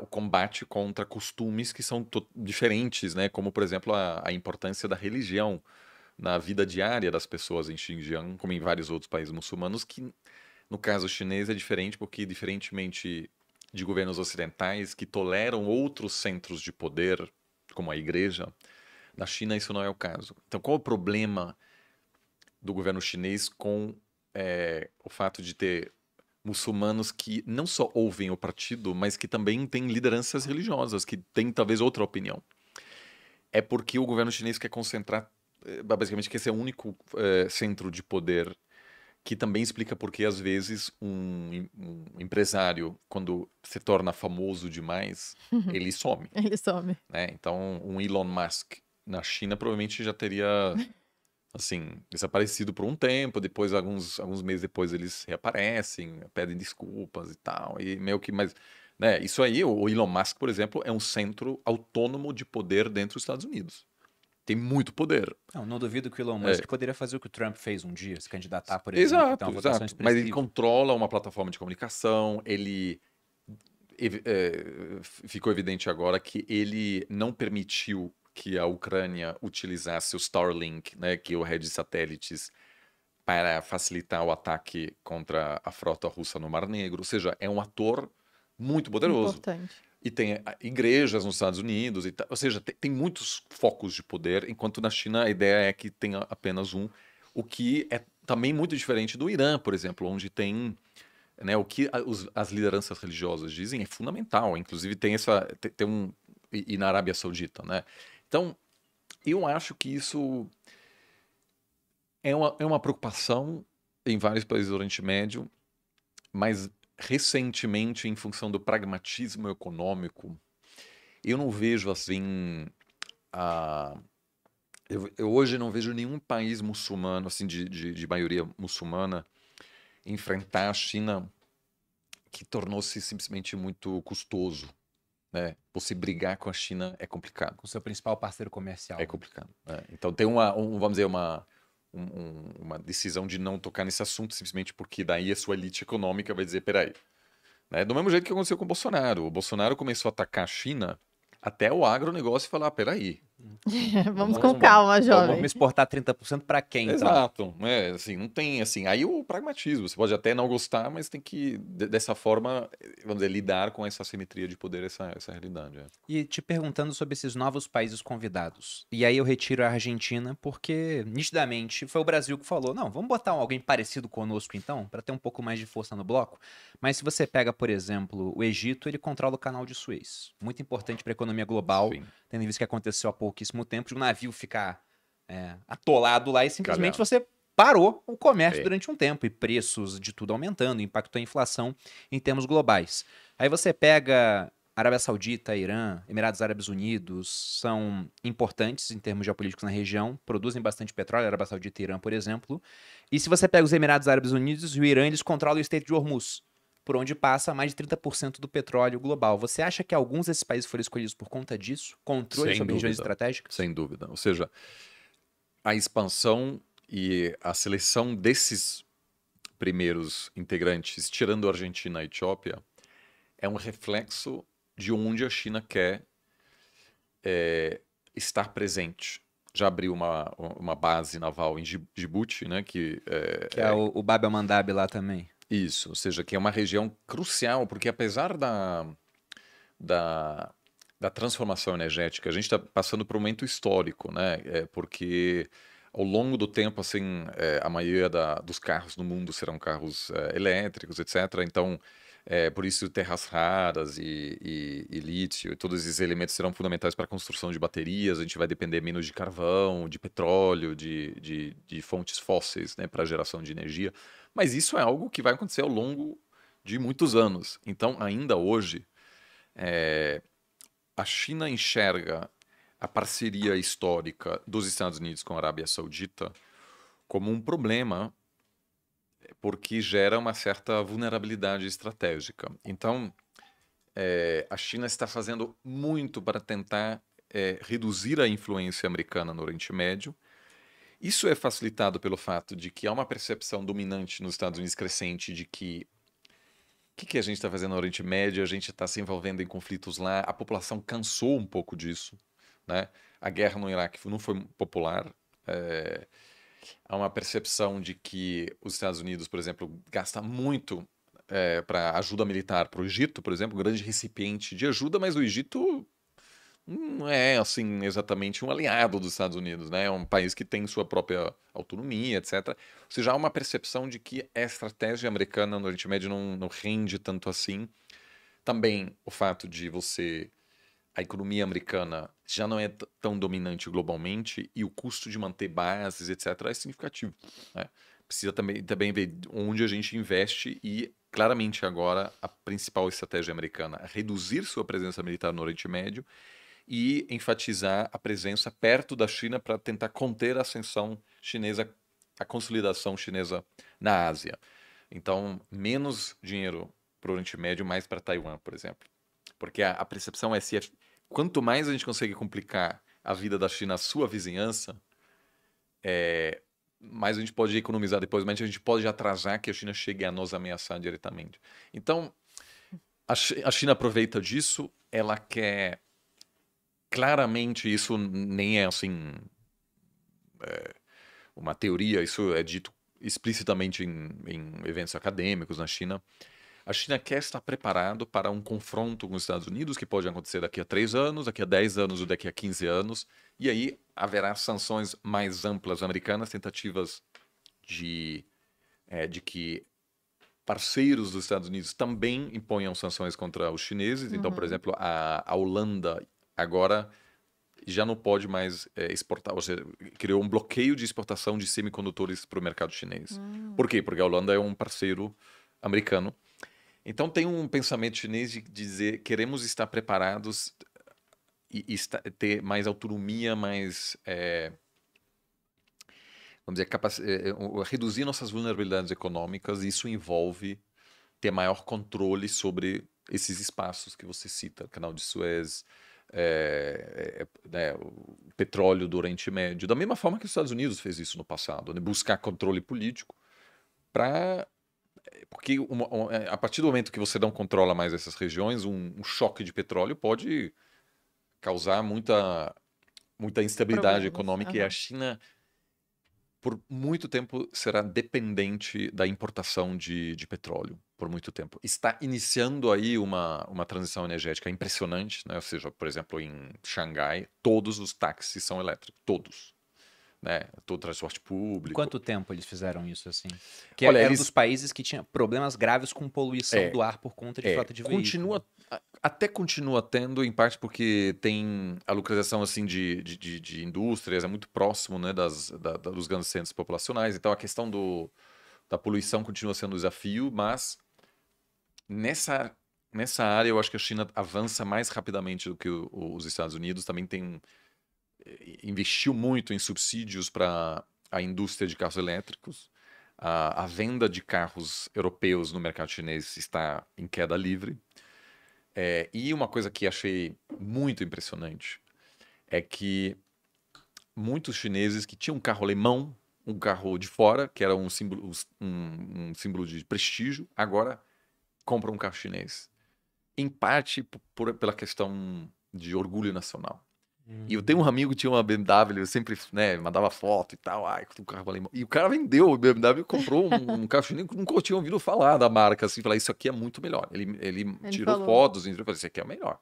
o combate contra costumes que são diferentes, né? como, por exemplo, a, a, importância da religião na vida diária das pessoas em Xinjiang, como em vários outros países muçulmanos, que no caso chinês é diferente, porque, diferentemente de governos ocidentais que toleram outros centros de poder, como a igreja, na China isso não é o caso. Então, qual o problema do governo chinês com é, o fato de ter muçulmanos que não só ouvem o partido, mas que também têm lideranças religiosas, que têm talvez outra opinião. É porque o governo chinês quer concentrar, eh, basicamente, que esse é o único é, centro de poder, que também explica porque, às vezes, um, um empresário, quando se torna famoso demais, uhum. ele some.
Ele some.
Né? Então, um Elon Musk na China provavelmente já teria assim, desaparecido por um tempo, depois, alguns, alguns meses depois, eles reaparecem, pedem desculpas e tal, e meio que, mas, né, isso aí, o Elon Musk, por exemplo, é um centro autônomo de poder dentro dos Estados Unidos. Tem muito poder.
Não, não duvido que o Elon Musk é. poderia fazer o que o Trump fez um dia, se candidatar por exemplo. Exato, então, exato. Mas ele
controla uma plataforma de comunicação, ele eh, ficou evidente agora que ele não permitiu que a Ucrânia utilizasse o Starlink, né, que é o rede de satélites, para facilitar o ataque contra a frota russa no Mar Negro. Ou seja, é um ator muito poderoso. Importante. E tem ah, igrejas nos Estados Unidos, tal, ou seja, tem, tem, muitos focos de poder, enquanto na China a ideia é que tenha apenas um, o que é também muito diferente do Irã, por exemplo, onde tem né, o que a, os, as lideranças religiosas dizem é fundamental. Inclusive tem essa tem, tem um e, e na Arábia Saudita, né? Então, eu acho que isso é uma, é uma preocupação em vários países do Oriente Médio, mas recentemente, em função do pragmatismo econômico, eu não vejo assim. A... Eu, eu hoje não vejo nenhum país muçulmano, assim, de, de, de maioria muçulmana, enfrentar a China, que tornou-se simplesmente muito custoso né? Você brigar com a China é complicado. Com
seu principal parceiro comercial. É né?
complicado. Né? Então tem uma, um, vamos dizer, uma, um, uma decisão de não tocar nesse assunto, simplesmente porque daí a sua elite econômica vai dizer, peraí. Né? Do mesmo jeito que aconteceu com o Bolsonaro. O Bolsonaro começou a atacar a China até o agronegócio falar, peraí,
vamos, vamos, com calma, jovem. Vamos
exportar 30% para quem? Tá? Exato. É, assim, não tem assim. Aí o pragmatismo. Você pode até não gostar, mas tem que, dessa forma, vamos dizer, lidar com essa simetria de poder, essa, essa realidade.
É. E te perguntando sobre esses novos países convidados. E aí eu retiro a Argentina, porque nitidamente foi o Brasil que falou: não, vamos botar alguém parecido conosco então, para ter um pouco mais de força no bloco. Mas se você pega, por exemplo, o Egito, ele controla o canal de Suez. Muito importante para a economia global, Sim. tendo em vista que aconteceu pouco pouquíssimo tempo de um navio ficar é, atolado lá e simplesmente Galera. você parou o comércio Sim. É. durante um tempo e preços de tudo aumentando, impactou a inflação em termos globais. Aí você pega Arábia Saudita, Irã, Emirados Árabes Unidos, são importantes em termos geopolíticos na região, produzem bastante petróleo, Arábia Saudita e Irã, por exemplo. E se você pega os Emirados Árabes Unidos e o Irã, eles controlam o Estreito de Hormuz por onde passa mais de 30% do petróleo global. Você acha que alguns desses países foram escolhidos por conta disso? Controle Sem sobre dúvida. regiões
estratégicas? Sem dúvida. Ou seja, a expansão e a seleção desses primeiros integrantes, tirando a Argentina e a Etiópia, é um reflexo de onde a China quer é, estar presente. Já abriu uma, uma base naval em Djibouti, né? Que é, que é, é... o, o Bab Mandab lá também. Isso, ou seja, que é uma região crucial, porque apesar da, da, da transformação energética, a gente está passando por um momento histórico, né? É, porque ao longo do tempo, assim, é, a maioria da, dos carros no mundo serão carros é, elétricos, etc. Então, é, por isso, terras raras e, e, e lítio, todos esses elementos serão fundamentais para a construção de baterias. A gente vai depender menos de carvão, de petróleo, de, de, de fontes fósseis né, para a geração de energia. Mas isso é algo que vai acontecer ao longo de muitos anos. Então, ainda hoje, é, a China enxerga a parceria histórica dos Estados Unidos com a Arábia Saudita como um problema porque gera uma certa vulnerabilidade estratégica. Então, é, a China está fazendo muito para tentar é, reduzir a influência americana no Oriente Médio. Isso é facilitado pelo fato de que há uma percepção dominante nos Estados Unidos crescente de que o que, que, a gente está fazendo no Oriente Médio? A gente está se envolvendo em conflitos lá, a população cansou um pouco disso. Né? A guerra no Iraque não foi popular. É, há uma percepção de que os Estados Unidos, por exemplo, gasta muito é, eh, para ajuda militar para o Egito, por exemplo, um grande recipiente de ajuda, mas o Egito não é assim exatamente um aliado dos Estados Unidos, né? É um país que tem sua própria autonomia, etc. Ou seja, há uma percepção de que a estratégia americana no Oriente Médio não, não rende tanto assim. Também o fato de você a economia americana já não é tão dominante globalmente e o custo de manter bases, etc., é significativo. Né? Precisa também, também ver onde a gente investe e, claramente, agora a principal estratégia americana é reduzir sua presença militar no Oriente Médio e enfatizar a presença perto da China para tentar conter a ascensão chinesa, a consolidação chinesa na Ásia. Então, menos dinheiro para o Oriente Médio, mais para Taiwan, por exemplo. Porque a, a percepção é se quanto mais a gente consegue complicar a vida da China, a sua vizinhança, é, mais a gente pode economizar depois, mas a gente pode atrasar que a China chegue a nos ameaçar diretamente. Então, a China aproveita disso, ela quer claramente isso nem é assim é, uma teoria, isso é dito explicitamente em, em eventos acadêmicos na China. A China quer estar preparado para um confronto com os Estados Unidos, que pode acontecer daqui a três anos, daqui a dez anos ou daqui a 15 anos. E aí haverá sanções mais amplas americanas, tentativas de, é, de que parceiros dos Estados Unidos também imponham sanções contra os chineses. Então, uhum. por exemplo, a, a Holanda agora já não pode mais é, exportar, ou seja, criou um bloqueio de exportação de semicondutores para o mercado chinês. Hum. Por quê? Porque a Holanda é um parceiro americano então tem um pensamento chinês de dizer queremos estar preparados e, e estar, ter mais autonomia, mais é, vamos dizer capac... Eh, eh, reduzir nossas vulnerabilidades econômicas. Isso envolve ter maior controle sobre esses espaços que você cita, Canal de Suez, é, é, o petróleo do Oriente Médio, da mesma forma que os Estados Unidos fez isso no passado, né? buscar controle político para porque uma, é, a partir do momento que você não controla mais essas regiões, um, um choque de petróleo pode causar muita, muita instabilidade Problemas. econômica. Uhum. E a China, por muito tempo, será dependente da importação de, de petróleo. Por muito tempo. Está iniciando aí uma, uma transição energética impressionante, né? Ou seja, por exemplo, em Xangai, todos os táxis são elétricos, todos né? Todo
transporte público. Quanto tempo eles fizeram isso assim? Que Olha, era eles... um dos países que tinha problemas graves com poluição é, do ar por conta de é, frota de continua, Até continua tendo, em parte
porque tem a lucração assim de, de, de, de indústrias, é muito próximo né, das, da, dos grandes centros populacionais. Então a questão do, da poluição continua sendo um desafio, mas nessa nessa área eu acho que a China avança mais rapidamente do que o, os Estados Unidos. Também tem investiu muito em subsídios para a indústria de carros elétricos. A, a, venda de carros europeus no mercado chinês está em queda livre. É, e uma coisa que achei muito impressionante é que muitos chineses que tinham um carro alemão, um carro de fora, que era um símbolo, um, um símbolo de prestígio, agora compram um carro chinês. Em parte por, pela questão de orgulho nacional. Uhum. E eu tenho um amigo que tinha uma BMW, eu sempre, né, mandava foto e tal, ai, o carro alemão. E o cara vendeu o BMW, comprou um, um carro chinês que nunca tinha ouvido falar da marca, assim, falar, isso aqui é muito melhor. Ele, ele, ele tirou falou. fotos, e falou, isso aqui é o melhor.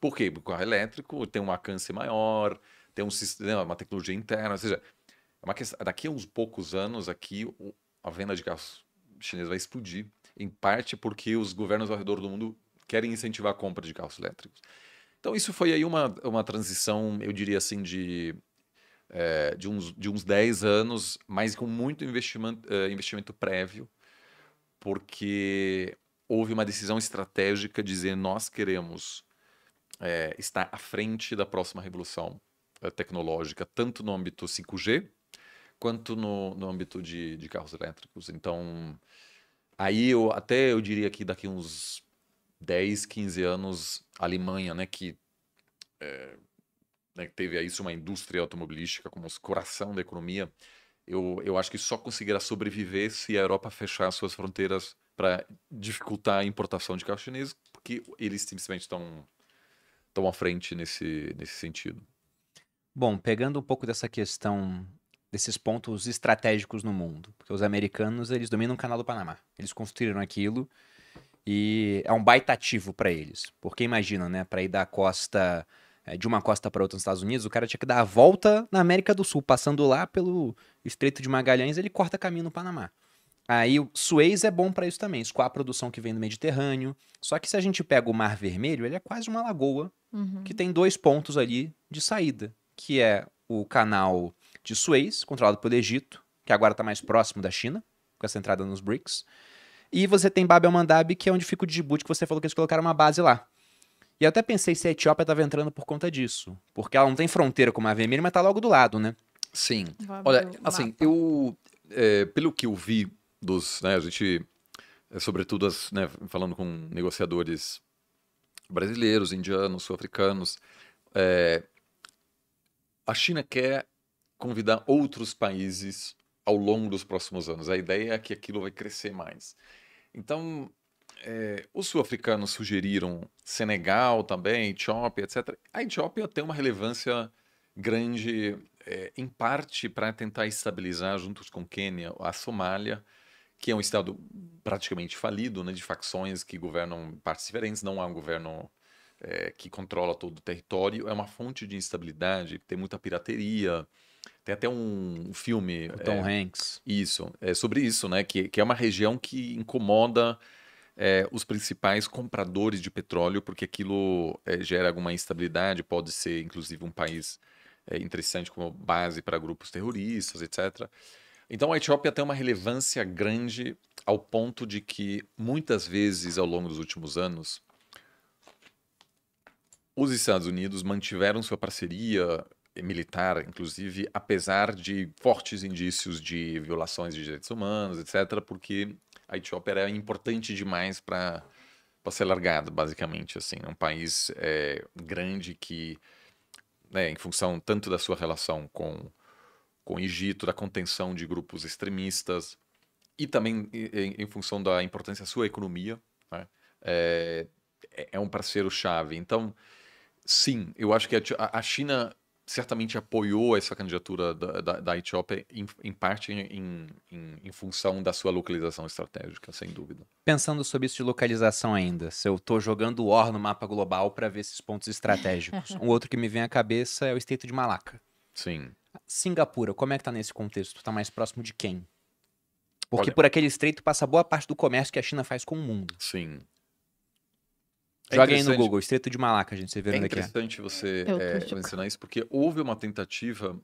Por quê? Porque o carro é elétrico tem um alcance maior, tem um sistema, né, uma tecnologia interna, ou seja, é uma questão, daqui a uns poucos anos aqui, o, a venda de carros chineses vai explodir, em parte porque os governos ao redor do mundo querem incentivar a compra de carros elétricos. Então, isso foi aí uma, uma transição, eu diria assim, de, é, de, uns, de uns 10 anos, mas com muito investimento, uh, investimento prévio, porque houve uma decisão estratégica de dizer nós queremos é, estar à frente da próxima revolução eh, tecnológica, tanto no âmbito 5G quanto no, no âmbito de, de carros elétricos. Então, aí eu até eu diria que daqui uns 10, 15 anos, a Alemanha, né, que é, né, teve aí uma indústria automobilística como coração da economia, eu, eu acho que só conseguirá sobreviver se a Europa fechar suas fronteiras para dificultar a importação de carro chinês, porque eles simplesmente estão estão à frente
nesse, nesse sentido. Bom, pegando um pouco dessa questão desses pontos estratégicos no mundo, porque os americanos eles dominam o Canal do Panamá, eles construíram aquilo e é um baita ativo para eles. Porque imagina, né? Para ir da costa é, de uma costa para outra nos Estados Unidos, o cara tinha que dar a volta na América do Sul, passando lá pelo Estreito de Magalhães, ele corta caminho no Panamá. Aí o Suez é bom para isso também, escoar com a produção que vem do Mediterrâneo. Só que se a gente pega o Mar Vermelho, ele é quase uma lagoa uhum. que tem dois pontos ali de saída, que é o canal de Suez, controlado pelo Egito, que agora está mais próximo da China, com essa entrada nos BRICS, e você tem Bab el-Mandab, que é onde fica o Djibouti, que você falou que eles colocaram uma base lá. E eu até pensei se a Etiópia estava entrando por conta disso. Porque ela não tem fronteira com o Mar Vermelho, mas está logo do lado, né? Sim. Olha,
assim, eu. É, pelo que eu vi dos. Né, a gente. É, sobretudo, as, né, falando com negociadores brasileiros, indianos, sul-africanos. É, a China quer convidar outros países ao longo dos próximos anos. A ideia é que aquilo vai crescer mais. Então, é, os sul-africanos sugeriram Senegal também, Etiópia, etc. A Etiópia tem uma relevância grande, é, em parte, para tentar estabilizar, juntos com Quênia, a Somália, que é um estado praticamente falido, né, de facções que governam partes diferentes, não há um governo é, que controla todo o território, é uma fonte de instabilidade, tem muita pirateria, tem até um filme. O Tom é, Hanks. Isso, é sobre isso, né? Que, que é uma região que incomoda é, os principais compradores de petróleo, porque aquilo é, gera alguma instabilidade, pode ser inclusive um país é, interessante como base para grupos terroristas, etc. Então a Etiópia tem uma relevância grande ao ponto de que muitas vezes ao longo dos últimos anos os Estados Unidos mantiveram sua parceria militar, inclusive, apesar de fortes indícios de violações de direitos humanos, etc., porque a Etiópia era importante demais para ser largada, basicamente. Assim, é um país é, grande que, né, em função tanto da sua relação com, com o Egito, da contenção de grupos extremistas, e também em, em função da importância da sua economia, né, é, é, é um parceiro-chave. Então, sim, eu acho que a, a China certamente apoiou essa candidatura da, da, da Etiópia em, em parte em, em, em, função da sua localização estratégica, sem dúvida.
Pensando sobre isso de localização ainda, se eu estou jogando o OR no mapa global para ver esses pontos estratégicos, um outro que me vem à cabeça é o Estreito de Malaca. Sim. Singapura, como é que está nesse contexto? Está mais próximo de quem? Porque Olha, por aquele estreito passa boa parte do comércio que a China faz com o mundo. Sim. É Joguem aí no Google, Estreito de Malaca, gente, você vê é onde é que é. interessante
você é, mencionar isso, porque houve uma tentativa,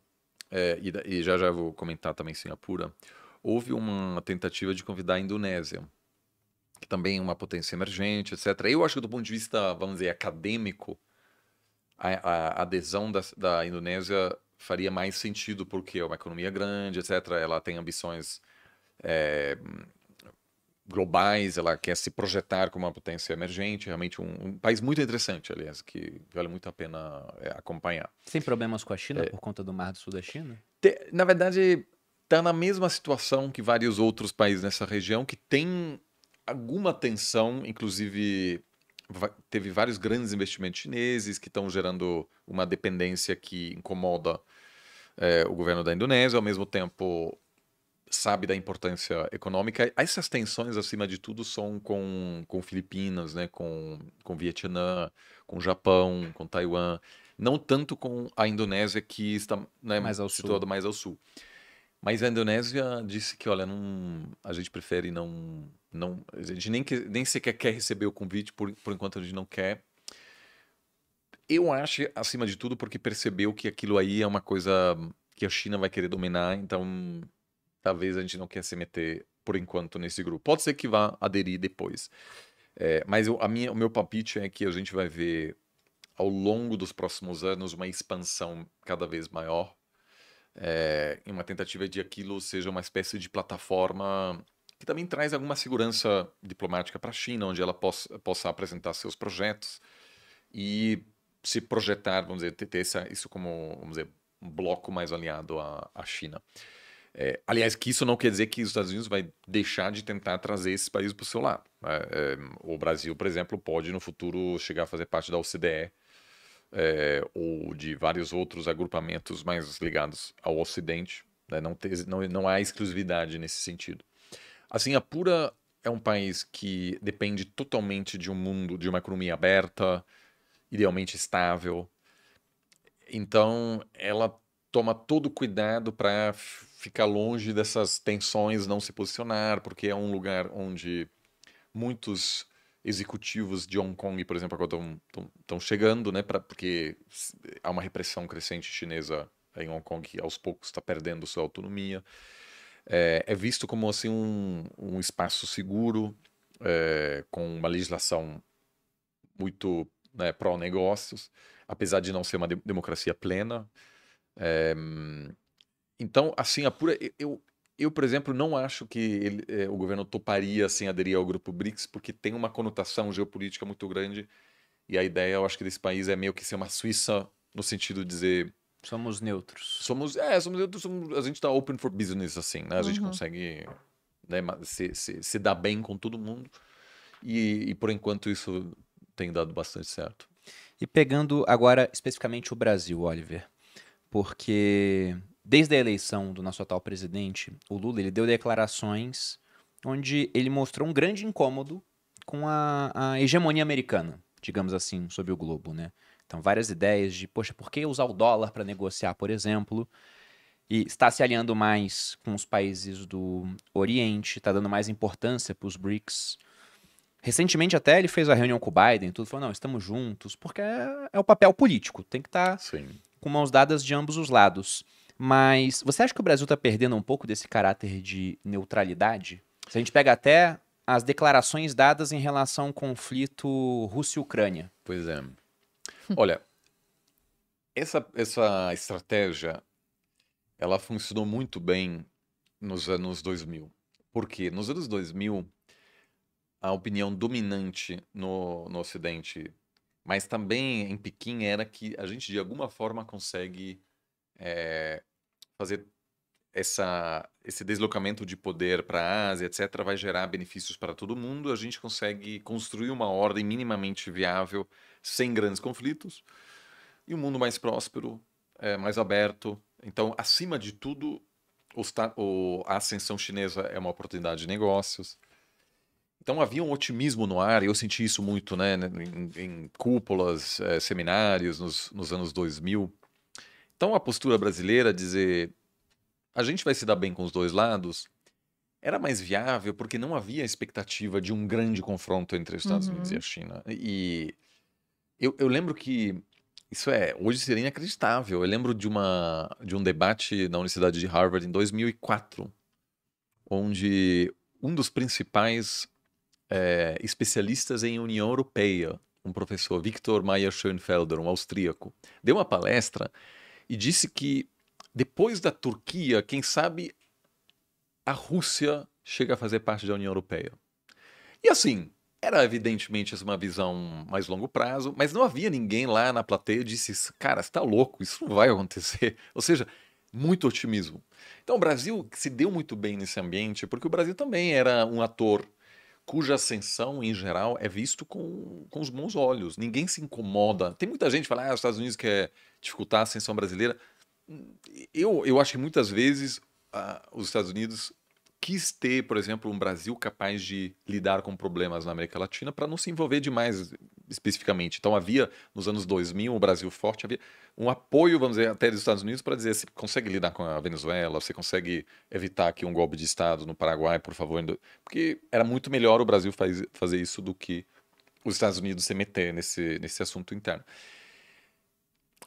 é, e, e, já já vou comentar também Singapura, houve uma tentativa de convidar a Indonésia, que também é uma potência emergente, etc. Eu acho que do ponto de vista, vamos dizer, acadêmico, a, a adesão da, da Indonésia faria mais sentido, porque é uma economia grande, etc. Ela tem ambições é, globais, ela quer se projetar como uma potência emergente, realmente um, um país muito interessante, aliás, que vale muito a pena é, acompanhar.
Tem problemas com a China é, por conta
do Mar do Sul da China?
Te, na verdade,
está na mesma situação que vários outros países nessa região que tem alguma tensão, inclusive teve vários grandes investimentos chineses que estão gerando uma dependência que incomoda é, o governo da Indonésia, ao mesmo tempo sabe da importância econômica. Essas tensões, acima de tudo, são com, com Filipinas, né, com, com Vietnã, com Japão, com Taiwan. Não tanto com a Indonésia, que está né, mais ao situada sul. mais ao sul. Mas a Indonésia disse que, olha, não, a gente prefere não. não a gente nem, que, nem sequer quer receber o convite, por, por enquanto a gente não quer. Eu acho, acima de tudo, porque percebeu que aquilo aí é uma coisa que a China vai querer dominar, então talvez a gente não quer se meter por enquanto nesse grupo. Pode ser que vá aderir depois. É, mas eu, a minha, o meu palpite é que a gente vai ver ao longo dos próximos anos uma expansão cada vez maior é, em uma tentativa de aquilo seja uma espécie de plataforma que também traz alguma segurança diplomática para a China, onde ela possa, possa apresentar seus projetos e se projetar, vamos dizer, ter essa, isso como, vamos dizer, um bloco mais alinhado à, à China. É, aliás, que isso não quer dizer que os Estados Unidos vai deixar de tentar trazer esses países para o seu lado. É, é, o Brasil, por exemplo, pode no futuro chegar a fazer parte da OCDE é, ou de vários outros agrupamentos mais ligados ao Ocidente. Né? Não, ter, não, não há exclusividade nesse sentido. Assim, a Singapura é um país que depende totalmente de um mundo, de uma economia aberta, idealmente estável. Então, ela toma todo cuidado para ficar longe dessas tensões, não se posicionar, porque é um lugar onde muitos executivos de Hong Kong, por exemplo, agora estão chegando, né, pra, porque há uma repressão crescente chinesa em Hong Kong que aos poucos está perdendo sua autonomia. É, é, visto como assim um, um espaço seguro, é, com uma legislação muito né, pró-negócios, apesar de não ser uma de democracia plena. É, então, assim, a pura. Eu, eu, por exemplo, não acho que ele, é, o governo toparia assim, aderir ao grupo BRICS, porque tem uma conotação geopolítica muito grande. E a ideia, eu acho que desse país é meio que ser uma Suíça, no sentido de dizer. Somos neutros. Somos, é, somos neutros, somos, a gente está open for business, assim, né? A gente uhum. consegue né, se, se, se dar bem com todo mundo.
E, e por enquanto isso tem dado bastante certo. E pegando agora especificamente o Brasil, Oliver, porque Desde a eleição do nosso atual presidente, o Lula ele deu declarações onde ele mostrou um grande incômodo com a, a hegemonia americana, digamos assim, sobre o globo, né? Então, várias ideias de, poxa, por que usar o dólar para negociar, por exemplo? E está se alinhando mais com os países do Oriente, está dando mais importância para os BRICS. Recentemente até ele fez a reunião com o Biden, tudo falou, não, estamos juntos, porque é, é o papel político, tem que estar tá com mãos dadas de ambos os lados. Mas você acha que o Brasil está perdendo um pouco desse caráter de neutralidade? Se a gente pega até as declarações dadas em relação ao conflito Rússia-Ucrânia. Pois é. Olha,
essa, essa estratégia ela funcionou muito bem nos anos 2000. Porque nos anos 2000, a opinião dominante no, no Ocidente, mas também em Pequim, era que a gente de alguma forma consegue é, fazer essa, esse deslocamento de poder para a Ásia, etc., vai gerar benefícios para todo mundo. A gente consegue construir uma ordem minimamente viável, sem grandes conflitos, e um mundo mais próspero, é, mais aberto. Então, acima de tudo, o, a ascensão chinesa é uma oportunidade de negócios. Então havia um otimismo no ar, e eu senti isso muito né, em, em cúpulas, é, seminários nos, nos anos 2000. Então a postura brasileira dizer a gente vai se dar bem com os dois lados era mais viável porque não havia expectativa de um grande confronto entre os Estados uhum. Unidos e uhum. a China. E eu, eu, lembro que isso é hoje seria inacreditável. Eu lembro de uma de um debate na Universidade de Harvard em 2004, onde um dos principais é, especialistas em União Europeia, um professor Victor Meyer Schoenfelder, um austríaco, deu uma palestra e disse que depois da Turquia, quem sabe a Rússia chega a fazer parte da União Europeia. E assim, era evidentemente uma visão mais longo prazo, mas não havia ninguém lá na plateia que disse: cara, está louco, isso não vai acontecer. Ou seja, muito otimismo. Então o Brasil se deu muito bem nesse ambiente, porque o Brasil também era um ator cuja ascensão, em geral, é visto com, com os bons olhos. Ninguém se incomoda. Tem muita gente que fala, ah, os Estados Unidos quer dificultar a ascensão brasileira. Hum, eu, eu acho que muitas vezes ah, os Estados Unidos quis ter, por exemplo, um Brasil capaz de lidar com problemas na América Latina para não se envolver demais especificamente. Então havia nos anos 2000 um Brasil forte, havia um apoio, vamos dizer, até dos Estados Unidos para dizer, você consegue lidar com a Venezuela, você consegue evitar que um golpe de estado no Paraguai, por favor, porque era muito melhor o Brasil faz, fazer isso do que os Estados Unidos se meter nesse nesse assunto interno.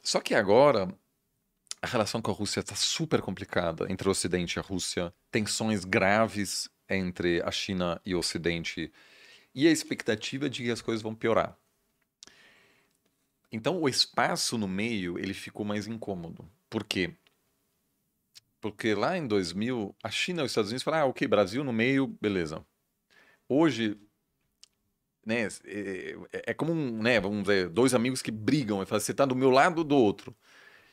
Só que agora a relação com a Rússia está super complicada entre o Ocidente e a Rússia, tensões graves entre a China e o Ocidente, e a expectativa de que as coisas vão piorar. Então, o espaço no meio ele ficou mais incômodo. Por quê? Porque lá em 2000, a China e os Estados Unidos falaram: ah, ok, Brasil no meio, beleza. Hoje, né, é, é, é como um, né, vamos dizer, dois amigos que brigam e falam: você está do meu lado ou do outro?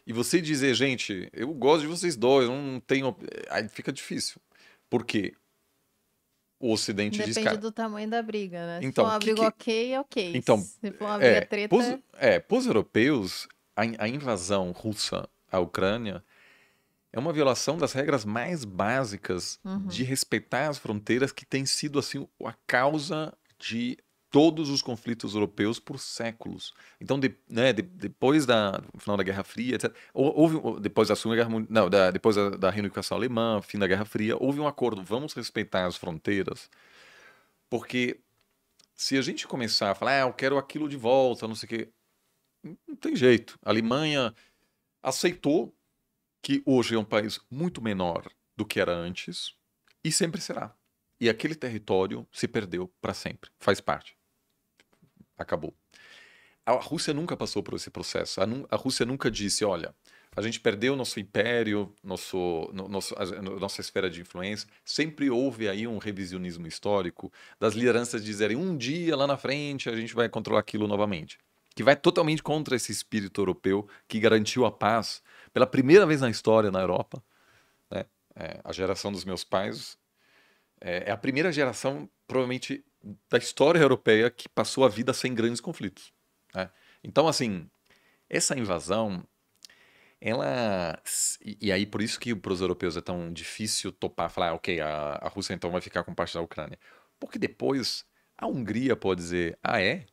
e você dizer, gente, eu gosto de vocês dois, não tenho. Aí fica difícil. Por quê? O Ocidente Depende diz, do
tamanho da briga, né? Então, Se for uma briga que... ok, ok. Então, Se for uma briga é, treta... Pros,
é, pros europeus, a, a invasão russa à Ucrânia é uma violação das regras mais básicas uhum. de respeitar as fronteiras que tem sido assim a causa de todos os conflitos europeus por séculos. Então, de, né, de, depois da final da Guerra Fria, etc, houve depois da Segunda Guerra Mundial, não, da, depois da, da reunificação alemã, fim da Guerra Fria, houve um acordo. Vamos respeitar as fronteiras, porque se a gente começar a falar, ah, eu quero aquilo de volta, não sei o quê, não tem jeito. A Alemanha aceitou que hoje é um país muito menor do que era antes e sempre será. E aquele território se perdeu para sempre, faz parte acabou. A Rússia nunca passou por esse processo. A, a Rússia nunca disse, olha, a gente perdeu nosso império, nosso, nosso, a, nossa esfera de influência. Sempre houve aí um revisionismo histórico das lideranças dizerem um dia lá na frente a gente vai controlar aquilo novamente, que vai totalmente contra esse espírito europeu que garantiu a paz pela primeira vez na história na Europa. Né? É, a geração dos meus pais é, é a primeira geração provavelmente da história europeia que passou a vida sem grandes conflitos. Né? Então, assim, essa invasão, ela. E aí, por isso que para os europeus é tão difícil topar, falar, ah, ok, a, a Rússia então vai ficar com parte da Ucrânia. Porque depois a Hungria pode dizer, ah, é?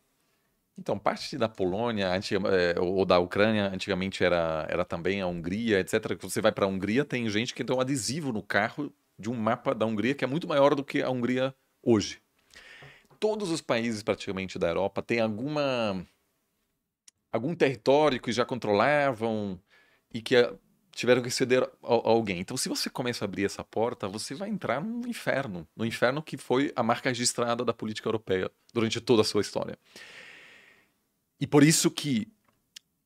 Então, parte da Polônia é, ou da Ucrânia antigamente era, era também a Hungria, etc. Você vai para a Hungria, tem gente que tem um adesivo no carro de um mapa da Hungria que é muito maior do que a Hungria hoje todos os países praticamente da Europa têm alguma algum território que já controlavam e que eh, tiveram que ceder a, alguém. Então, se você começa a abrir essa porta, você vai entrar num inferno, no inferno que foi a marca registrada da política europeia durante toda a sua história. E por isso que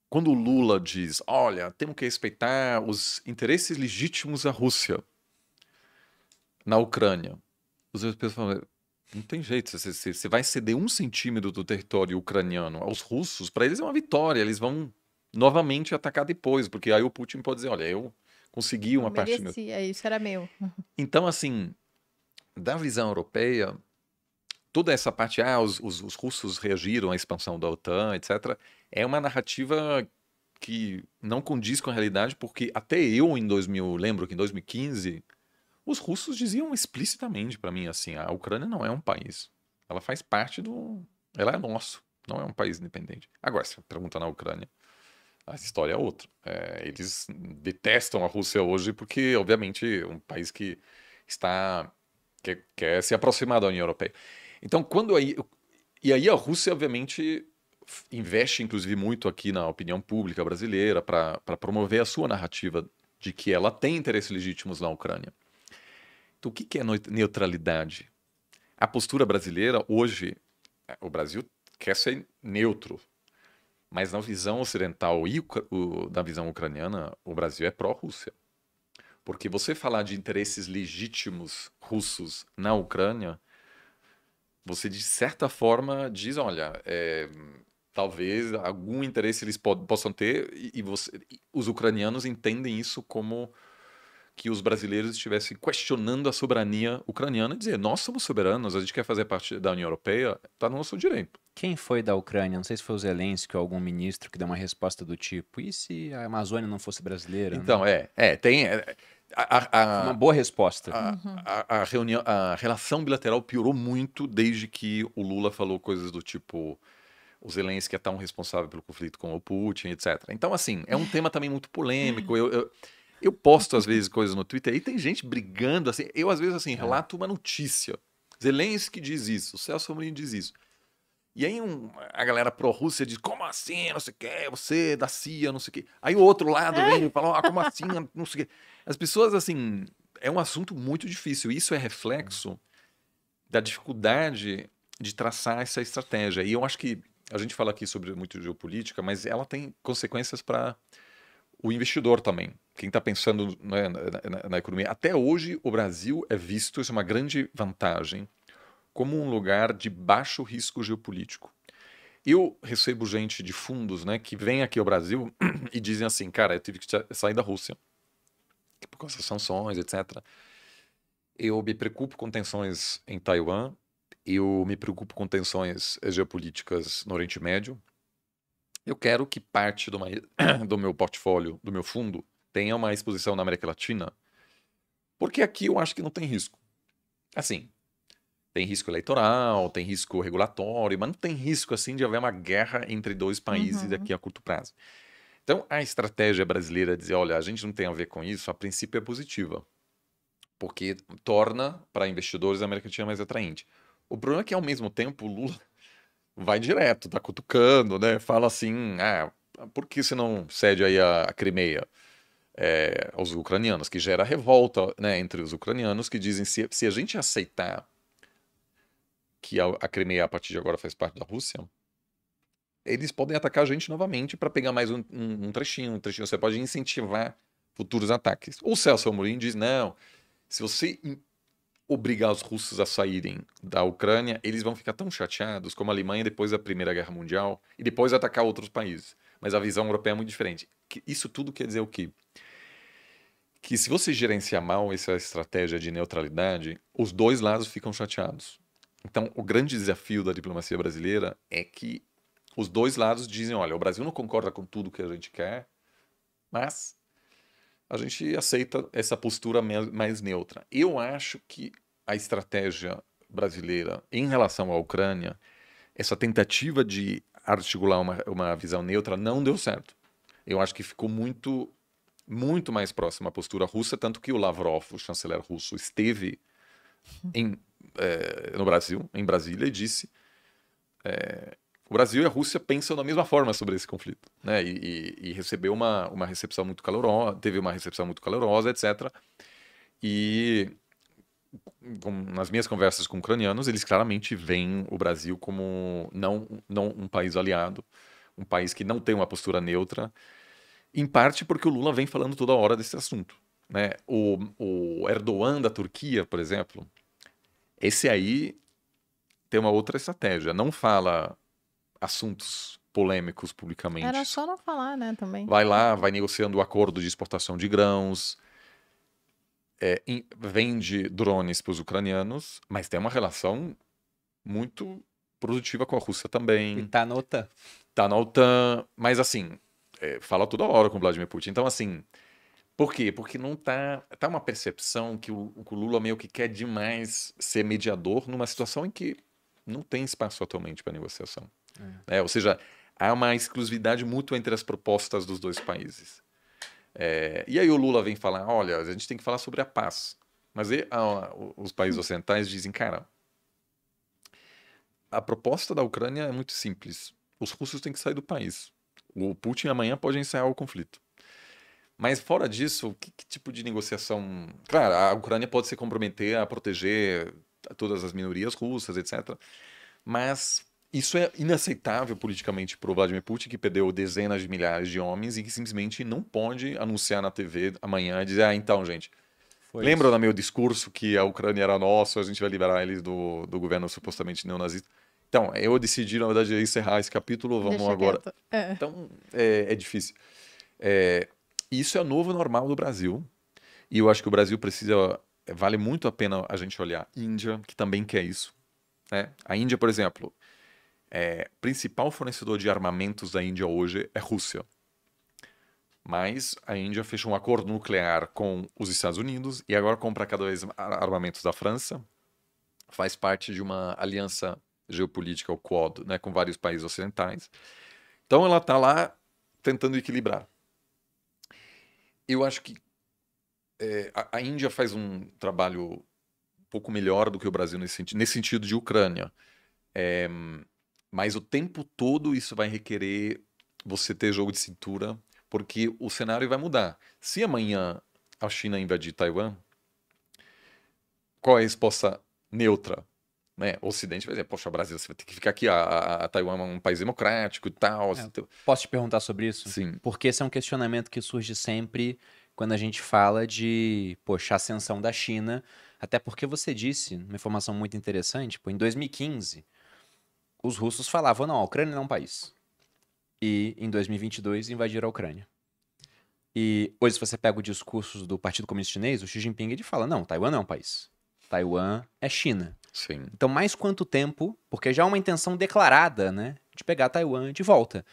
quando o Lula diz, olha, temos que respeitar os interesses legítimos da Rússia na Ucrânia, os pessoas falam, não tem jeito. Você, você, você vai ceder um centímetro do território ucraniano aos russos, para eles é uma vitória. Eles vão novamente atacar depois, porque aí o Putin pode dizer: olha, eu consegui uma eu parte.
É isso era meu.
Então, assim, da visão europeia, toda essa parte, ah, os, os, os russos reagiram à expansão da OTAN, etc., é uma narrativa que não condiz com a realidade, porque até eu, em 2000, lembro que em 2015 os russos diziam explicitamente para mim assim: a Ucrânia não é um país. Ela faz parte do. Ela é nosso. Não é um país independente. Agora, se pergunta na Ucrânia, a história é outra. É, eles detestam a Rússia hoje porque, obviamente, é um país que está quer, quer é se aproximar da União Europeia. Então, quando aí e aí a Rússia, obviamente, investe inclusive muito aqui na opinião pública brasileira para promover a sua narrativa de que ela tem interesses legítimos na Ucrânia. Então, o que, é neutralidade? A postura brasileira hoje, é, o Brasil quer ser neutro, mas na visão ocidental e da na visão ucraniana, o Brasil é pró-Rússia. Porque você falar de interesses legítimos russos na Ucrânia, você de certa forma diz, olha, é, talvez algum interesse eles possam ter e, você, e os ucranianos entendem isso como que os brasileiros estivessem questionando a soberania ucraniana e dizer: nós somos soberanos, a gente quer fazer parte da União Europeia, está no nosso direito.
Quem foi da Ucrânia? Não sei se foi o Zelensky ou algum ministro que deu uma resposta do tipo: e se a Amazônia não fosse brasileira? Então, né? é, é, tem. É,
a, a, uma boa resposta. Uhum. A, a, reunião, a relação bilateral piorou muito desde que o Lula falou coisas do tipo o Zelensky é tão responsável pelo conflito com o Putin, etc. Então, assim, é um tema também muito polêmico. Uhum. Eu, eu, eu posto, às vezes, coisas no Twitter e tem gente brigando, assim. Eu, às vezes, assim, é. relato uma notícia. Zelensky diz isso, Celso Amorim diz isso. E aí um, a galera pró-Rússia diz, como assim, não sei o quê, você é da CIA, não sei o que. Aí o outro lado vem e fala, ah, como assim, não sei o que. As pessoas, assim, é um assunto muito difícil. Isso é reflexo da dificuldade de traçar essa estratégia. E eu acho que a gente fala aqui sobre muito geopolítica, mas ela tem consequências para o investidor também, quem está pensando né, na, na, na, economia. Até hoje, o Brasil é visto, isso é uma grande vantagem, como um lugar de baixo risco geopolítico. Eu recebo gente de fundos né, que vem aqui ao Brasil e dizem assim, cara, eu tive que sair da Rússia por causa das sanções, etc. Eu me preocupo com tensões em Taiwan, eu me preocupo com tensões geopolíticas no Oriente Médio, eu quero que parte do, do meu portfólio, do meu fundo, tenha uma exposição na América Latina, porque aqui eu acho que não tem risco. Assim, tem risco eleitoral, tem risco regulatório, mas não tem risco assim de haver uma guerra entre dois países uhum. daqui a curto prazo. Então, a estratégia brasileira de dizer, olha, a gente não tem a ver com isso, a princípio é positiva, porque torna para investidores a América Latina mais atraente. O problema é que, ao mesmo tempo, o Lula vai direto, tá cutucando, né? Fala assim, ah, por que você não cede aí a, a Crimeia é, aos ucranianos? Que gera revolta né, entre os ucranianos que dizem se, se a gente aceitar que a, a Crimeia a partir de agora faz parte da Rússia, eles podem atacar a gente novamente para pegar mais um, um, um, trechinho, um trechinho. Você pode incentivar futuros ataques. O Celso Amorim diz, não, se você obrigar os russos a saírem da Ucrânia, eles vão ficar tão chateados como a Alemanha depois da Primeira Guerra Mundial e depois atacar outros países. Mas a visão europeia é muito diferente. Isso tudo quer dizer o quê? Que se você gerenciar mal essa estratégia de neutralidade, os dois lados ficam chateados. Então, o grande desafio da diplomacia brasileira é que os dois lados dizem: olha, o Brasil não concorda com tudo que a gente quer, mas a gente aceita essa postura mais neutra. Eu acho que a estratégia brasileira em relação à Ucrânia, essa tentativa de articular uma, uma visão neutra não deu certo. Eu acho que ficou muito, muito mais próxima à postura russa, tanto que o Lavrov, o chanceler russo, esteve em, é, no Brasil, em Brasília, e disse é, o Brasil e a Rússia pensam da mesma forma sobre esse conflito, né? E, e, e recebeu uma, uma recepção muito calorosa, teve uma recepção muito calorosa, etc. E com, nas minhas conversas com ucranianos, eles claramente veem o Brasil como não, não um país aliado, um país que não tem uma postura neutra, em parte porque o Lula vem falando toda hora desse assunto. Né? O, o Erdogan da Turquia, por exemplo, esse aí tem uma outra estratégia. Não fala assuntos polêmicos publicamente. Era
só não falar, né, também. Vai
lá, vai negociando o acordo de exportação de grãos, é, in, vende drones para os ucranianos, mas tem uma relação muito produtiva com a Rússia também. E tá na OTAN. Tá na OTAN, mas assim, é, fala toda hora com o Vladimir Putin. Então, assim, por quê? Porque não tá. Tá uma percepção que o, o Lula meio que quer demais ser mediador numa situação em que não tem espaço atualmente para negociação. É. é, ou seja, há uma exclusividade mútua entre as propostas dos dois países. É, e aí o Lula vem falar, olha, a gente tem que falar sobre a paz. Mas os países hum. ocidentais dizem, cara, a proposta da Ucrânia é muito simples. Os russos têm que sair do país. O Putin amanhã pode encerrar o conflito. Mas fora disso, que, que tipo de negociação... Claro, a Ucrânia pode se comprometer a proteger todas as minorias russas, etc. Mas isso é inaceitável politicamente para o Vladimir Putin, que perdeu dezenas de milhares de homens e que simplesmente não pode anunciar na TV amanhã e dizer: ah, então, gente, foi Lembra isso. do meu discurso que a Ucrânia era nossa, a gente vai liberar eles do, do governo supostamente neonazista? Então, eu decidi, na verdade, encerrar esse capítulo, vamos Deixa agora. É. Então, é, é difícil. É, isso é o novo normal do Brasil. E eu acho que o Brasil precisa. Vale muito a pena a gente olhar Índia, que também quer isso. Né? A Índia, por exemplo, é, principal fornecedor de armamentos da Índia hoje é Rússia. Mas a Índia fechou um acordo nuclear com os Estados Unidos e agora compra cada vez armamentos da França. Faz parte de uma aliança geopolítica, o Quad, né, com vários países ocidentais. Então ela está lá tentando equilibrar. Eu acho que é, a, a, Índia faz um trabalho um pouco melhor do que o Brasil nesse, nesse sentido de Ucrânia. É, mas o tempo todo isso vai requerer você ter jogo de cintura, porque o cenário vai mudar. Se amanhã a China invadir Taiwan, qual é a resposta neutra? Né? O Ocidente vai dizer, poxa, Brasil, você vai ter que ficar
aqui, a, a, Taiwan é um país
democrático
e tal. É, Posso te perguntar sobre isso? Sim. Porque esse é um questionamento que surge sempre quando a gente fala de, poxa, ascensão da China, até porque você disse, uma informação muito interessante, pô, em 2015 os russos falavam, não, a Ucrânia não é um país. E em 2022 invadiram a Ucrânia. E hoje, se você pega os discursos do Partido Comunista Chinês, o Xi Jinping ele fala: não, Taiwan não é um país. Taiwan é China. Sim. Então, mais quanto tempo? Porque já é uma intenção declarada, né? De pegar Taiwan de volta.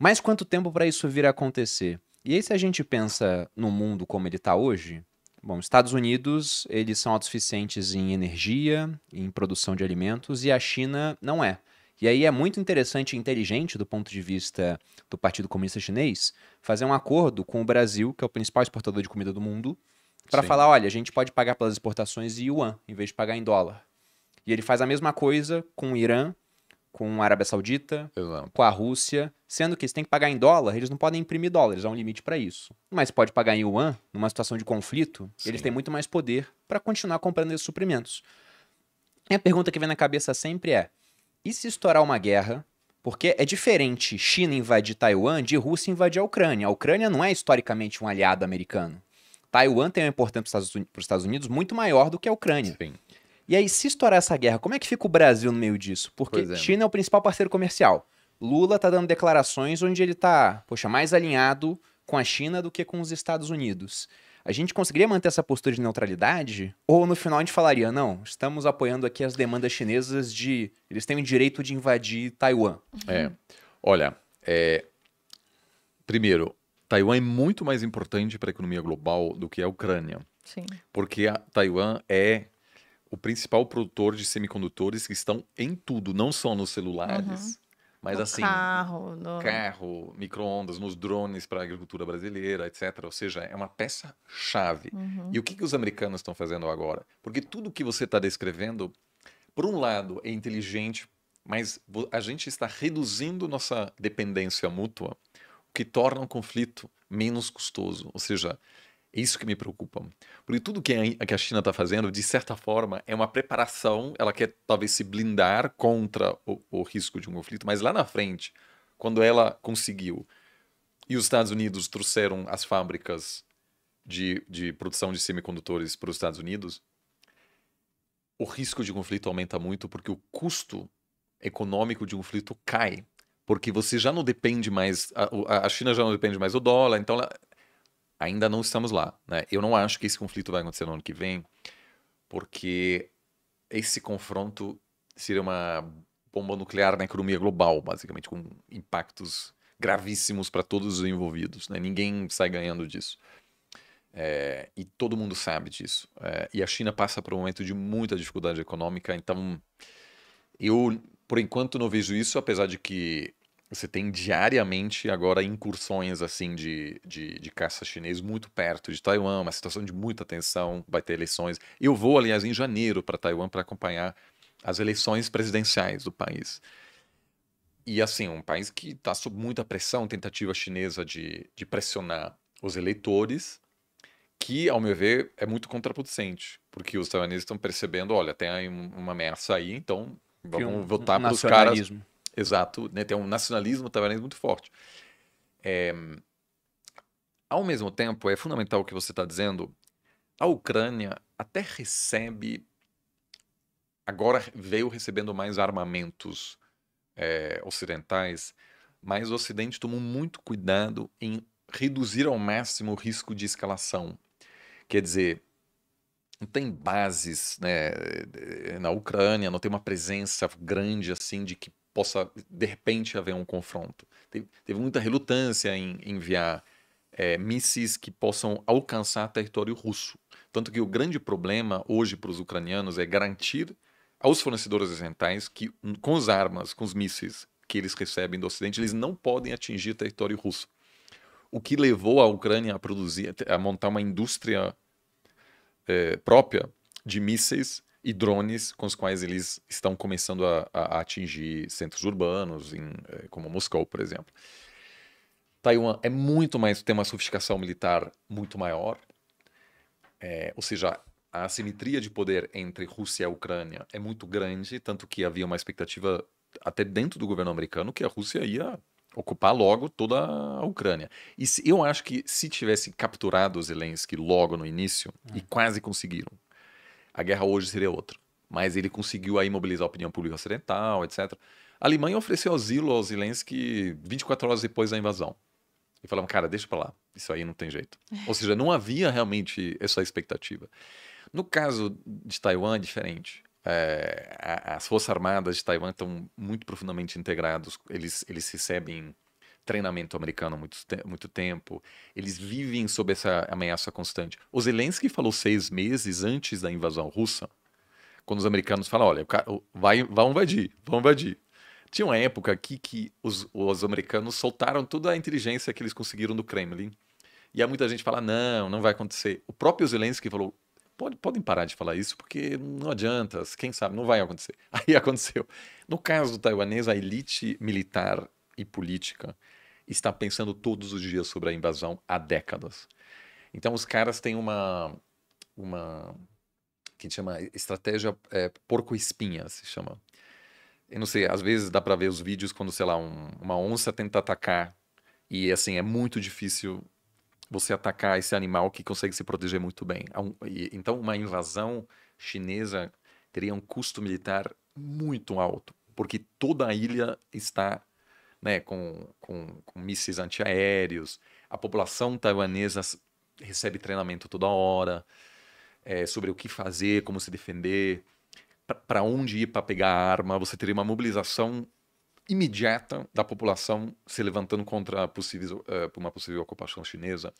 Mais quanto tempo para isso vir a acontecer? E aí, se a gente pensa no mundo como ele está hoje, Bom, Estados Unidos, eles são autossuficientes em energia, em produção de alimentos, e a China não é. E aí é muito interessante e inteligente, do ponto de vista do Partido Comunista Chinês, fazer um acordo com o Brasil, que é o principal exportador de comida do mundo, para falar: olha, a gente pode pagar pelas exportações em yuan, em vez de pagar em dólar. E ele faz a mesma coisa com o Irã, com a Arábia Saudita, Exato. com a Rússia, sendo que eles têm que pagar em dólar, eles não podem imprimir dólares, há um limite para isso. Mas pode pagar em yuan, numa situação de conflito, Sim. eles têm muito mais poder para continuar comprando esses suprimentos. E a pergunta que vem na cabeça sempre é: e se estourar uma guerra? Porque é diferente China invadir Taiwan de Rússia invadir a Ucrânia. A Ucrânia não é historicamente um aliado americano. Taiwan tem uma importância para os Estados Unidos muito maior do que a Ucrânia. Sim. E aí, se estourar essa guerra, como é que fica o Brasil no meio disso? Porque é. China é o principal parceiro comercial. Lula tá dando declarações onde ele tá, poxa, mais alinhado com a China do que com os Estados Unidos. A gente conseguiria manter essa postura de neutralidade? Ou no final a gente falaria, não, estamos apoiando aqui as demandas chinesas de. Eles têm o direito de invadir Taiwan. É. Olha, é...
primeiro, Taiwan é muito mais importante para a economia global do que a Ucrânia. Sim. Porque a Taiwan é o principal produtor de semicondutores que estão em tudo, não só nos celulares, uhum. mas no assim, carro, no... carro micro-ondas, nos drones para a agricultura brasileira, etc. Ou seja, é uma peça chave. Uhum. E o que, que os americanos estão fazendo agora? Porque tudo que você está descrevendo, por um lado, é inteligente, mas a gente está reduzindo nossa dependência mútua, o que torna o conflito menos custoso. Ou seja, é isso que me preocupa. Porque tudo que a China está fazendo, de certa forma, é uma preparação. Ela quer talvez se blindar contra o, o risco de um conflito, mas lá na frente, quando ela conseguiu e os Estados Unidos trouxeram as fábricas de, de produção de semicondutores para os Estados Unidos, o risco de conflito aumenta muito porque o custo econômico de um conflito cai. Porque você já não depende mais, a, a China já não depende mais do dólar, então ela, ainda não estamos lá. Né? Eu não acho que esse conflito vai acontecer no ano que vem, porque esse confronto seria uma bomba nuclear na né, economia global, basicamente, com impactos gravíssimos para todos os envolvidos. Né? Ninguém sai ganhando disso. É, e todo mundo sabe disso. É, e a China passa por um momento de muita dificuldade econômica, então eu, por enquanto, não vejo isso, apesar de que você tem diariamente agora incursões assim de, de, de, caça chinês muito perto de Taiwan, uma situação de muita tensão, vai ter eleições. Eu vou, aliás, em janeiro para Taiwan para acompanhar as eleições presidenciais do país. E assim, um país que está sob muita pressão, tentativa chinesa de, de pressionar os eleitores, que, ao meu ver, é muito contraproducente, porque os taiwaneses estão percebendo, olha, tem uma ameaça aí, então vamos votar para os caras Exato, né? tem um nacionalismo taverense muito forte. É... Ao mesmo tempo, é fundamental o que você está dizendo, a Ucrânia até recebe, agora veio recebendo mais armamentos é, ocidentais, mas o Ocidente tomou muito cuidado em reduzir ao máximo o risco de escalação. Quer dizer, não tem bases né, na Ucrânia, não tem uma presença grande assim de que possa, de repente, haver um confronto. Teve, teve muita relutância em enviar é, mísseis que possam alcançar território russo. Tanto que o grande problema hoje para os ucranianos é garantir aos fornecedores ocidentais que, com as armas, com os mísseis que eles recebem do Ocidente, eles não podem atingir território russo. O que levou a Ucrânia a produzir, a montar uma indústria é, própria de mísseis e drones com os quais eles estão começando a, a atingir centros urbanos, em, eh, como Moscou, por exemplo. Taiwan é muito mais, tem uma sofisticação militar muito maior, é, ou seja, a assimetria de poder entre Rússia e Ucrânia é muito grande, tanto que havia uma expectativa até dentro do governo americano que a Rússia ia ocupar logo toda a Ucrânia. E se, eu acho que se tivessem capturado Zelensky logo no início, é. e quase conseguiram, a guerra hoje seria outra. Mas ele conseguiu aí mobilizar a opinião pública ocidental, etc. A Alemanha ofereceu asilo ao Zelensky 24 horas depois da invasão. E falaram, cara, deixa pra lá, isso aí não tem jeito. É. Ou seja, não havia realmente essa expectativa. No caso de Taiwan, é diferente. É, as Forças Armadas de Taiwan estão muito profundamente integrados, eles, eles recebem treinamento americano há muito, te muito tempo. Eles vivem sob essa ameaça constante. O Zelensky falou seis meses antes da invasão russa, quando os americanos falam: olha, vai, vão invadir, vão invadir. Tinha uma época aqui que os, os americanos soltaram toda a inteligência que eles conseguiram do Kremlin. E há muita gente fala: não, não vai acontecer. O próprio Zelensky falou: Pode, podem parar de falar isso, porque não adianta, quem sabe, não vai acontecer. Aí aconteceu. No caso do taiwanês, a elite militar e política está pensando todos os dias sobre a invasão há décadas. Então os caras têm uma uma que a gente chama estratégia é, porco espinha se chama. Eu não sei, às vezes dá para ver os vídeos quando sei lá um, uma onça tenta atacar e assim é muito difícil você atacar esse animal que consegue se proteger muito bem. Então uma invasão chinesa teria um custo militar muito alto, porque toda a ilha está né, com, com, com mísseis antiaéreos. A população taiwanesa recebe treinamento toda hora é, sobre o que fazer, como se defender, para onde ir para pegar a arma. Você teria uma mobilização imediata da população se levantando contra possíveis, uh, uma possível ocupação chinesa.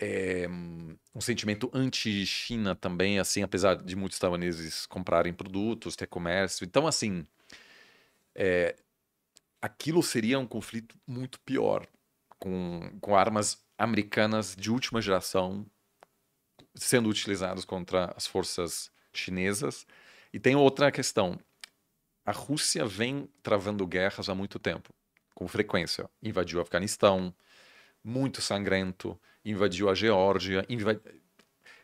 É, um sentimento anti-China também, assim, apesar de muitos taiwaneses comprarem produtos, ter comércio. Então, assim, é, aquilo seria um conflito muito pior com, com armas americanas de última geração sendo utilizadas contra as forças chinesas. E tem outra questão. A Rússia vem travando guerras há muito tempo, com frequência. Invadiu o Afeganistão, muito sangrento, invadiu a Geórgia, invadiu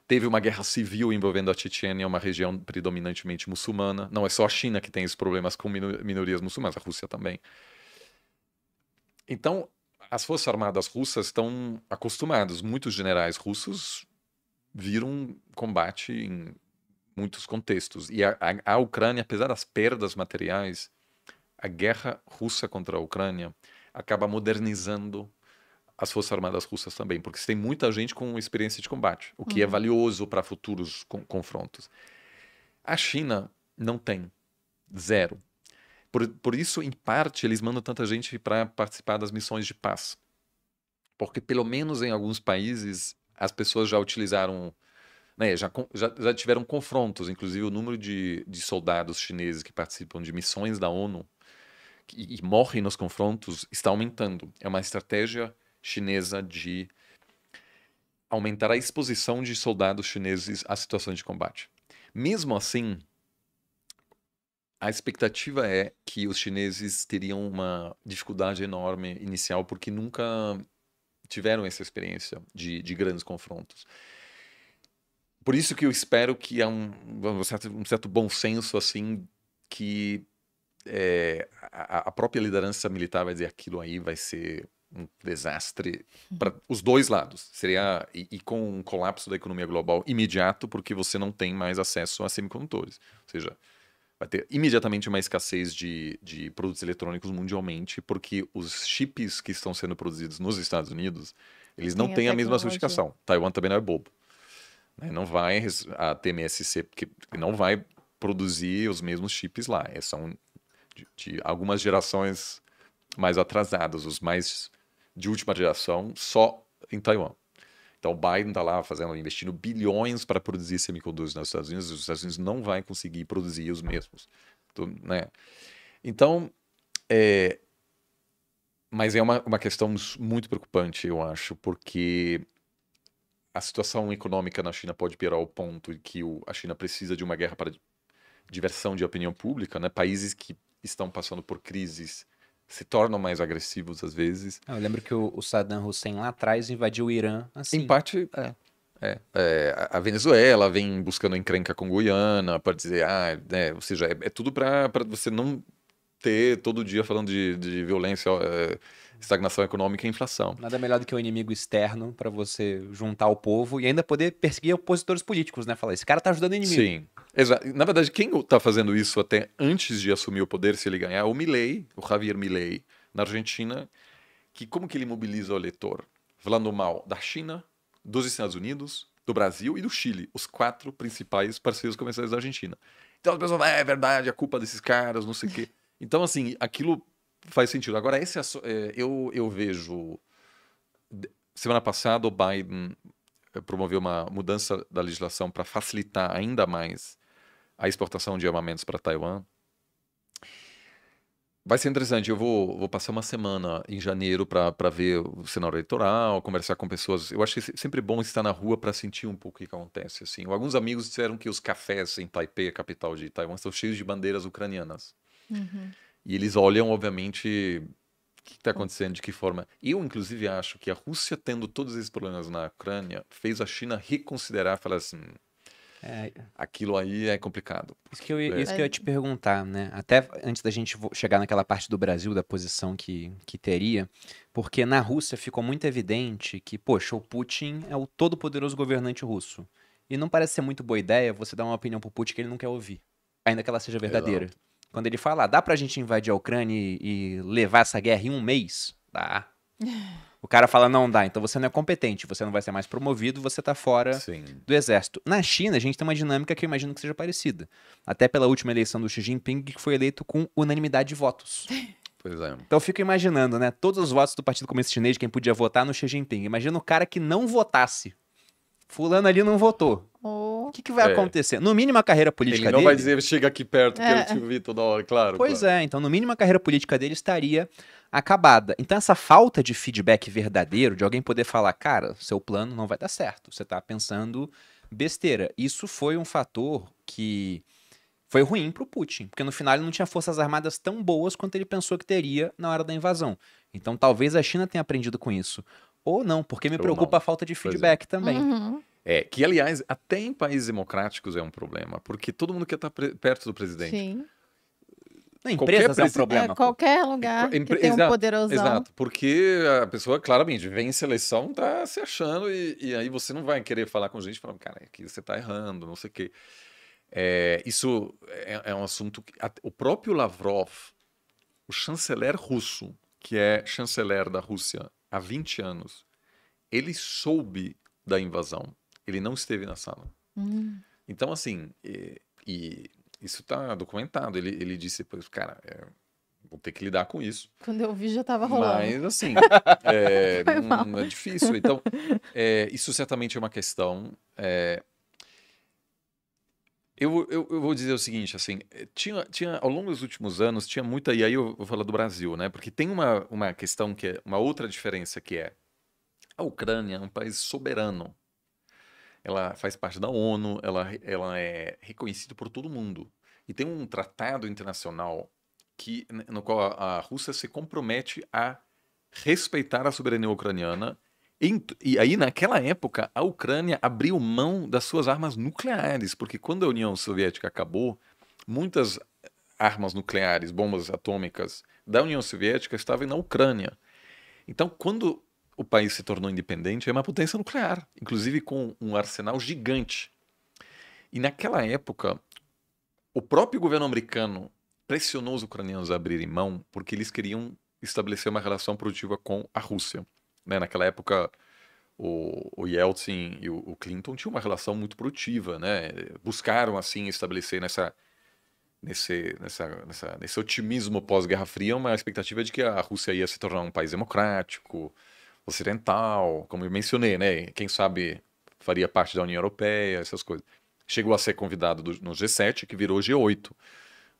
Teve uma guerra civil envolvendo a Chechênia, é uma região predominantemente muçulmana. Não é só a China que tem esses problemas com minorias muçulmanas, a Rússia também. Então, as Forças Armadas russas estão acostumadas. Muitos generais russos viram combate em muitos contextos. E a, a, a Ucrânia, apesar das perdas materiais, a guerra russa contra a Ucrânia acaba modernizando as Forças Armadas Russas também, porque você tem muita gente com experiência de combate, o que é uhum. é valioso para futuros confrontos. A China não tem. Zero. Por, por isso, em parte, eles mandam tanta gente para participar das missões de paz. Porque, pelo menos em alguns países, as pessoas já utilizaram, né, já, já, já, tiveram confrontos. Inclusive, o número de, de soldados chineses que participam de missões da ONU e, e morrem nos confrontos está aumentando. É uma estratégia chinesa de aumentar a exposição de soldados chineses a situações de combate. Mesmo assim, a expectativa é que os chineses teriam uma dificuldade enorme inicial, porque nunca tiveram essa experiência de, de grandes confrontos. Por isso que eu espero que há um, um, certo, um certo bom senso, assim, que é, a, a, própria liderança militar vai dizer aquilo aí vai ser um desastre para os dois lados. Seria e, e, com um colapso da economia global imediato, porque você não tem mais acesso a semicondutores. Ou seja, vai ter imediatamente uma escassez de, de produtos eletrônicos mundialmente, porque os chips que estão sendo produzidos nos Estados Unidos, eles não têm a, a mesma sofisticação. Taiwan também não é bobo. Né? Não vai a TMSC, porque não vai produzir os mesmos chips lá. É São de, de algumas gerações mais atrasadas, os mais de última geração só em Taiwan. Então o Biden está lá fazendo, investindo bilhões para produzir semicondutores nos Estados Unidos, e os Estados Unidos não vai conseguir produzir os mesmos. Então, né? então é... mas é uma, uma questão muito preocupante, eu acho, porque a situação econômica na China pode piorar ao ponto que o, a China precisa de uma guerra para diversão de opinião pública, né? Países que estão passando por crises se tornam mais agressivos às vezes.
Ah, eu lembro que o, o Saddam Hussein lá atrás invadiu o Irã assim. Em parte, é.
É, é, a Venezuela vem buscando encrenca com Guiana para dizer, ah, né, ou seja, é, é tudo para você não ter todo dia falando de, de violência eh, estagnação econômica e inflação.
Nada melhor do que um inimigo externo para você juntar o povo e ainda poder perseguir opositores políticos, né? Falar, esse cara tá ajudando o inimigo. Sim. Exato. Na verdade, quem tá fazendo isso até antes de assumir o
poder, se ele ganhar, é o Milley, o Javier Milley, na Argentina, que como que ele mobiliza o eleitor? Falando mal da China, dos Estados Unidos, do Brasil e do Chile, os quatro principais parceiros comerciais da Argentina. Então as pessoas falam, ah, é, é verdade, é culpa desses caras, não sei o quê. Então, assim, aquilo faz sentido. Agora, esse é, eu, eu vejo. Semana passada, o Biden eh, promoveu uma mudança da legislação para facilitar ainda mais a exportação de armamentos para Taiwan. Vai ser interessante. Eu vou, vou passar uma semana em janeiro para ver o cenário eleitoral, conversar com pessoas. Eu acho que é sempre bom estar na rua para sentir um pouco o que acontece. Assim. Alguns amigos disseram que os cafés em Taipei, a capital de Taiwan, estão cheios de bandeiras ucranianas. Uhum. E eles olham, obviamente, o que está acontecendo, de que forma. Eu, inclusive, acho que a Rússia, tendo todos esses problemas na Ucrânia, fez a China reconsiderar, falar assim,
é. Aquilo aí é complicado. Isso que, eu, é. isso que eu ia te perguntar, né? Até antes da gente chegar naquela parte do Brasil, da posição que, que teria, porque na Rússia ficou muito evidente que, poxa, o Putin é o todo-poderoso governante russo. E não parece ser muito boa ideia você dar uma opinião pro Putin que ele não quer ouvir, ainda que ela seja verdadeira. Exato. Quando ele fala, ah, dá pra gente invadir a Ucrânia e, e levar essa guerra em um mês? Dá. O cara fala, não dá, então você não é competente, você não vai ser mais promovido, você tá fora Sim. do exército. Na China, a gente tem uma dinâmica que eu imagino que seja parecida. Até pela última eleição do Xi Jinping, que foi eleito com unanimidade de votos. Pois é. Então eu fico imaginando, né? Todos os votos do Partido Comunista Chinês, quem podia votar no Xi Jinping. Imagina o cara que não votasse fulano ali não votou.
O que, que vai é.
acontecer? No mínimo, a carreira política dele. Ele não dele... vai dizer, chega aqui perto, é. que eu é. te vi toda hora, claro. Pois claro. é, então, no mínimo, a carreira política dele estaria acabada. Então, essa falta de feedback verdadeiro, de alguém poder falar, cara, seu plano não vai dar certo, você está pensando besteira. Isso foi um fator que foi ruim para o Putin, porque no final ele não tinha forças armadas tão boas quanto ele pensou que teria na hora da invasão. Então, talvez a China tenha aprendido com isso ou não, porque me ou preocupa não. a falta de é. feedback é. também. Uhum. É, que aliás, até em países
democráticos é um problema, porque todo mundo quer estar perto do presidente. Sim. Empresas é um é, problema. É,
qualquer lugar que Empre... tem um poderoso Exato,
porque a pessoa claramente vem em seleção, tá se achando e, e aí você não vai querer falar com gente falando, cara, aqui é você tá errando, não sei o quê. É, isso é, é, um assunto que o próprio Lavrov, o chanceler russo, que é chanceler da Rússia há 20 anos, ele soube da invasão. Ele não esteve na sala. Hum. Então, assim, e, e isso está documentado. Ele, ele disse, depois cara, é, vou ter que lidar com isso.
Quando eu vi, já estava rolando. Mas, assim, é, não, é difícil. Então,
é, isso certamente é uma questão. É, eu, eu, eu, vou dizer o seguinte, assim, eh, tinha, tinha, ao longo dos últimos anos, tinha muita, e aí eu vou falar do Brasil, né? Porque tem uma, uma questão que é, uma outra diferença que é, a Ucrânia é um país soberano. Ela faz parte da ONU, ela, ela é reconhecida por todo mundo. E tem um tratado internacional que, no qual a, a Rússia se compromete a respeitar a soberania ucraniana e aí, naquela época, a Ucrânia abriu mão das suas armas nucleares, porque quando a União Soviética acabou, muitas armas nucleares, bombas atômicas da União Soviética estavam na Ucrânia. Então, quando o país se tornou independente, é uma potência nuclear, inclusive com um arsenal gigante. E naquela época, o próprio governo americano pressionou os ucranianos a abrirem mão porque eles queriam estabelecer uma relação produtiva com a Rússia né, naquela época o, o Yeltsin e o, o, Clinton tinham uma relação muito produtiva, né? Buscaram assim estabelecer nessa nesse nessa, nessa nesse otimismo pós-Guerra Fria uma expectativa de que a Rússia ia se tornar um país democrático, ocidental, como eu mencionei, né? Quem sabe faria parte da União Europeia, essas coisas. Chegou a ser convidado do, no G7, que virou G8.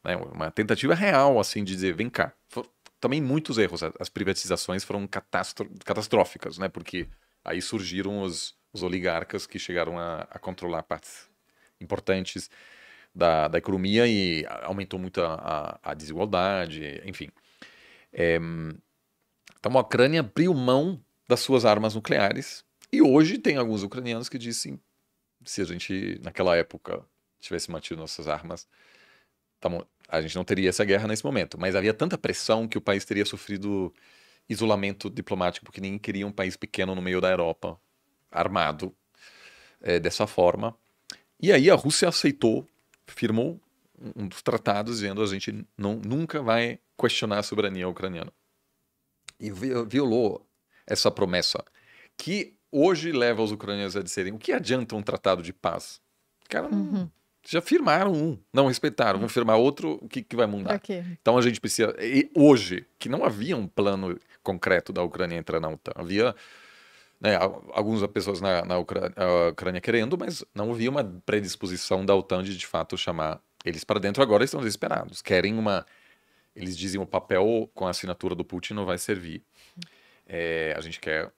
Né? Uma tentativa real, assim, de dizer, vem cá também muitos erros. As privatizações foram catastróficas, né? Porque aí surgiram os, os oligarcas que chegaram a, a, controlar partes importantes da, da economia e aumentou muito a, a, a desigualdade, enfim. É, então a Ucrânia abriu mão das suas armas nucleares e hoje tem alguns ucranianos que dizem se a gente naquela época tivesse mantido nossas armas, a gente não teria essa guerra nesse momento, mas havia tanta pressão que o país teria sofrido isolamento diplomático, porque ninguém queria um país pequeno no meio da Europa, armado é, dessa forma. E aí a Rússia aceitou, firmou um dos tratados dizendo a gente não, nunca vai questionar a soberania ucraniana. E violou essa promessa, que hoje leva os ucranianos a dizerem o que adianta um tratado de paz? Cara, uhum já firmaram um, não respeitaram, vão hum. firmar outro, o que, que vai mudar? Então a gente precisa. E hoje, que não havia um plano concreto da Ucrânia entrar na OTAN, havia né, algumas pessoas na, na Ucrânia, Ucrânia, querendo, mas não havia uma predisposição da OTAN de de fato chamar eles para dentro. Agora estão desesperados, querem uma. Eles dizem o papel com a assinatura do Putin não vai servir. É, a gente quer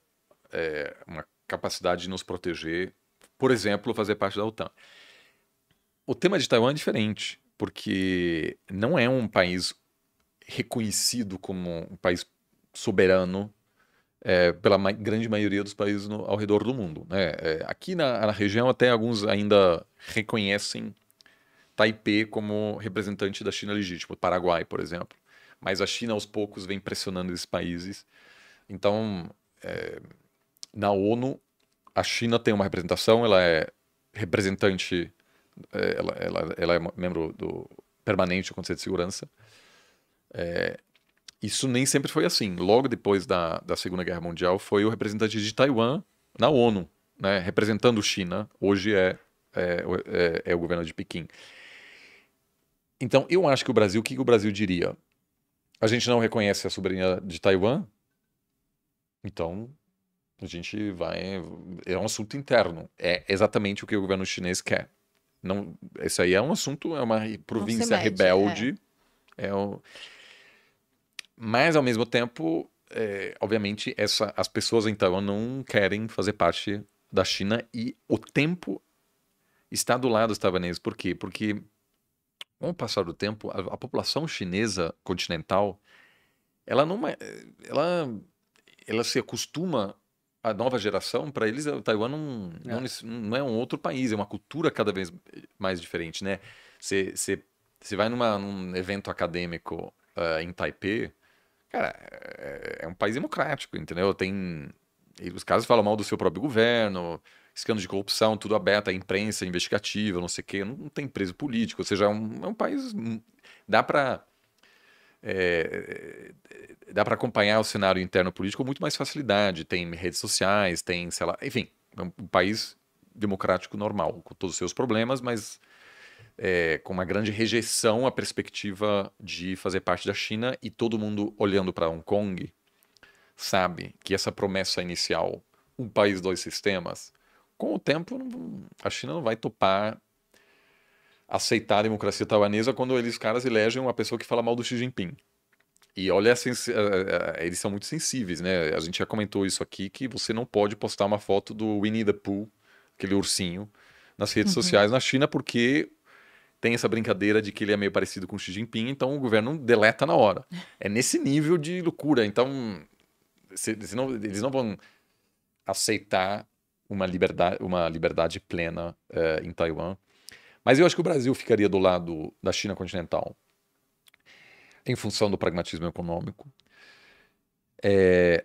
é, uma capacidade de nos proteger, por exemplo, fazer parte da OTAN o tema de Taiwan é diferente, porque não é um país reconhecido como um país soberano é, pela ma grande maioria dos países no, ao redor do mundo. Né? É, aqui na, na, região, até alguns ainda reconhecem Taipei como representante da China legítima, Paraguai, por exemplo. Mas a China, aos poucos, vem pressionando esses países. Então, é, na ONU, a China tem uma representação, ela é representante é, ela, ela, ela é membro do permanente do Conselho de Segurança. É, isso nem sempre foi assim. Logo depois da, da Segunda Guerra Mundial, foi o representante de Taiwan na ONU, né, representando China. Hoje é, é, é, é o governo de Pequim. Então, eu acho que o Brasil, o que o Brasil diria? A gente não reconhece a soberania de Taiwan, então a gente vai. É um assunto interno. É exatamente o que o governo chinês quer. Não, esse aí é um assunto, é uma província mede, rebelde. É. é o... Mas, ao mesmo tempo, é, obviamente, essa, as pessoas então não querem fazer parte da China e o tempo está do lado dos taiwaneses. Por quê? Porque, com o passar do tempo, a, a população chinesa continental ela não é, ela, ela se acostuma a nova geração, para eles, é, Taiwan não, é. não, não, é um outro país, é uma cultura cada vez mais diferente, né? Você vai numa, num evento acadêmico uh, em Taipei, cara, é, é, um país democrático, entendeu? Tem. os casos falam mal do seu próprio governo, escândalos de corrupção, tudo aberto, a imprensa investigativa, não sei o quê, não, não tem preso político, ou seja, é um, é um país. Hum, dá para é, é, dá para acompanhar o cenário interno político com muito mais facilidade. Tem redes sociais, tem, sei lá, enfim, é um país democrático normal, com todos os seus problemas, mas é, com uma grande rejeição à perspectiva de fazer parte da China e todo mundo olhando para Hong Kong sabe que essa promessa inicial, um país, dois sistemas, com o tempo a China não vai topar aceitar a democracia taiwanesa quando eles caras elegem uma pessoa que fala mal do Xi Jinping. E olha, eh, eh, eles são muito sensíveis, né? A gente já comentou isso aqui, que você não pode postar uma foto do Winnie the Pooh, aquele ursinho, nas redes uhum. sociais na China, porque tem essa brincadeira de que ele é meio parecido com o Xi Jinping, então o governo deleta na hora. É nesse nível de loucura. Então, eles não vão aceitar uma liberdade, uma liberdade plena uh, em Taiwan mas eu acho que o Brasil ficaria do lado da China continental em função do pragmatismo econômico é,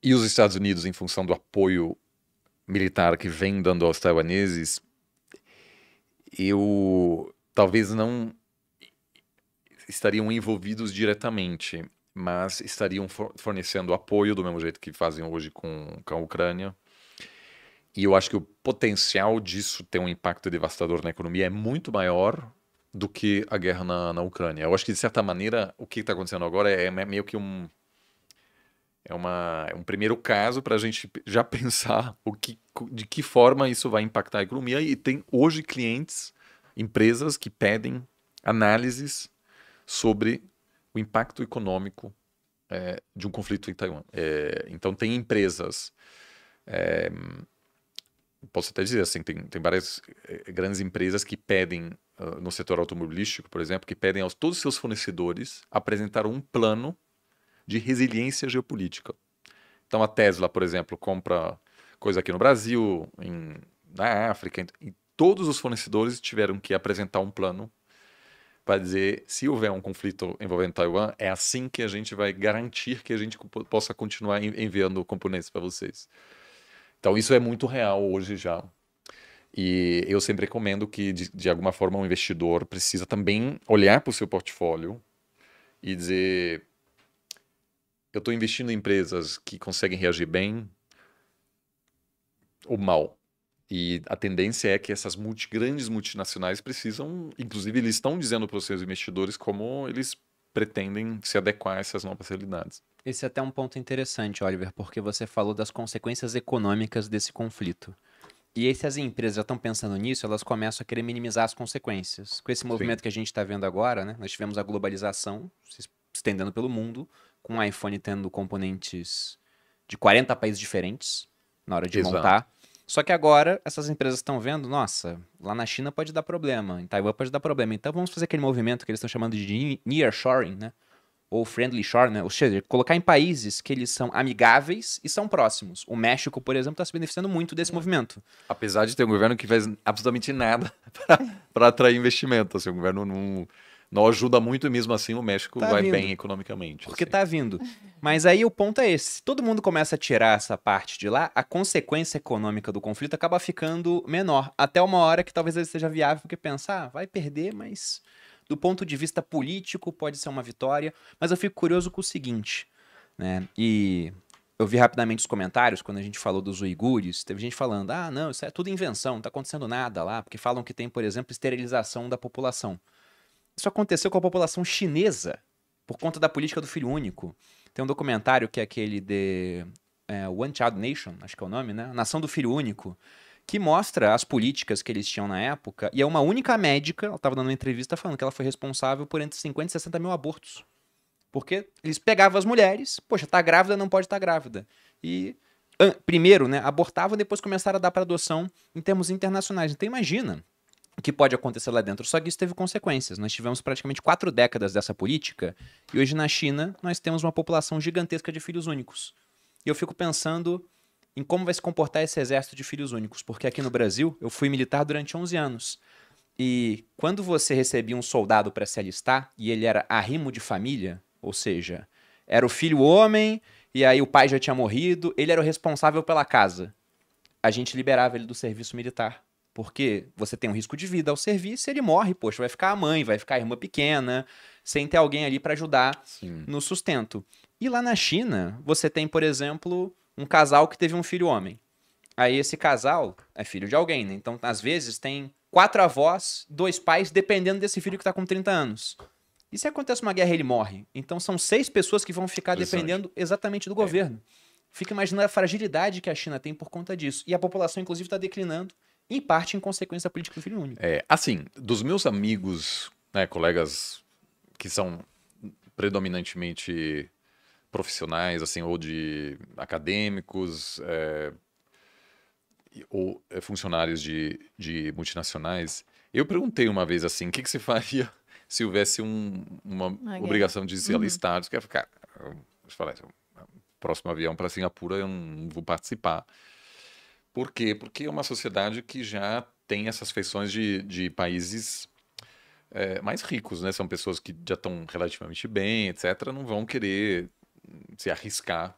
e os Estados Unidos em função do apoio militar que vem dando aos taiwaneses. Eu talvez não estariam envolvidos diretamente, mas estariam fornecendo apoio do mesmo jeito que fazem hoje com, com a Ucrânia e eu acho que o potencial disso ter um impacto devastador na economia é muito maior do que a guerra na, na Ucrânia. Eu acho que, de certa maneira, o que está acontecendo agora é, é, meio que um. É, uma, é um primeiro caso para a gente já pensar o que, de que forma isso vai impactar a economia. E tem hoje clientes, empresas que pedem análises sobre o impacto econômico é, de um conflito em Taiwan. É, então, tem empresas. É, posso até dizer assim, tem, tem várias eh, grandes empresas que pedem, uh, no setor automobilístico, por exemplo, que pedem aos todos os seus fornecedores apresentar um plano de resiliência geopolítica. Então a Tesla, por exemplo, compra coisa aqui no Brasil, em, na África, em, todos os fornecedores tiveram que apresentar um plano para dizer se houver um conflito envolvendo Taiwan, é assim que a gente vai garantir que a gente possa continuar enviando componentes para vocês. Então isso é muito real hoje já. E eu sempre recomendo que, de, de alguma forma, um investidor precisa também olhar para o seu portfólio e dizer: eu estou investindo em empresas que conseguem reagir bem ou mal. E a tendência é que essas multi, grandes multinacionais precisam, inclusive, eles estão dizendo para os seus investidores como eles pretendem
se adequar a essas novas realidades. Esse é até um ponto interessante, Oliver, porque você falou das consequências econômicas desse conflito. E aí, se as empresas já estão pensando nisso, elas começam a querer minimizar as consequências. Com esse movimento Sim. que a gente está vendo agora, né? Nós tivemos a globalização se estendendo pelo mundo, com o iPhone tendo componentes de 40 países diferentes na hora de Exato. montar. Só que agora essas empresas estão vendo, nossa, lá na China pode dar problema, em Taiwan pode dar problema. Então vamos fazer aquele movimento que eles estão chamando de nearshoring, né? ou friendly shore, né? ou seja, colocar em países que eles são amigáveis e são próximos. O México, por exemplo, está se beneficiando muito desse é. movimento. Apesar de ter um governo que faz absolutamente nada para atrair investimento, assim, o governo não, não ajuda muito e mesmo assim o México tá vai vindo. bem economicamente. Porque está assim. vindo. Mas aí o ponto é esse, se todo mundo começa a tirar essa parte de lá, a consequência econômica do conflito acaba ficando menor, até uma hora que talvez ele seja viável, porque pensar, ah, vai perder, mas do ponto de vista político, pode ser uma vitória, mas eu fico curioso com o seguinte, né? E eu vi rapidamente os comentários quando a gente falou dos uigures, teve gente falando: "Ah, não, isso é tudo invenção, não tá acontecendo nada lá", porque falam que tem, por exemplo, esterilização da população. Isso aconteceu com a população chinesa por conta da política do filho único. Tem um documentário que é aquele de é, One Child Nation, acho que é o nome, né? Nação do Filho Único, que mostra as políticas que eles tinham na época. E é uma única médica, ela estava dando uma entrevista falando que ela foi responsável por entre 50 e 60 mil abortos. Porque eles pegavam as mulheres, poxa, tá grávida, não pode estar tá grávida. E primeiro, né, abortavam, depois começaram a dar para adoção em termos internacionais. Então imagina o que pode acontecer lá dentro. Só que isso teve consequências. Nós tivemos praticamente quatro décadas dessa política e hoje na China nós temos uma população gigantesca de filhos únicos. E eu fico pensando em como vai se comportar esse exército de filhos únicos, porque aqui no Brasil eu fui militar durante 11 anos. E quando você recebia um soldado para se alistar e ele era arrimo de família, ou seja, era o filho homem e aí o pai já tinha morrido, ele era o responsável pela casa. A gente liberava ele do serviço militar, porque você tem um risco de vida ao serviço, ele morre, poxa, vai ficar a mãe, vai ficar a irmã pequena, sem ter alguém ali para ajudar Sim. no sustento. E lá na China, você tem, por exemplo, um casal que teve um filho homem. Aí esse casal é filho de alguém, né? Então, às vezes, tem quatro avós, dois pais, dependendo desse filho que está com 30 anos. E se acontece uma guerra, ele morre. Então, são seis pessoas que vão ficar dependendo exatamente do é. governo. Fica imaginando a fragilidade que a China tem por conta disso. E a população, inclusive, está declinando, em parte em consequência da política do filho único.
É, assim, dos meus amigos, né, colegas que são predominantemente profissionais, assim, ou de acadêmicos, é, ou é, funcionários de, de multinacionais. Eu perguntei uma vez assim, o que, que você faria se houvesse um, uma obrigação de se alistar? Uhum. Você quer ficar... eu falar, é é próximo avião para Singapura eu não vou participar. Por quê? Porque é uma sociedade que já tem essas feições de, de países é, mais ricos, né? São pessoas que já estão relativamente bem, etc. Não vão querer se arriscar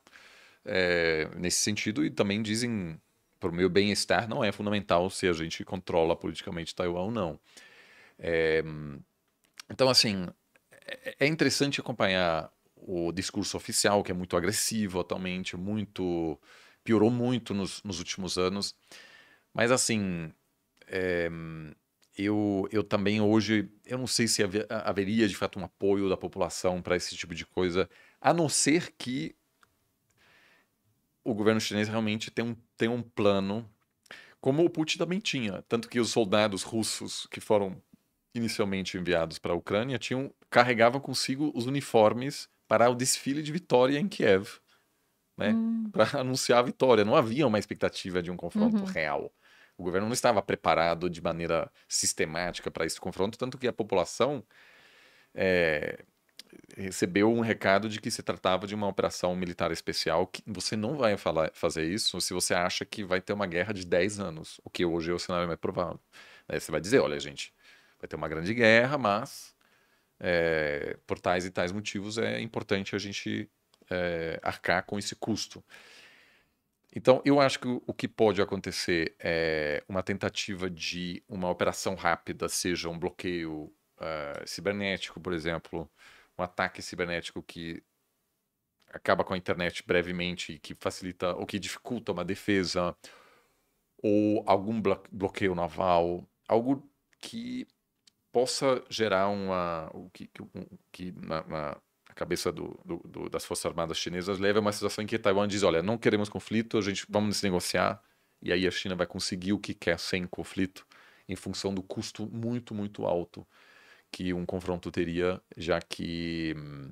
é, nesse sentido. E também dizem, para o meu bem-estar, não é fundamental se a gente controla politicamente Taiwan ou não. É, então, assim, é, é interessante acompanhar o discurso oficial, que é muito agressivo atualmente, muito piorou muito nos, nos últimos anos. Mas, assim, é, eu, eu também hoje, eu não sei se haveria de fato um apoio da população para esse tipo de coisa a não ser que o governo chinês realmente tem um, tem um plano, como o Putin também tinha. Tanto que os soldados russos que foram inicialmente enviados para a Ucrânia tinham, carregavam consigo os uniformes para o desfile de vitória em Kiev, né? Hum. Para anunciar a vitória. Não havia uma expectativa de um confronto uhum. real. O governo não estava preparado de maneira sistemática para esse confronto, tanto que a população é, recebeu um recado de que se tratava de uma operação militar especial, que você não vai falar, fazer isso se você acha que vai ter uma guerra de 10 anos, o que hoje é o cenário mais provável. Aí você vai dizer, olha, gente, vai ter uma grande guerra, mas é, por tais e tais motivos é importante a gente é, arcar com esse custo. Então, eu acho que o que pode acontecer é uma tentativa de uma operação rápida, seja um bloqueio uh, cibernético, por exemplo, um ataque cibernético que acaba com a internet brevemente, que facilita ou que dificulta uma defesa, ou algum bloqueio naval, algo que possa gerar uma. O que, que na, na, cabeça do, do, do, das Forças Armadas Chinesas leva a uma situação em que Taiwan diz: olha, não queremos conflito, a gente vamos negociar, e aí a China vai conseguir o que quer sem conflito, em função do custo muito, muito alto que um confronto teria, já que hum,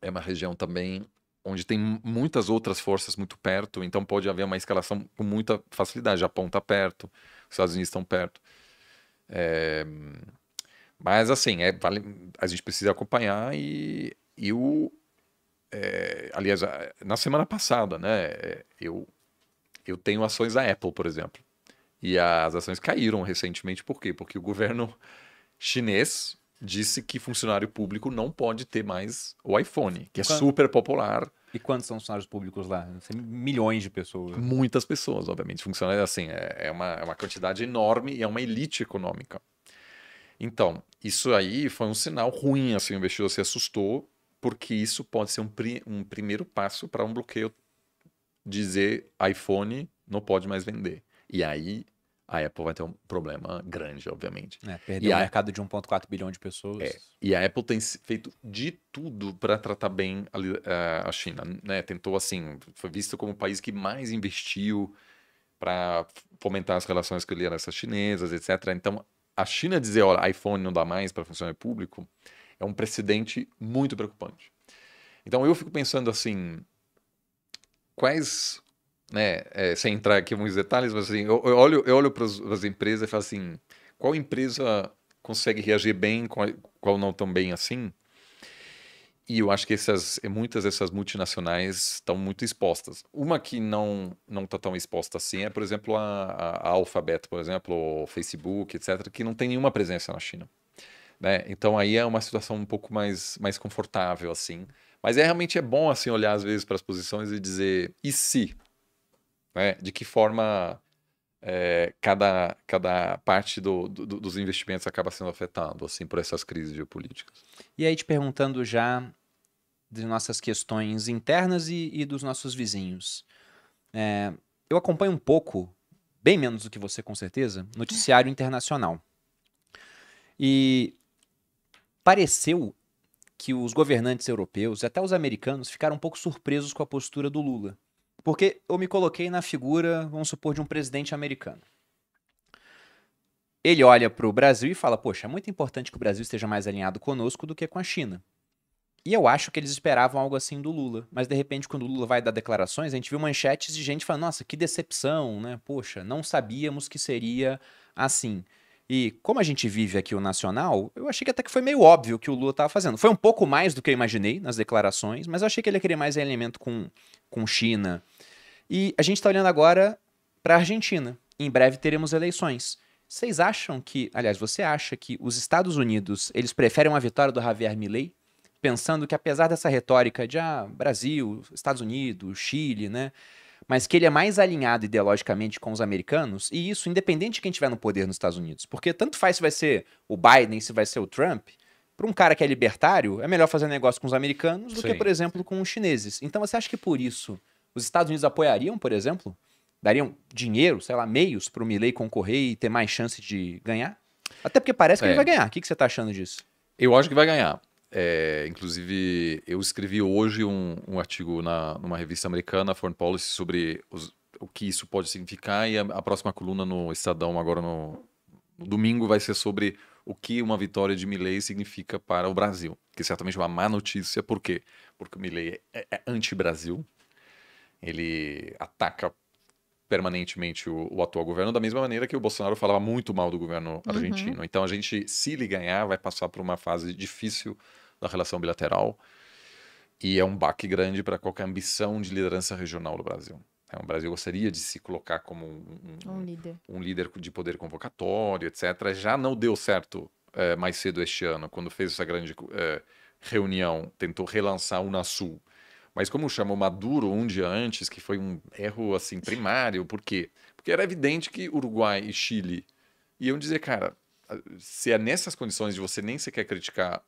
é uma região também onde tem muitas outras forças muito perto, então pode haver uma escalação com muita facilidade. Japão está perto, os Estados Unidos estão perto. É... Mas assim, é, vale, a gente precisa acompanhar e, e o. É, aliás, na semana passada, né? É, eu, eu tenho ações da Apple, por exemplo. E as ações caíram recentemente, por quê? Porque o governo chinês disse que funcionário público não pode ter mais o iPhone, que é Quando... super popular. E quantos são funcionários públicos lá? Milhões de pessoas. Muitas pessoas, obviamente. Funcionários, assim, é, é uma, é uma quantidade enorme e é uma elite econômica. Então, isso aí foi um sinal ruim, assim, o investidor se assustou, porque isso pode ser um, pri um primeiro passo para um bloqueio dizer iPhone não pode mais vender. E aí a Apple vai ter um problema grande, obviamente.
É, perdeu e o a... mercado de 1,4 bilhão de pessoas. É,
e a Apple tem feito de tudo para tratar bem a, a China. Né? Tentou, assim, foi visto como o país que mais investiu para fomentar as relações que com lideranças chinesas, etc. Então, a China dizer, olha, iPhone não dá mais para em público, é um precedente muito preocupante. Então, eu fico pensando assim, quais né, é, sem entrar aqui em muitos detalhes, mas assim, eu, eu olho, eu olho para as empresas e falo assim, qual empresa consegue reagir bem, qual, qual não tão bem assim? E eu acho que essas, muitas dessas multinacionais estão muito expostas. Uma que não não está tão exposta assim é, por exemplo, a, a Alphabet, por exemplo, o Facebook, etc., que não tem nenhuma presença na China. Né? Então aí é uma situação um pouco mais, mais confortável, assim. Mas é realmente é bom, assim, olhar às vezes para as posições e dizer, e se? Né? De que forma é, cada, cada parte do, do, dos investimentos acaba sendo afetado assim por essas crises geopolíticas.
E aí te perguntando já de nossas questões internas e, e dos nossos vizinhos. É, eu acompanho um pouco, bem menos do que você com certeza, noticiário internacional. E pareceu que os governantes europeus e até os americanos ficaram um pouco surpresos com a postura do Lula. Porque eu me coloquei na figura, vamos supor, de um presidente americano. Ele olha para o Brasil e fala: Poxa, é muito importante que o Brasil esteja mais alinhado conosco do que com a China. E eu acho que eles esperavam algo assim do Lula. Mas de repente, quando o Lula vai dar declarações, a gente viu manchetes de gente falando: nossa, que decepção, né? Poxa, não sabíamos que seria assim. E como a gente vive aqui o nacional, eu achei que até que foi meio óbvio o que o Lula estava fazendo. Foi um pouco mais do que eu imaginei nas declarações, mas eu achei que ele queria mais elemento com, com China. E a gente está olhando agora para a Argentina. Em breve teremos eleições. Vocês acham que, aliás, você acha que os Estados Unidos eles preferem uma vitória do Javier Milei, pensando que apesar dessa retórica de ah, Brasil, Estados Unidos, Chile, né, mas que ele é mais alinhado ideologicamente com os americanos, e isso independente de quem tiver no poder nos Estados Unidos. Porque tanto faz se vai ser o Biden, se vai ser o Trump, para um cara que é libertário, é melhor fazer negócio com os americanos do Sim. que, por exemplo, com os chineses. Então você acha que por isso os Estados Unidos apoiariam, por exemplo? Dariam dinheiro, sei lá, meios para o Milley concorrer e ter mais chance de ganhar? Até porque parece que é. ele vai ganhar. O que, que você está achando disso? Eu acho que vai ganhar. É, inclusive,
eu escrevi hoje um, um artigo na, numa revista americana, Foreign Policy, sobre os, o que isso pode significar. E a, a próxima coluna no Estadão, agora no, no, domingo, vai ser sobre o que uma vitória de Milley significa para o Brasil. Que é certamente é uma má notícia, por quê? Porque o Milley é, é anti-Brasil, ele ataca permanentemente o, o, atual governo, da mesma maneira que o Bolsonaro falava muito mal do governo uhum. argentino. Uhum. Então a gente, se ele ganhar, vai passar por uma fase difícil da relação bilateral e é um baque grande para qualquer ambição de liderança regional do Brasil. É, o Brasil gostaria de se colocar como um, um, um, líder. um líder de poder convocatório, etc. Já não deu certo é, mais cedo este ano, quando fez essa grande é, reunião, tentou relançar o Unasul mas como chamou Maduro um dia antes, que foi um erro assim primário, por quê? Porque era evidente que Uruguai e Chile iam dizer, cara, se é nessas condições de você nem sequer criticar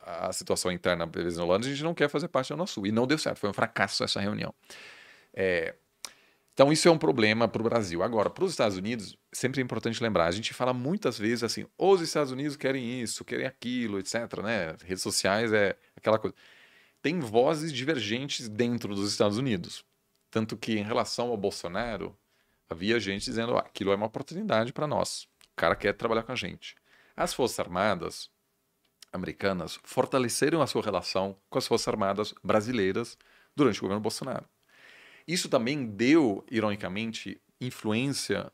a situação interna Venezuelana, a gente não quer fazer parte da Unasul. E não deu certo, foi um fracasso essa reunião. É, então, isso é um problema para o Brasil. Agora, para os Estados Unidos, sempre é importante lembrar: a gente fala muitas vezes assim, os Estados Unidos querem isso, querem aquilo, etc. Né? Redes sociais é aquela coisa tem vozes divergentes dentro dos Estados Unidos. Tanto que, em relação ao Bolsonaro, havia gente dizendo: ah, aquilo é uma oportunidade para nós. O cara quer trabalhar com a gente. As Forças Armadas americanas fortaleceram a sua relação com as Forças Armadas brasileiras durante o governo Bolsonaro. Isso também deu, ironicamente, influência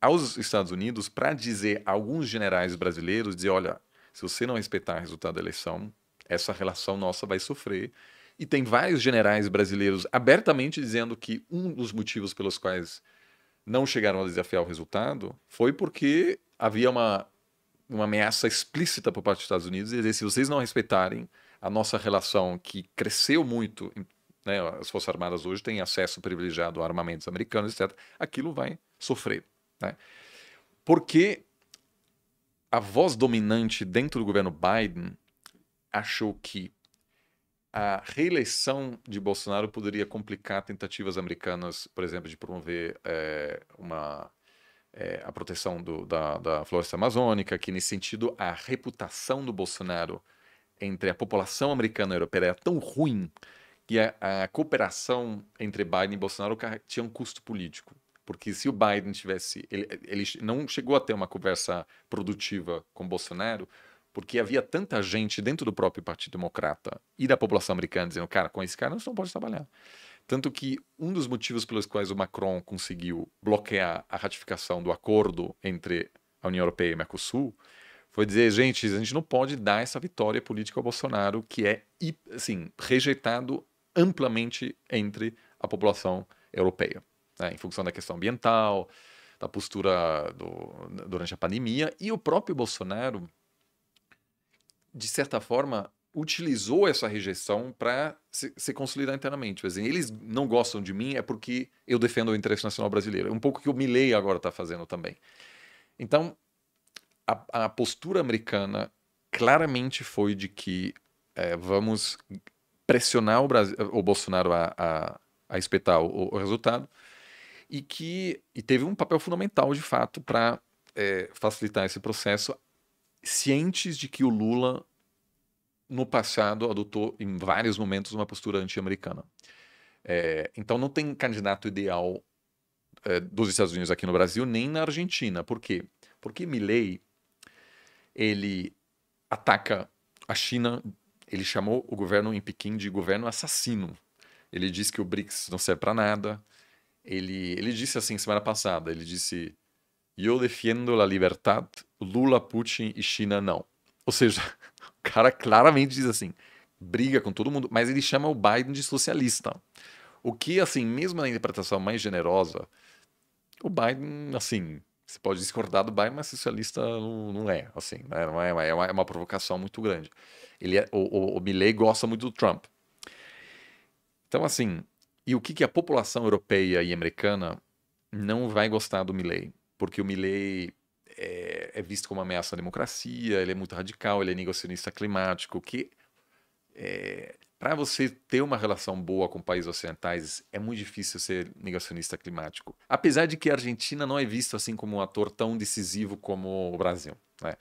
aos Estados Unidos para dizer a alguns generais brasileiros, dizer, olha, se você não respeitar o resultado da eleição, essa relação nossa vai sofrer. E tem vários generais brasileiros abertamente dizendo que um dos motivos pelos quais não chegaram a desafiar o resultado foi porque havia uma, uma ameaça explícita por parte dos Estados Unidos, e dizer, se vocês não respeitarem a nossa relação, que cresceu muito, né, as Forças Armadas hoje têm acesso privilegiado a armamentos americanos, etc., aquilo vai sofrer. Né? Porque a voz dominante dentro do governo Biden achou que a reeleição de Bolsonaro poderia complicar tentativas americanas, por exemplo, de promover é, uma, é, a proteção do, da, da, floresta amazônica, que nesse sentido a reputação do Bolsonaro entre a população americana e europeia era tão ruim que a, a cooperação entre Biden e Bolsonaro tinha um custo político. Porque se o Biden tivesse. Ele, ele não chegou a ter uma conversa produtiva com Bolsonaro, porque havia tanta gente dentro do próprio Partido Democrata e da população americana dizendo, cara, com esse cara a não pode trabalhar. Tanto que um dos motivos pelos quais o Macron conseguiu bloquear a ratificação do acordo entre a União Europeia e o Mercosul foi dizer, gente, a gente não pode dar essa vitória política ao Bolsonaro, que é, assim, rejeitado amplamente entre a população europeia, né, em função da questão ambiental, da postura do, durante a pandemia. E o próprio Bolsonaro de certa forma, utilizou essa rejeição para se, se, consolidar internamente. Quer eles não gostam de mim é porque eu defendo o interesse nacional brasileiro. É um pouco que o Milley agora está fazendo também. Então, a, a, postura americana claramente foi de que é, vamos pressionar o, Brasil, o Bolsonaro a, a, a espetar o, o, resultado e que e teve um papel fundamental, de fato, para é, facilitar esse processo cientes de que o Lula, no passado, adotou em vários momentos uma postura anti-americana. É, então não tem candidato ideal é, dos Estados Unidos aqui no Brasil, nem na Argentina. Por quê? Porque Milley, ele ataca a China, ele chamou o governo em Pequim de governo assassino. Ele diz que o BRICS não serve para nada. Ele, ele disse assim semana passada, ele disse eu defendo a liberdade, Lula, Putin e China não. Ou seja, o cara claramente diz assim, briga com todo mundo, mas ele chama o Biden de socialista. O que, assim, mesmo na interpretação mais generosa, o Biden, assim, você pode discordar do Biden, mas socialista não, não é, assim, né? não é, é, uma, é uma provocação muito grande. Ele é, o, o, o Milley gosta muito do Trump. Então, assim, e o que, que a população europeia e americana não vai gostar do Milley? porque o Milley é, é, visto como uma ameaça à democracia, ele é muito radical, ele é negacionista climático, que é, eh, para você ter uma relação boa com países ocidentais é muito difícil ser negacionista climático. Apesar de que a Argentina não é vista assim como um ator tão decisivo como o Brasil. Né?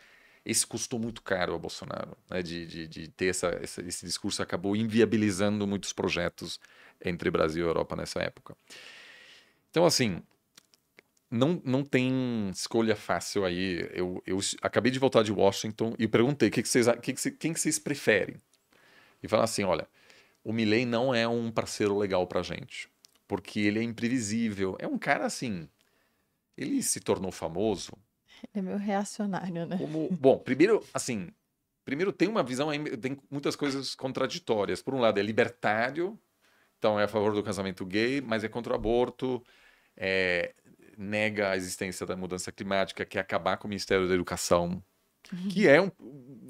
Esse custou muito caro ao Bolsonaro, né? de, de, de, ter essa, essa, esse discurso acabou inviabilizando muitos projetos entre Brasil e Europa nessa época. Então, assim, não, não tem escolha fácil aí. Eu, eu acabei de voltar de Washington e perguntei que que vocês, que que, quem que vocês preferem. E falaram assim: olha, o Milley não é um parceiro legal pra gente, porque ele é imprevisível. É um cara assim. Ele se tornou famoso.
Ele é meio reacionário, né?
Como, bom, primeiro, assim, primeiro tem uma visão, é, tem muitas coisas contraditórias. Por um lado, é libertário, então é a favor do casamento gay, mas é contra o aborto. É, nega a existência da mudança climática, quer acabar com o Ministério da Educação, uhum. que é, um,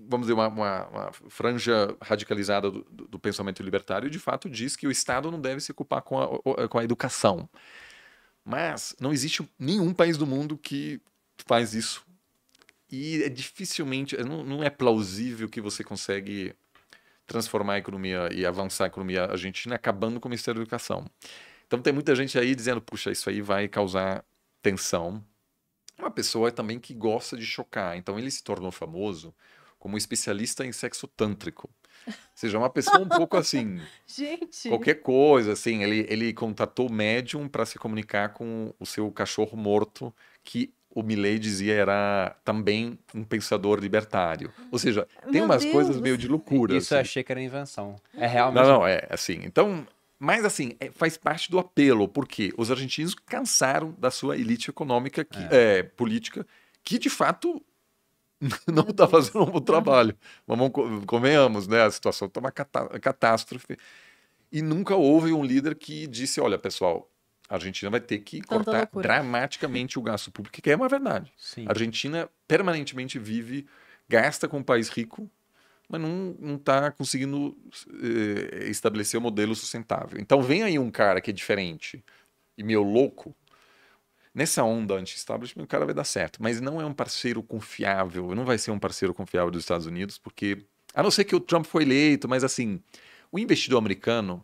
vamos dizer, uma, uma, uma franja radicalizada do, do, pensamento libertário, de fato diz que o Estado não deve se ocupar com a, com a educação. Mas não existe nenhum país do mundo que faz isso. E é dificilmente, é, não, não é plausível que você consegue transformar a economia e avançar a economia argentina acabando com o Ministério da Educação. Então tem muita gente aí dizendo, puxa, isso aí vai causar tensão, uma pessoa também que gosta de chocar. Então ele se tornou famoso como especialista em sexo tântrico. Ou seja, uma pessoa um pouco assim.
Gente. Qualquer
coisa, assim. Ele, ele contatou o médium para se comunicar com o seu cachorro morto, que o Milley dizia era também um pensador libertário. Ou seja, tem Meu umas Deus. coisas meio de loucura. Isso assim. eu
achei que era invenção. É realmente. Não, não,
é assim. Então, mas, assim, é, faz parte do apelo, porque os argentinos cansaram da sua elite econômica, que, é. é política, que de fato não está fazendo um bom trabalho. Vamos, convenhamos, né? A situação está uma catástrofe. E nunca houve um líder que disse: olha, pessoal, a Argentina vai ter que cortar loucura. dramaticamente o gasto público, que é uma verdade. Sim. A Argentina permanentemente vive, gasta com um país rico, mas não está conseguindo eh, estabelecer um modelo sustentável. Então vem aí um cara que é diferente e meio louco, nessa onda anti-establishment o cara vai dar certo, mas não é um parceiro confiável, não vai ser um parceiro confiável dos Estados Unidos, porque a não ser que o Trump foi eleito, mas assim, o investidor americano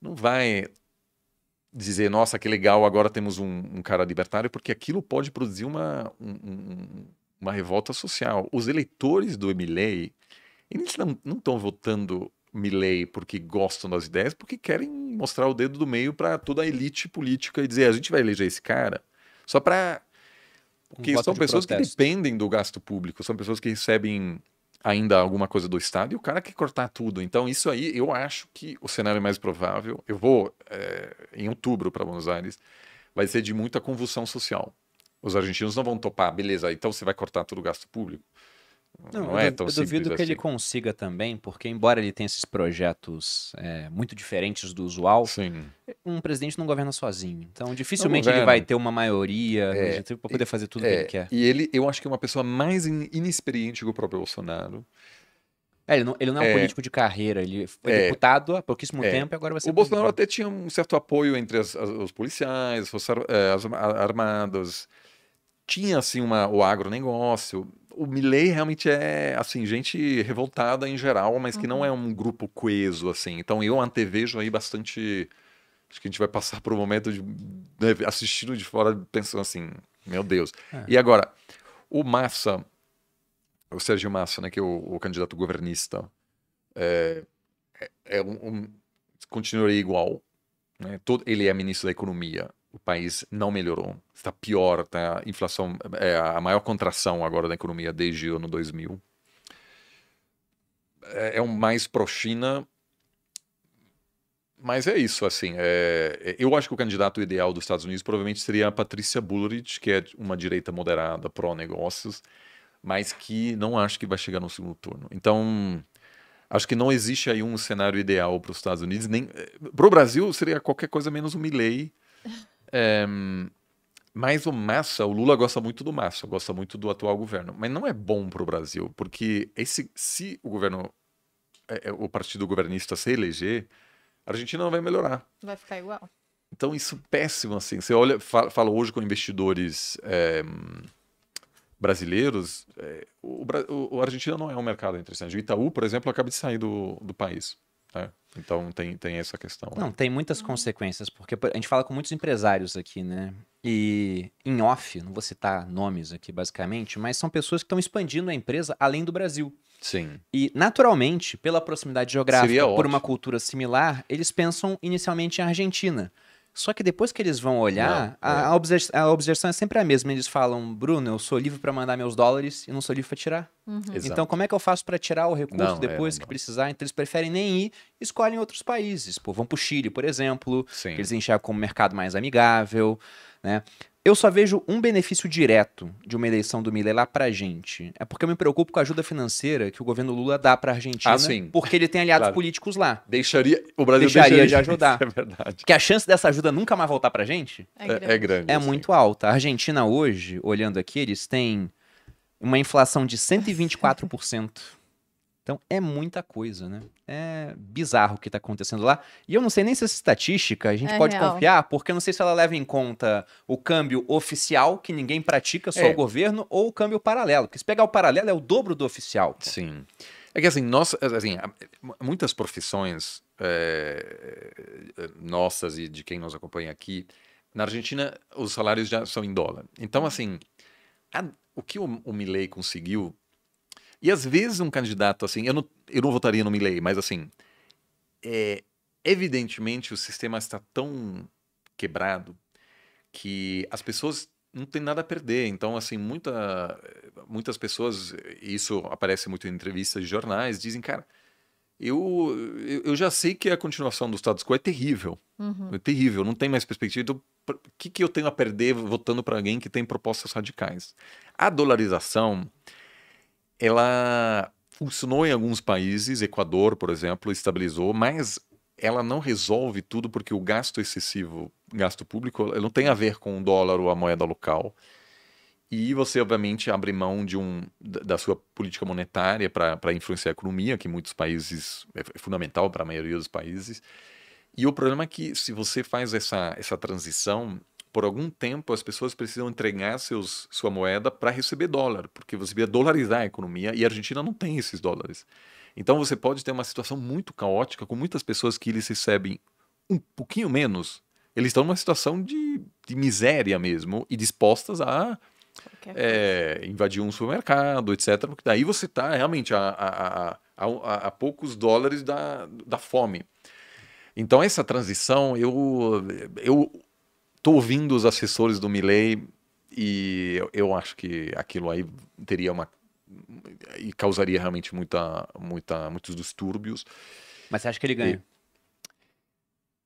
não vai dizer, nossa, que legal, agora temos um, um cara libertário, porque aquilo pode produzir uma, um, uma revolta social. Os eleitores do Emilei eles não estão votando Milley porque gostam das ideias, porque querem mostrar o dedo do meio para toda a elite política e dizer a gente vai eleger esse cara só para
porque um são pessoas que
dependem do gasto público, são pessoas que recebem ainda alguma coisa do Estado e o cara quer cortar tudo. Então isso aí eu acho que o cenário mais provável. Eu vou é, em outubro para Buenos Aires, vai ser de muita convulsão social. Os argentinos não vão topar, beleza? Então você vai cortar todo o gasto
público. Não, não é tão eu simples. Eu duvido que assim. ele consiga também, porque embora ele tenha esses projetos é, muito diferentes do usual, Sim. um presidente não governa sozinho. Então, dificilmente ele vai ter uma maioria é, para poder fazer tudo o é, que ele quer.
E ele, eu acho que é uma pessoa mais inexperiente que o próprio Bolsonaro. É, ele, não, ele não, é um é, político de carreira, ele foi é,
deputado há pouquíssimo é, tempo e agora vai ser. O Bolsonaro até
tinha um certo apoio entre as, as, os policiais, as eh, armadas, tinha assim uma, o agronegócio, o Milley realmente é, assim, gente revoltada em geral, mas que não uhum. é um grupo coeso, assim. Então eu antevejo aí bastante. Acho que a gente vai passar por um momento de. Né, assistindo de fora, pensando assim, meu Deus. É. E agora, o Massa, o Sérgio Massa, né, que é o, o candidato governista, é, é, é um, um, continuaria igual. Né? Todo, ele é ministro da Economia o país não melhorou, está pior, tá? a inflação é a maior contração agora da economia desde o ano 2000. É, é um mais pró-China, mas é isso, assim, é, é, eu acho que o candidato ideal dos Estados Unidos provavelmente seria a Patrícia Bullrich, que é uma direita moderada, pró-negócios, mas que não acho que vai chegar no segundo turno. Então, acho que não existe aí um cenário ideal para os Estados Unidos, nem eh, para o Brasil seria qualquer coisa menos um Milley, é, mas o Massa, o Lula gosta muito do Massa, gosta muito do atual governo. Mas não é bom para o Brasil, porque esse, se o governo, é, é, o partido governista se eleger, a Argentina não vai melhorar.
Vai ficar igual.
Então isso é péssimo, assim. Você olha, fala, fala hoje com investidores é, brasileiros, é, o, o, o Argentina não é um mercado interessante. O Itaú, por exemplo, acaba de sair do, do país.
Né? Então tem, tem essa questão. Não, tem muitas consequências, porque a gente fala com muitos empresários aqui, né? E em off, não vou citar nomes aqui basicamente, mas são pessoas que estão expandindo a empresa além do Brasil. Sim. E naturalmente, pela proximidade geográfica, por uma cultura similar, eles pensam inicialmente em Argentina. Só que depois que eles vão olhar, não, a, é. a, objeção é sempre a mesma. Eles falam, Bruno, eu sou livre para mandar meus dólares e não sou livre para tirar. Uhum. Então, como é que eu faço para tirar o recurso não, é, depois é, que precisar? Então, eles preferem nem ir, escolhem outros países. Pô, vão para o Chile, por exemplo, Sim. que eles enxergam como um mercado mais amigável. Né? Eu só vejo um benefício direto de uma eleição do Milley lá pra gente. É porque eu me preocupo com a ajuda financeira que o governo Lula dá pra Argentina. Ah, sim. Porque ele tem aliados claro. políticos lá. Deixaria. O Brasil deixaria, deixaria de ajudar. Isso é verdade. Que a chance dessa ajuda nunca mais voltar pra gente é, é, é grande. É, grande, é muito alta. A Argentina hoje, olhando aqui, eles têm uma inflação de 124%. Então é muita coisa, né? É bizarro o que está acontecendo lá. E eu não sei nem se essa estatística a gente é pode real. confiar, porque eu não sei se ela leva em conta o câmbio oficial, que ninguém pratica, só é. o governo, ou o câmbio paralelo. Porque se pegar o paralelo é o dobro do oficial. Sim. É que assim, nós, assim, muitas profissões
é, nossas e de quem nos acompanha aqui, na Argentina os salários já são em dólar. Então, assim, a, o que o, o Milley conseguiu e às vezes um candidato assim, eu não, eu não votaria no Milley, mas assim, é, evidentemente o sistema está tão quebrado que as pessoas não tem nada a perder. Então, assim, muita, muitas pessoas, isso aparece muito em entrevistas de jornais, dizem, cara, eu, eu já sei que a continuação do status quo é terrível. Uhum. É terrível, não tem mais perspectiva. Então, o que, que eu tenho a perder votando para alguém que tem propostas radicais? A dolarização ela funcionou em alguns países, Equador, por exemplo, estabilizou, mas ela não resolve tudo porque o gasto excessivo, gasto público, não tem a ver com o dólar ou a moeda local. E você, obviamente, abre mão de um, da sua política monetária para influenciar a economia, que em muitos países é, é fundamental para a maioria dos países. E o problema é que se você faz essa, essa transição, por algum tempo as pessoas precisam entregar seus, sua moeda para receber dólar, porque você precisa dolarizar a economia e a Argentina não tem esses dólares. Então você pode ter uma situação muito caótica com muitas pessoas que eles recebem um pouquinho menos. Eles estão numa situação de, de miséria mesmo e dispostas a é, invadir um supermercado, etc. Porque daí você está realmente a, a, a, a, poucos dólares da, da fome. Então essa transição eu, eu tô ouvindo os assessores do Milley e eu, eu, acho que aquilo aí teria uma e causaria realmente muita, muita, muitos distúrbios. Mas você acha que ele ganha? E...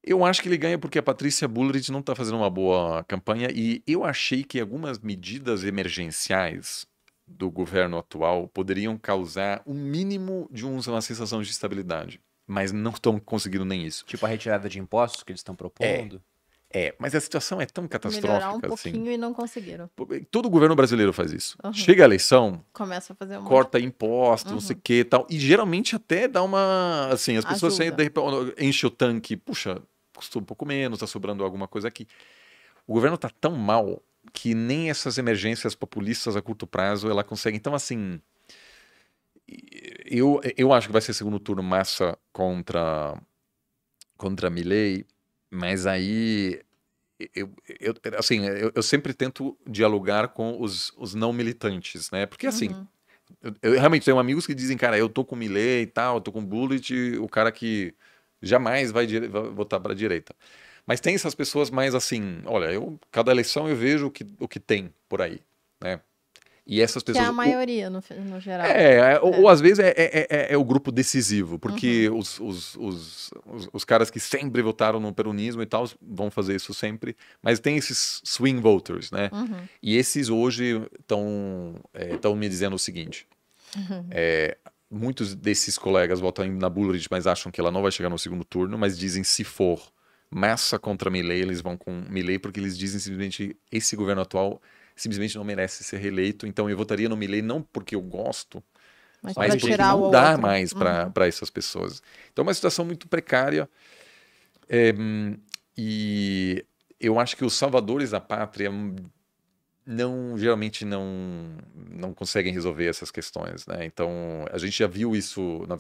Eu acho que ele ganha porque a Patrícia Bullrich não está fazendo uma boa campanha e eu achei que algumas medidas emergenciais do governo atual poderiam causar o um mínimo de uma sensação de estabilidade, mas não estão conseguindo nem isso. Tipo a retirada de impostos que eles estão propondo? É. É, mas a situação é tão catastrófica Melhorar um assim. pouquinho
e não conseguiram.
Todo governo brasileiro faz isso. Uhum. Chega a eleição,
começa a fazer uma, corta
imposto, uhum. não sei o que, tal, e geralmente até dá uma, assim, as pessoas assim, enche o tanque, puxa, custou um pouco menos, tá sobrando alguma coisa aqui. O governo tá tão mal que nem essas emergências populistas a curto prazo ela consegue. Então, assim, eu, eu acho que vai ser segundo turno massa contra contra Milley mas aí, eu, eu assim, eu, eu, sempre tento dialogar com os, os não militantes, né? Porque assim, uhum. eu, eu, realmente tenho amigos que dizem, cara, eu tô com Millet e tal, eu tô com Bullet, o cara que jamais vai, vai votar para direita. Mas tem essas pessoas mais assim, olha, eu cada eleição eu vejo o que, o que tem por aí, né? E essas pessoas. Que é a
maioria, o, no, no, geral. É,
é. Ou, é, ou, é. às vezes é, é, é, é, o grupo decisivo, porque uhum. os, os, os, os, os caras que sempre votaram no peronismo e tal vão fazer isso sempre. Mas tem esses swing voters, né? Uhum. E esses hoje estão é, me dizendo o seguinte: uhum. é, muitos desses colegas votam na Bullrich, mas acham que ela não vai chegar no segundo turno, mas dizem se for. Massa contra Milley, eles vão com Milley porque eles dizem simplesmente esse governo atual simplesmente não merece ser reeleito. Então eu votaria no Milley não porque eu gosto, mas, mas porque não dá outro. mais para uhum. essas pessoas. Então é uma situação muito precária. É, e eu acho que os salvadores da pátria não geralmente não não conseguem resolver essas questões, né? Então a gente já viu isso na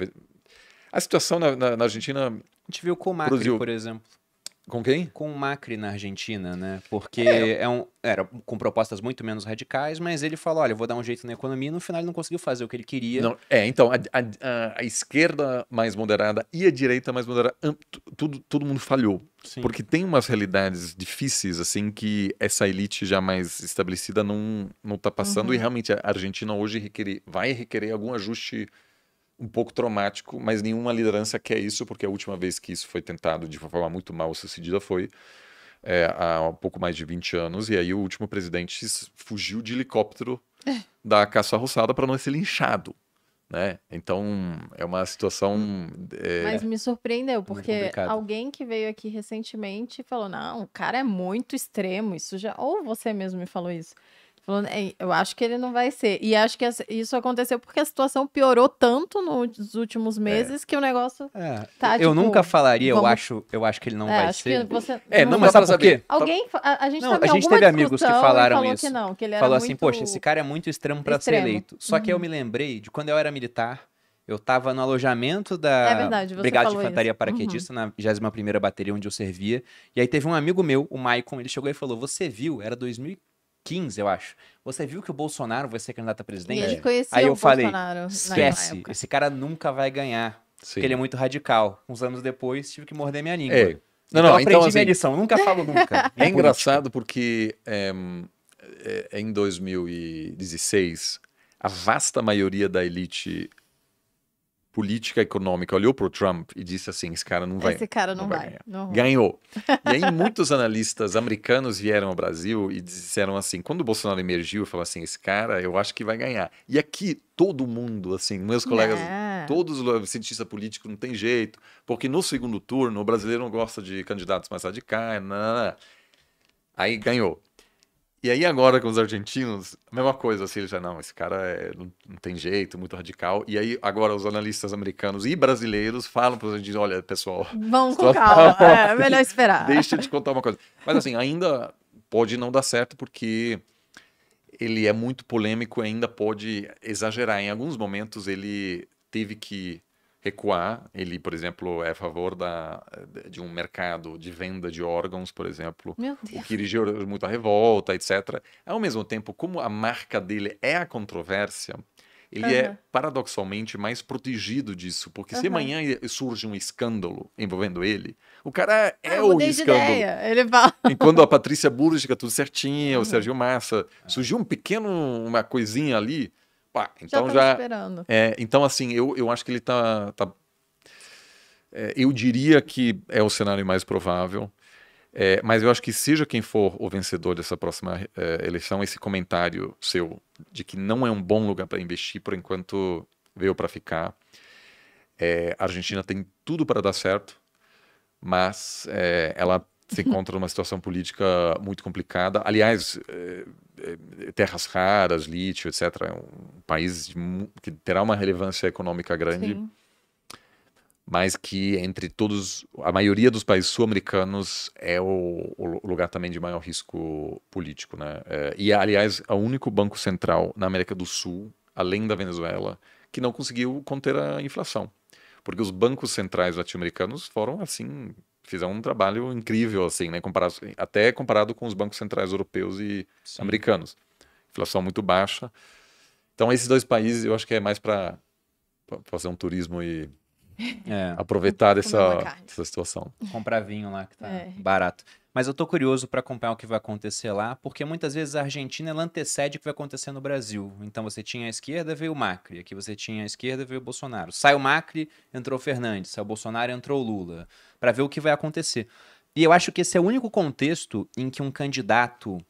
a situação na, na, na Argentina.
A gente viu com o Macri, produziu... por exemplo. Com quem? Com o Macri na Argentina, né? Porque é. é um, era com propostas muito menos radicais, mas ele falou: olha, vou dar um jeito na economia, e no final ele não conseguiu fazer o que ele queria. Não, é, então, a, a, a, esquerda mais moderada e a direita
mais moderada, tudo, todo mundo falhou. Sim. Porque tem umas realidades difíceis, assim, que essa elite já mais estabelecida não, não tá passando, uhum. e realmente a Argentina hoje requerer vai requerer algum ajuste um pouco traumático, mas nenhuma liderança quer isso, porque a última vez que isso foi tentado de uma forma muito mal sucedida foi é, há pouco mais de 20 anos, e aí o último presidente fugiu de helicóptero é. da caça-roçada para não ser linchado. Né? Então é uma situação. É... Mas
me surpreendeu, porque alguém que veio aqui recentemente falou: não, o cara é muito extremo. Isso já. Ou você mesmo me falou isso. Falando, eu acho que ele não vai ser. E acho que isso aconteceu porque a situação piorou tanto nos últimos é. meses é. que o negócio
é. tá Eu tipo, nunca falaria, vamos... eu, acho, eu acho que ele não é, vai ser. Você... É, não, mas sabe por quê? Alguém.
A, a gente, não, a gente teve amigos que falaram falou isso. Que não, que ele falou assim,
muito... poxa, esse cara é muito extremo para ser eleito. Só que eu uhum. me lembrei de quando eu era militar. Eu tava no alojamento da é verdade, Brigada de Infantaria Paraquedista, uhum. na 21 Bateria, onde eu servia. E aí teve um amigo meu, o Maicon, ele chegou e falou: Você viu? Era 2004. 15, eu acho. Você viu que o Bolsonaro vai ser candidato a presidente? E ele é. conheceu Aí eu falei, Bolsonaro esquece, esse cara nunca vai ganhar. Sim. Porque ele é muito radical. Uns anos depois, tive que morder minha língua. É. Então, não, então, não, eu aprendi então, assim, minha lição, nunca falo nunca. É engraçado
porque é, é, em 2016, a vasta maioria da elite política econômica olhou para o Trump e disse assim: esse cara não vai. Esse
cara não, não vai. vai não. Ganhou. E aí muitos
analistas americanos vieram ao Brasil e disseram assim: quando o Bolsonaro emergiu, falou assim: esse cara, eu acho que vai ganhar. E aqui todo mundo, assim, meus colegas, é. todos os cientistas políticos não tem jeito, porque no segundo turno o brasileiro não gosta de candidatos mais radicais. Não, não, não. Aí ganhou. E aí agora com os argentinos, a mesma coisa, assim, ele já, não, esse cara é, não, não, tem jeito, muito radical. E aí agora os analistas americanos e brasileiros falam para os argentinos, olha, pessoal... Vão com calma, tá... é melhor esperar. Deixa eu te contar uma coisa. Mas assim, ainda pode não dar certo porque ele é muito polêmico e ainda pode exagerar. Em alguns momentos ele teve que recuar. Ele, por exemplo, é a favor da, de um mercado de venda de órgãos, por exemplo, o que gerou muita revolta, etc. Ao mesmo tempo, como a marca dele é a controvérsia, ele uhum. é paradoxalmente mais protegido disso, porque uhum. se amanhã surge um escândalo envolvendo ele, o cara é ah, o escândalo. ideia.
Ele fala. E quando
a Patrícia Burgica, tudo certinho, uhum. o Sérgio Massa, ah. surgiu um pequeno, uma coisinha ali, Pá, então já. já é, então, assim, eu, eu acho que ele tá. tá é, eu diria que é o cenário mais provável. É, mas eu acho que seja quem for o vencedor dessa próxima é, eleição, esse comentário seu de que não é um bom lugar para investir por enquanto veio para ficar. É, a Argentina tem tudo para dar certo, mas é, ela se encontra numa situação política muito complicada. Aliás, é, eh, terras raras, lítio, etc. É um país de, que terá uma relevância econômica grande, Sim. mas que entre todos, a maioria dos países sul-americanos é o, o, lugar também de maior risco político, né? É, e aliás, é o único banco central na América do Sul, além da Venezuela, que não conseguiu conter a inflação, porque os bancos centrais latino-americanos foram assim fizeram um trabalho incrível, assim, né? Comparado, até comparado com os bancos centrais europeus e Sim. americanos. Inflação muito baixa. Então, esses dois países eu acho que é mais para fazer um turismo e é. aproveitar essa,
essa situação. Comprar vinho lá que tá é. barato. Mas eu tô curioso para acompanhar o que vai acontecer lá, porque muitas vezes a Argentina ela antecede o que vai acontecer no Brasil. Então você tinha a esquerda, veio o Macri. Aqui você tinha a esquerda, veio o Bolsonaro. Sai o Macri, entrou o Fernandes. Sai o Bolsonaro, entrou o Lula. Para ver o que vai acontecer. E eu acho que esse é o único contexto em que um candidato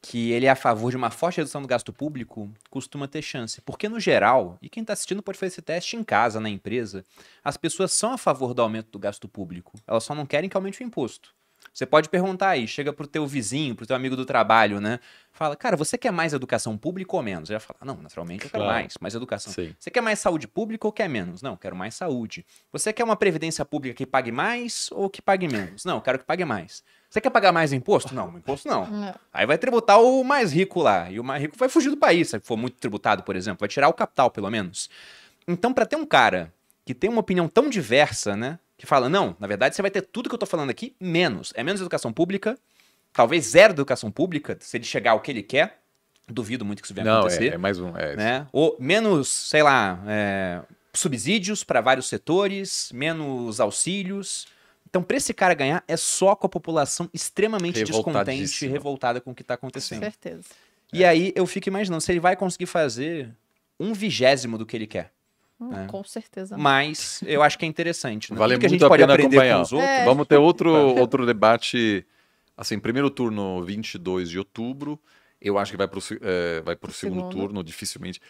que ele é a favor de uma forte redução do gasto público, costuma ter chance. Porque, no geral, e quem está assistindo pode fazer esse teste em casa, na empresa, as pessoas são a favor do aumento do gasto público. Elas só não querem que aumente o imposto. Você pode perguntar aí, chega pro teu vizinho, pro teu amigo do trabalho, né? Fala, cara, você quer mais educação pública ou menos? Ele vai falar, não, naturalmente eu quero claro. mais, mais educação. Sim. Você quer mais saúde pública ou quer menos? Não, quero mais saúde. Você quer uma previdência pública que pague mais ou que pague menos? Não, quero que pague mais. Você quer pagar mais imposto? Não, imposto não. não. Aí vai tributar o mais rico lá. E o mais rico vai fugir do país, se for muito tributado, por exemplo. Vai tirar o capital, pelo menos. Então, para ter um cara que tem uma opinião tão diversa, né? que fala: não, na verdade você vai ter tudo que eu estou falando aqui, menos. É menos educação pública, talvez zero educação pública, se ele chegar ao que ele quer. Duvido muito que isso venha não, é, acontecer. Não, é, é, mais um. É né? Ou menos, sei lá, é, subsídios para vários setores, menos auxílios. Então, para esse cara ganhar, é só com a população extremamente descontente e revoltada com o que está acontecendo. Com certeza. E é. aí eu fico imaginando se ele vai conseguir fazer um vigésimo do que ele quer.
Hum, né? Com certeza. Não.
Mas eu acho que é interessante. Né? Vale muito a, a pena acompanhar. É.
Vamos ter outro, é. outro debate. Assim, primeiro turno 22 de outubro. Eu acho que vai para o é, vai pro segundo, segundo turno, dificilmente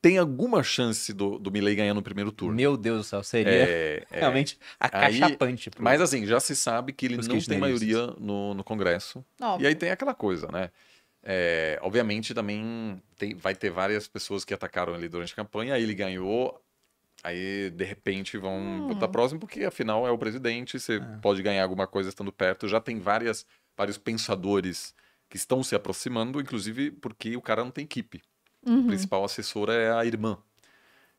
tem alguma chance do, do Milley ganhar no primeiro turno. Meu Deus do céu, seria é, é. realmente é, acachapante. Aí, pro... Mas assim, já se sabe que ele não tem maioria no, no Congresso. Óbvio. E aí tem aquela coisa, né? É, obviamente também tem, vai ter várias pessoas que atacaram ele durante a campanha, aí ele ganhou, aí de repente vão hum. botar próximo, porque afinal é o presidente, você é. pode ganhar alguma coisa estando perto. Já tem várias, vários pensadores que estão se aproximando, inclusive porque o cara não tem equipe. Uhum. principal assessora é a irmã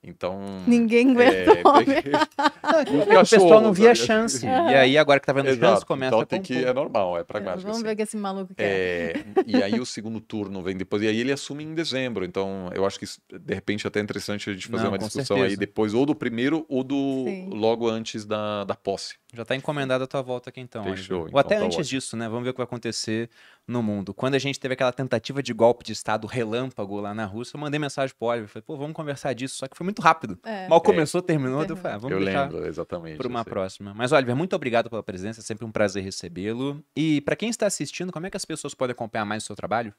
então. Ninguém aguenta. É, né? o pessoal não via né? chance. Uhum. E aí, agora que tá vendo Exato. chance, começa então, tem que É normal, é pragmático. É, vamos assim. ver
que esse maluco quer. É, e aí, o
segundo turno vem depois. E aí, ele assume em dezembro. Então, eu acho que, de repente, é até é interessante a gente fazer não, uma discussão certeza. aí depois, ou do primeiro, ou do Sim. logo antes da, da posse.
Já está encomendada a tua volta aqui então. Fechou. Ou então até tá antes ótimo. disso, né? Vamos ver o que vai acontecer no mundo. Quando a gente teve aquela tentativa de golpe de Estado relâmpago lá na Rússia, eu mandei mensagem pro Oliver. Falei, pô, vamos conversar disso. Só que foi muito rápido. É. Mal é. começou, é. terminou. Eu falei, ah, vamos eu lembro, exatamente. Para uma assim. próxima. Mas, Oliver, muito obrigado pela presença. É sempre um prazer recebê-lo. E para quem está assistindo, como é que as pessoas podem acompanhar mais o seu trabalho?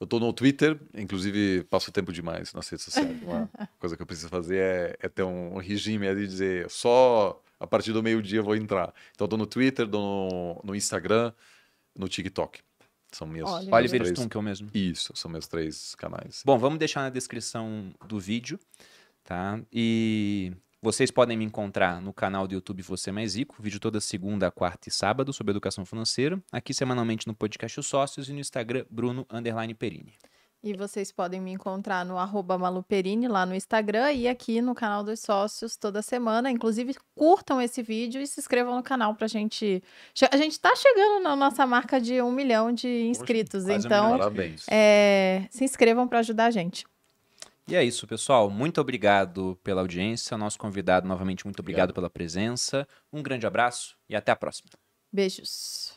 Eu estou no Twitter, inclusive passo tempo demais nas redes sociais.
Uma
coisa que eu preciso fazer é, é ter um regime ali, dizer só a partir do meio-dia eu vou entrar. Então, estou no Twitter, no, no, Instagram, no TikTok. São minhas Olha, Oliver três... Stunk
é o mesmo. Isso, são meus três canais. Bom, vamos deixar na descrição do vídeo, tá? E vocês podem me encontrar no canal do YouTube Você Mais Rico, vídeo toda segunda, quarta e sábado sobre educação financeira, aqui semanalmente no podcast Os Sócios e no Instagram Bruno Perini.
E vocês podem me encontrar no maluperini lá no Instagram e aqui no canal dos sócios toda semana. Inclusive, curtam esse vídeo e se inscrevam no canal pra gente. A gente tá chegando na nossa marca de um milhão de inscritos. Poxa, então, é... se inscrevam para ajudar a gente.
E é isso, pessoal. Muito obrigado pela audiência. Nosso convidado, novamente, muito obrigado, obrigado. pela presença. Um grande abraço e até a próxima.
Beijos.